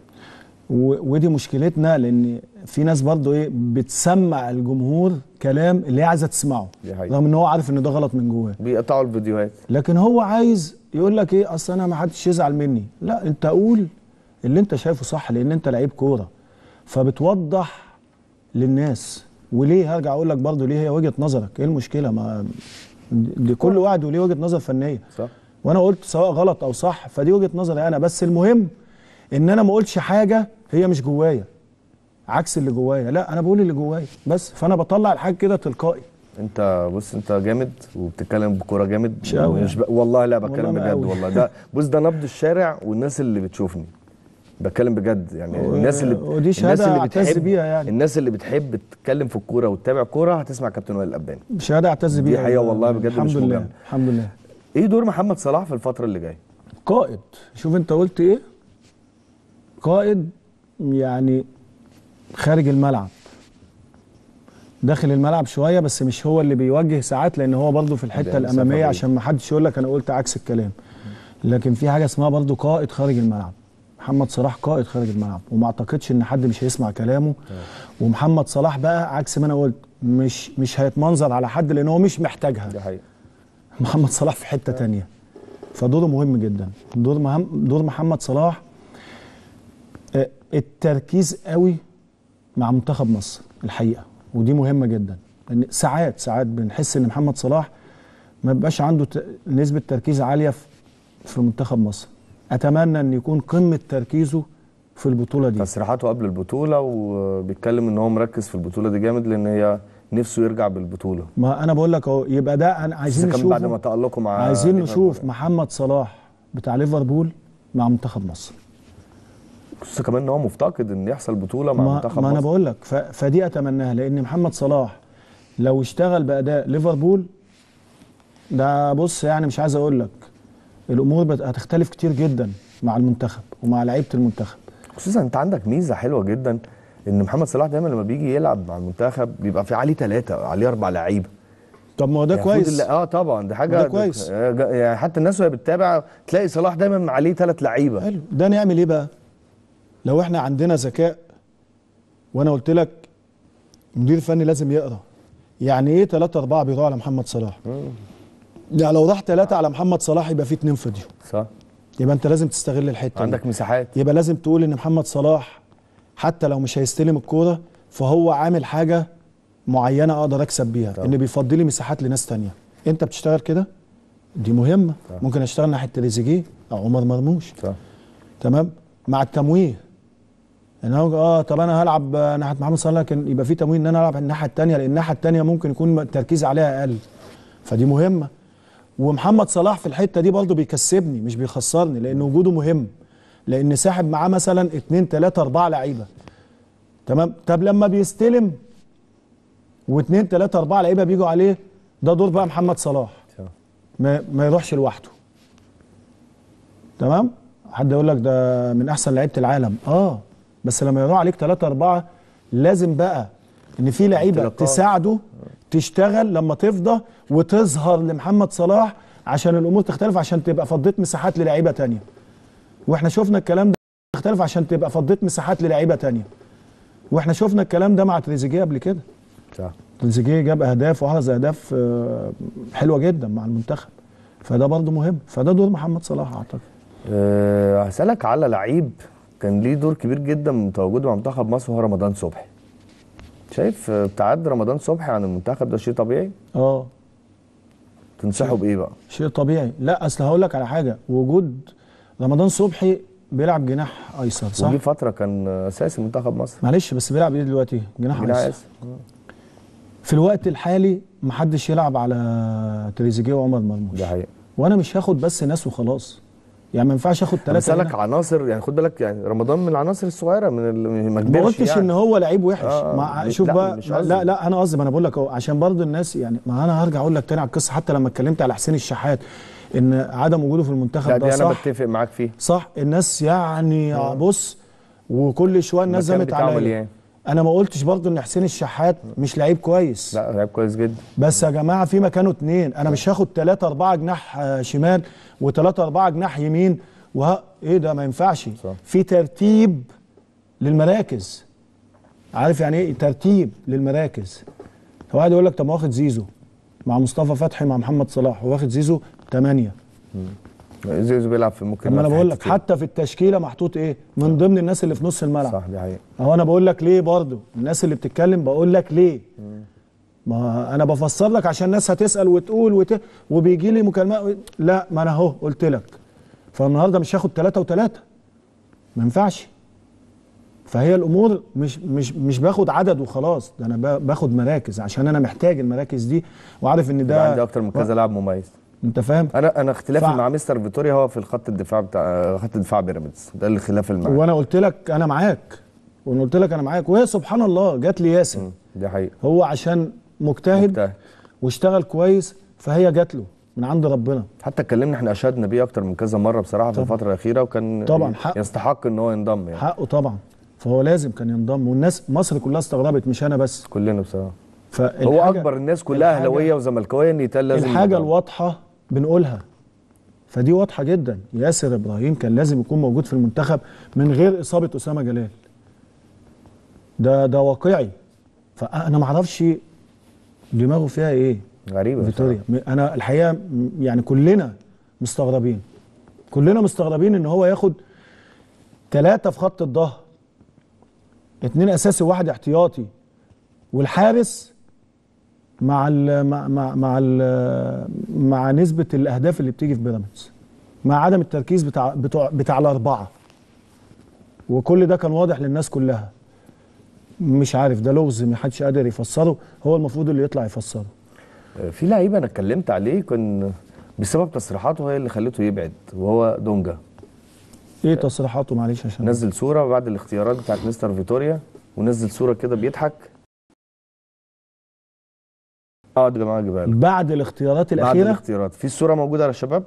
ودي مشكلتنا لان في ناس برضه ايه بتسمع الجمهور كلام اللي هي عايزه تسمعه رغم ان هو عارف ان ده غلط من جواه بيقطعوا الفيديوهات لكن هو عايز يقول لك ايه اصل انا ما حدش يزعل مني لا انت قول اللي انت شايفه صح لان انت لعيب كوره فبتوضح للناس وليه هرجع اقول لك برضه ليه هي وجهه نظرك ايه المشكله ما دي كل واحد وليه وجهه نظر فنيه صح وانا قلت سواء غلط او صح فدي وجهه نظري انا بس المهم ان انا ما اقولش حاجه هي مش جوايا عكس اللي جوايا لا انا بقول اللي جوايا بس فانا بطلع الحاجه كده تلقائي انت بص انت جامد وبتتكلم بكوره جامد مش قوي يعني. والله لا بتكلم والله بجد والله ده بص ده نبض الشارع والناس اللي بتشوفني بتكلم بجد يعني الناس اللي ودي شهاده اللي بتحب بيها يعني الناس اللي بتحب تتكلم في الكوره وتتابع كوره هتسمع كابتن وائل قباني شهاده اعتز بيها دي حقيقه والله بجد الحمد مش لله مجمع. الحمد لله ايه دور محمد صلاح في الفتره اللي جايه قائد شوف انت قلت ايه قائد يعني خارج الملعب داخل الملعب شويه بس مش هو اللي بيوجه ساعات لان هو برضه في الحته الاماميه عشان ما حدش يقول لك انا قلت عكس الكلام لكن في حاجه اسمها برضه قائد خارج الملعب محمد صلاح قائد خارج الملعب وما اعتقدش ان حد مش هيسمع كلامه آه. ومحمد صلاح بقى عكس ما انا قلت مش مش هيتمنظر على حد لان هو مش محتاجها دي حقيقة. محمد صلاح في حته آه. تانية فدوره مهم جدا دور مهم دور محمد صلاح آه، التركيز قوي مع منتخب مصر الحقيقه ودي مهمه جدا لان ساعات ساعات بنحس ان محمد صلاح ما بيبقاش عنده نسبه تركيز عاليه في منتخب مصر اتمنى ان يكون قمه تركيزه في البطوله دي تصريحاته قبل البطوله وبيتكلم ان هو مركز في البطوله دي جامد لان هي نفسه يرجع بالبطوله ما انا بقول لك اهو يبقى ده أنا عايزين نشوف بعد ما تالقوا مع عايزين نشوف محمد صلاح بتاع ليفربول مع منتخب مصر خصوصا كمان ان هو مفتقد ان يحصل بطوله مع منتخب ما انا بقول لك فدي اتمناها لان محمد صلاح لو اشتغل باداء ليفربول ده بص يعني مش عايز اقول لك الامور هتختلف كتير جدا مع المنتخب ومع لعيبه المنتخب خصوصا انت عندك ميزه حلوه جدا ان محمد صلاح دايما لما بيجي يلعب مع المنتخب بيبقى في عليه ثلاثه عليه اربع لعيبه طب يعني آه ما هو ده كويس اه طبعا ده حاجه ده كويس يعني حتى الناس وهي بتتابع تلاقي صلاح دايما عليه ثلاث لعيبه حلو ده نعمل ايه بقى؟ لو احنا عندنا ذكاء وانا قلت لك المدير الفني لازم يقرا يعني ايه 3 4 بيضاع على محمد صلاح يعني لو راح 3 على محمد صلاح يبقى في 2 فضيوا صح يبقى انت لازم تستغل الحته عندك دي. مساحات يبقى لازم تقول ان محمد صلاح حتى لو مش هيستلم الكوره فهو عامل حاجه معينه اقدر اكسب بيها طبعا. ان بيفضي لي مساحات لناس تانية انت بتشتغل كده دي مهمه طبعا. ممكن اشتغل ناحيه تريزيجيه او عمر مرموش صح تمام مع التمويه ان انا اه طب انا هلعب ناحيه محمد صلاح لكن يبقى في تموين ان انا العب الناحيه الثانيه لان الناحيه الثانيه ممكن يكون التركيز عليها اقل فدي مهمه ومحمد صلاح في الحته دي برضه بيكسبني مش بيخسرني لان وجوده مهم لان ساحب معاه مثلا 2 3 4 لعيبه تمام طب لما بيستلم واثنين ثلاثة أربعة لعيبة بيجوا عليه ده دور بقى محمد صلاح ما, ما يروحش لوحده تمام حد يقول لك ده من أحسن لعيبة العالم آه بس لما ينوع عليك 3 4 لازم بقى ان في لعيبه تساعده تشتغل لما تفضى وتظهر لمحمد صلاح عشان الامور تختلف عشان تبقى فضيت مساحات للعيبه ثانيه واحنا شفنا الكلام ده تختلف عشان تبقى فضيت مساحات للعيبه ثانيه واحنا شفنا الكلام ده مع تريزيجيه قبل كده صح تريزيجيه جاب اهداف واحرز اهداف آه، حلوه جدا مع المنتخب فده برضه مهم فده دور محمد صلاح اعتقد أه هسالك على لعيب كان ليه دور كبير جدا تواجده مع منتخب مصر وهو رمضان صبحي شايف ابتعاد رمضان صبحي عن المنتخب ده شيء طبيعي اه تنصحه بايه بقى شيء طبيعي لا اصل هقول لك على حاجه وجود رمضان صبحي بيلعب جناح ايسر صح وفي فتره كان اساسي منتخب مصر معلش بس بيلعب ايه دلوقتي جناح, جناح ايسر في الوقت الحالي محدش يلعب على تريزيجيه وعمر مرموش ده حقيقي وانا مش هاخد بس ناس وخلاص يعني ما ينفعش اخد ثلاثه بسالك عناصر يعني خد بالك يعني رمضان من العناصر الصغيره من ما كبرش ما قلتش يعني. ان هو لعيب وحش آه ما آه، شوف بقى لا لا انا قصدي ما انا بقول لك اهو عشان برضو الناس يعني ما انا هرجع اقول لك تاني على القصه حتى لما اتكلمت على حسين الشحات ان عدم وجوده في المنتخب ده, صح انا بتفق معاك فيه صح الناس يعني آه. بص وكل شويه الناس زمت عليا يعني. انا ما قلتش برضو ان حسين الشحات آه. مش لعيب كويس لا لعيب كويس جدا بس يا جماعه في مكانه اتنين انا مش هاخد ثلاثة أربعة جناح آه، شمال وثلاثه اربعه جناح يمين وه... ايه ده ما ينفعش صح. في ترتيب للمراكز عارف يعني ايه ترتيب للمراكز هو قاعد يقول لك طب واخد زيزو مع مصطفى فتحي مع محمد صلاح واخد زيزو ثمانية زيزو بيلعب في ممكن ما انا بقول لك حتى في التشكيله محطوط ايه من ضمن الناس اللي في نص الملعب صح دي حقيقه هو انا بقول لك ليه برضه الناس اللي بتتكلم بقول لك ليه مم. ما انا بفسر لك عشان الناس هتسال وتقول وت... وبيجي لي مكالمات لا ما انا اهو قلت لك فالنهارده مش هاخد ثلاثه وثلاثه ما ينفعش فهي الامور مش مش مش باخد عدد وخلاص ده انا باخد مراكز عشان انا محتاج المراكز دي وعارف ان ده عندي اكتر من كذا لاعب مميز انت فاهم انا انا اختلافي ف... مع مستر فيتوريا هو في الخط الدفاع بتاع خط الدفاع بيراميدز ده اللي اللي المعنى وانا قلت لك انا معاك وانا قلت لك انا معاك وهي سبحان الله جات لي ياسر دي حقيقه هو عشان مجتهد, مجتهد. واشتغل كويس فهي جات له من عند ربنا حتى اتكلمنا احنا اشهدنا بيه اكتر من كذا مره بصراحه طبعًا. في الفتره الاخيره وكان طبعا حقه. يستحق ان هو ينضم يعني حقه طبعا فهو لازم كان ينضم والناس مصر كلها استغربت مش انا بس كلنا بصراحه هو اكبر الناس كلها اهلاويه وزملكاويه ان يتقال لازم الحاجه ينضم. الواضحه بنقولها فدي واضحه جدا ياسر ابراهيم كان لازم يكون موجود في المنتخب من غير اصابه اسامه جلال ده ده واقعي فانا ما اعرفش دماغه فيها ايه غريبه فيتوريا انا الحقيقه يعني كلنا مستغربين كلنا مستغربين ان هو ياخد ثلاثه في خط الظهر اتنين اساسي وواحد احتياطي والحارس مع الـ مع مع مع, مع نسبه الاهداف اللي بتيجي في بيراميدز مع عدم التركيز بتاع بتاع بتاع الاربعه وكل ده كان واضح للناس كلها مش عارف ده لغز ما حدش قادر يفسره هو المفروض اللي يطلع يفسره آه، في لعيب انا اتكلمت عليه كان بسبب تصريحاته هي اللي خلته يبعد وهو دونجا ايه تصريحاته معلش عشان نزل صوره بعد الاختيارات بتاعت مستر فيتوريا ونزل صوره كده بيضحك اقعد آه، يا جماعه جبال بعد الاختيارات الاخيره بعد الاختيارات في الصوره موجوده على الشباب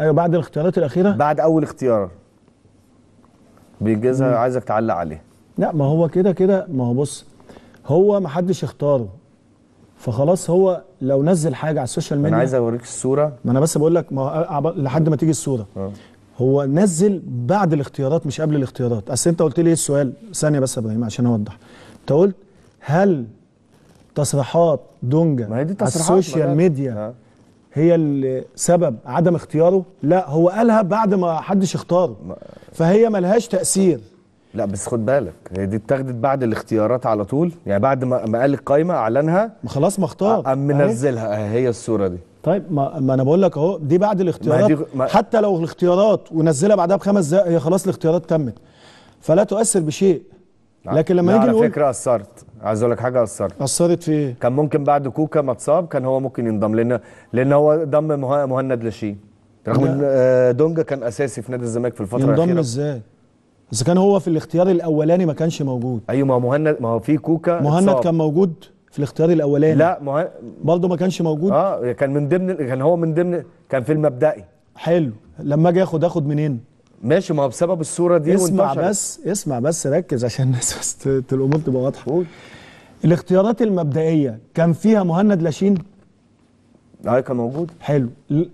ايوه بعد الاختيارات الاخيره بعد اول اختيار بيجازها عايزك تعلق عليه لا ما هو كده كده ما هو بص هو ما حدش اختاره فخلاص هو لو نزل حاجه على السوشيال ميديا انا عايز اوريك الصوره ما انا بس بقول لك ما لحد ما تيجي الصوره آه. هو نزل بعد الاختيارات مش قبل الاختيارات اصل انت قلت لي ايه السؤال ثانيه بس يا ابراهيم عشان اوضح انت قلت هل تصريحات دونجا ما هي دي تصريحات على السوشيال ميديا آه. هي اللي سبب عدم اختياره لا هو قالها بعد ما حدش اختاره فهي ملهاش تاثير لا بس خد بالك هي دي اتاخدت بعد الاختيارات على طول يعني بعد ما ما قال القايمه اعلنها ما خلاص ما اختار قام طيب. منزلها هي الصوره دي طيب ما, ما انا بقول لك اهو دي بعد الاختيارات ما دي ما حتى لو الاختيارات ونزلها بعدها بخمس دقائق هي خلاص الاختيارات تمت فلا تؤثر بشيء نعم. لكن لما نيجي نقول على فكره اثرت عايز اقول لك حاجه اثرت اثرت في ايه؟ كان ممكن بعد كوكا ما اتصاب كان هو ممكن ينضم لان لان هو ضم مهند لاشين رغم ان آه، دونجا كان اساسي في نادي الزمالك في الفتره الاخيره ينضم ازاي؟ بس كان هو في الاختيار الاولاني ما كانش موجود ايوه ما مهند ما هو في كوكا مهند كان موجود في الاختيار الاولاني لا مهند برضه ما كانش موجود اه كان من ضمن كان هو من ضمن كان في المبدئي حلو لما اجي اخد اخد منين ماشي ما هو بسبب الصوره دي اسمع وانتشر. بس اسمع بس ركز عشان الناس بس الامور تبقى واضحه الاختيارات المبدئيه كان فيها مهند لاشين كان موجود حلو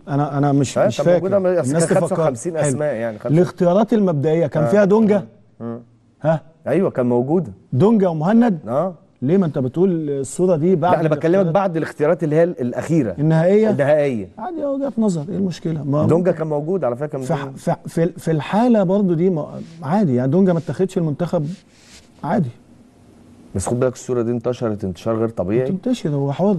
انا انا مش مش فاكر الناس 55 اسماء يعني الاختيارات المبدئيه كان آه. فيها دونجا آه. ها ايوه كان موجوده دونجا ومهند اه ليه ما انت بتقول الصوره دي بعد لا انا بكلمك بعد الاختيارات اللي هي الاخيره النهائيه النهائيه عادي وجهه نظر ايه المشكله ما دونجا كان موجود على فكره في, في, في, في الحاله برضو دي ما عادي يعني دونجا ما اتخذش المنتخب عادي بس خد بالك الصوره دي انتشرت انتشار غير طبيعي بتنتشر هو حر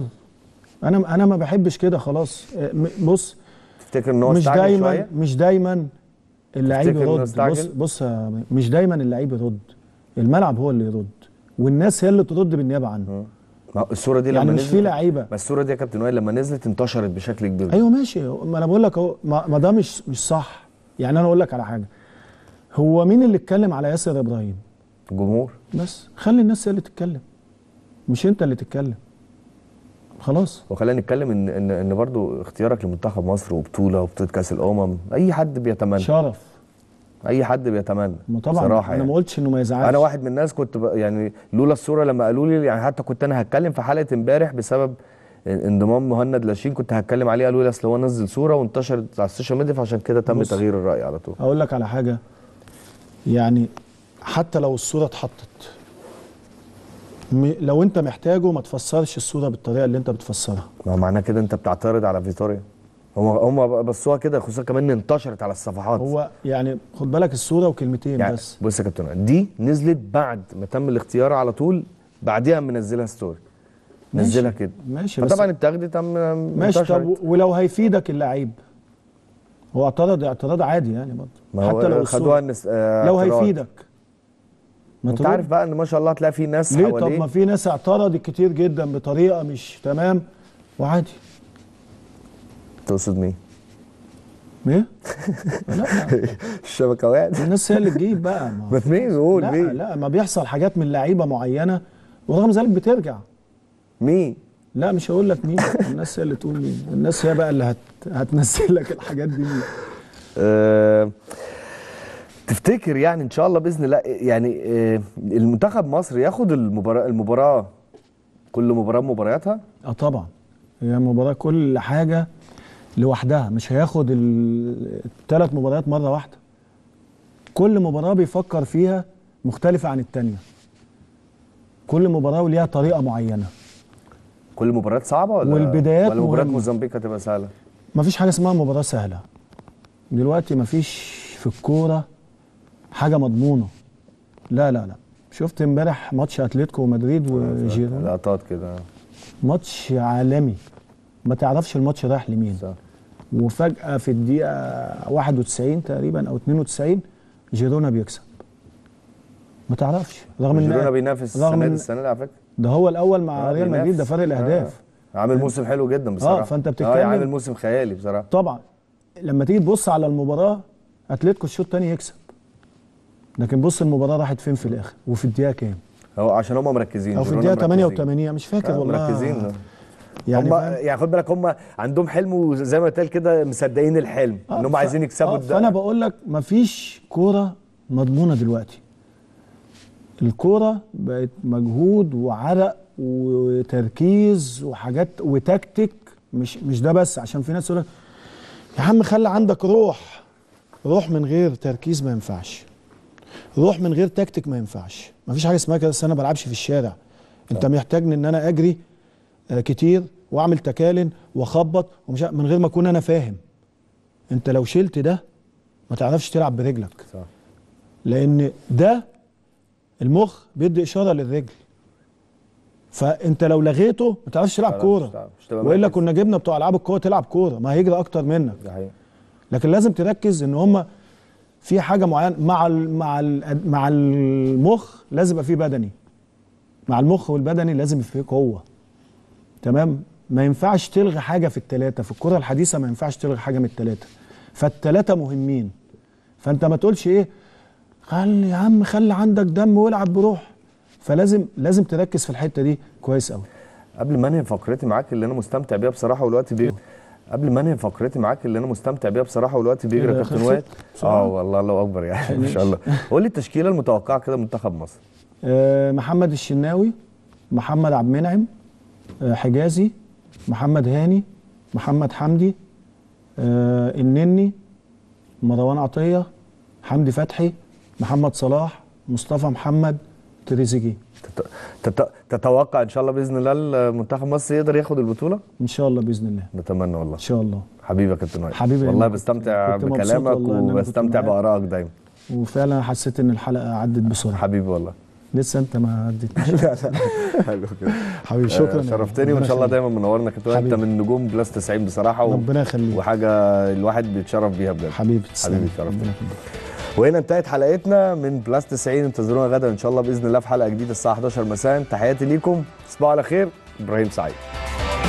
انا انا ما بحبش كده خلاص آه، بص تفتكر ان هو مش دايما شوية؟ مش دايما اللعيب يرد بص بص مش دايما اللعيب يرد الملعب هو اللي يرد والناس هي اللي ترد بالنيابه عنه اه. الصوره دي يعني لما يعني مش في لعيبه بس الصوره دي يا كابتن وائل لما نزلت انتشرت بشكل كبير ايوه ماشي ما انا بقول لك اهو ما ده مش مش صح يعني انا اقول لك على حاجه هو مين اللي اتكلم على ياسر ابراهيم الجمهور بس خلي الناس هي اللي تتكلم مش انت اللي تتكلم خلاص وخلينا نتكلم ان ان ان برضه اختيارك لمنتخب مصر وبطوله وبطوله كاس الامم اي حد بيتمنى شرف اي حد بيتمنى طبعا صراحه انا يعني. ما قلتش انه ما يزعلش انا واحد من الناس كنت يعني لولا الصوره لما قالوا لي يعني حتى كنت انا هتكلم في حلقه امبارح بسبب انضمام مهند لاشين كنت هتكلم عليه قالوا لي اصل هو نزل صوره وانتشرت على السوشيال ميديا فعشان كده تم تغيير الراي على طول اقول لك على حاجه يعني حتى لو الصوره اتحطت لو انت محتاجه ما تفسرش الصوره بالطريقه اللي انت بتفسرها ما معناه كده انت بتعترض على فيتوريا هم هم بصوها كده خصوصا كمان انتشرت على الصفحات هو يعني خد بالك الصوره وكلمتين يعني بس بص يا كابتن دي نزلت بعد ما تم الاختيار على طول بعديها منزلها ستوري نزلها كده ماشي فطبعا التغريده تم ماشي طب ولو هيفيدك اللعيب هو اعترض اعتراض عادي يعني برضه حتى لو خدوها آه لو هيفيدك ما انت عارف بقى ان ما شاء الله هتلاقي في ناس ليه حواليه طب ما في ناس اعترضت كتير جدا بطريقه مش تمام وعادي تقصد مين؟ مين؟ الشبكه وقعت الناس هي اللي تجيب بقى ما مين قول مين؟ لا ما بيحصل حاجات من لعيبه معينه ورغم ذلك بترجع مين؟ لا مش هقول لك مين الناس هي اللي تقول مين الناس هي بقى اللي هت... هتنزل لك الحاجات دي مين آه، تفتكر يعني ان شاء الله باذن الله يعني آه، المنتخب مصر ياخد المباراه المباراه كل مباراه مبارياتها؟ اه طبعا هي مباراه كل حاجه لوحدها مش هياخد الثلاث مباريات مره واحده كل مباراه بيفكر فيها مختلفه عن الثانيه كل مباراه وليها طريقه معينه كل مباراه صعبه ولا والبدايات ولا مباراه موزمبيق هتبقى سهله مفيش حاجه اسمها مباراه سهله دلوقتي مفيش في الكوره حاجه مضمونه لا لا لا شفت امبارح ماتش اتلتيكو مدريد وجيرو لقطات كده ماتش عالمي ما تعرفش الماتش رايح لمين صح. وفجاه في الدقيقه 91 تقريبا او 92 جيرونا بيكسب ما تعرفش رغم ان جيرونا بينافس السنه دي السنه دي على فكره ده هو الاول مع اه، ريال مدريد ده فرق اه. الاهداف آه. عامل موسم حلو جدا اه، بصراحه اه فانت يعني بتتكلم اه عامل موسم خيالي بصراحه طبعا لما تيجي تبص على المباراه اتلتيكو الشوط الثاني يكسب لكن بص المباراه راحت فين في الاخر وفي الدقيقه كام هو عشان هم مركزين او في الدقيقه 88 مش فاكر آه، والله مركزين يعني هم يعني خد بالك هم عندهم حلم وزي ما قلت كده مصدقين الحلم آه ان هم عايزين يكسبوا آه فانا بقول لك مفيش كوره مضمونه دلوقتي الكوره بقت مجهود وعرق وتركيز وحاجات وتكتيك مش مش ده بس عشان في ناس يقول يا عم خلي عندك روح روح من غير تركيز ما ينفعش روح من غير تكتيك ما ينفعش مفيش حاجه اسمها كده انا ما بلعبش في الشارع انت آه. محتاجني ان انا اجري آه، كتير واعمل تكالن واخبط ومش من غير ما اكون انا فاهم انت لو شلت ده ما تعرفش تلعب برجلك صح لان ده المخ بيدي اشاره للرجل فانت لو لغيته ما تعرفش تلعب كوره والا كنا جبنا بتوع العاب الكوره تلعب كوره ما هيجري اكتر منك لكن لازم تركز ان هم في حاجه معينه مع ال مع ال مع المخ لازم يبقى فيه بدني مع المخ والبدني لازم يبقى فيه قوه تمام ما ينفعش تلغي حاجه في الثلاثه في الكره الحديثه ما ينفعش تلغي حاجه من الثلاثه فالثلاثه مهمين فانت ما تقولش ايه خلي يا عم خلي عندك دم والعب بروح فلازم لازم تركز في الحته دي كويس قوي قبل ما انهي فقرتي معاك اللي انا مستمتع بيها بصراحه والوقت بيه قبل ما انهي فقرتي معاك اللي انا مستمتع بيها بصراحه والوقت بيجري يا كابتن وائل اه والله الله اكبر يعني ما شاء الله قول لي التشكيله المتوقعه كده منتخب مصر آه محمد الشناوي محمد عبد المنعم آه حجازي محمد هاني محمد حمدي آه النني مروان عطيه حمدي فتحي محمد صلاح مصطفى محمد تريزيجيه تتوقع ان شاء الله باذن الله منتخب مصر يقدر ياخد البطوله ان شاء الله باذن الله نتمنى والله ان شاء الله حبيبي يا كابتن حبيبي والله بستمتع بكلامك وبستمتع بارائك دايما وفعلا حسيت ان الحلقه عدت بسرعه حبيبي والله لسه انت ما عدتش لا لا حبيبي شكرا آه، شرفتني وان شاء الله دايما منورنا كابتن انت من نجوم بلاس 90 بصراحه ربنا يخليك وحاجه الواحد بيتشرف بيها بجد حبيبي حبيبي شرفتني وهنا انتهت حلقتنا من بلاس 90 انتظرونا غدا ان شاء الله باذن الله في حلقه جديده الساعه 11 مساء تحياتي ليكم تصبحوا على خير ابراهيم سعيد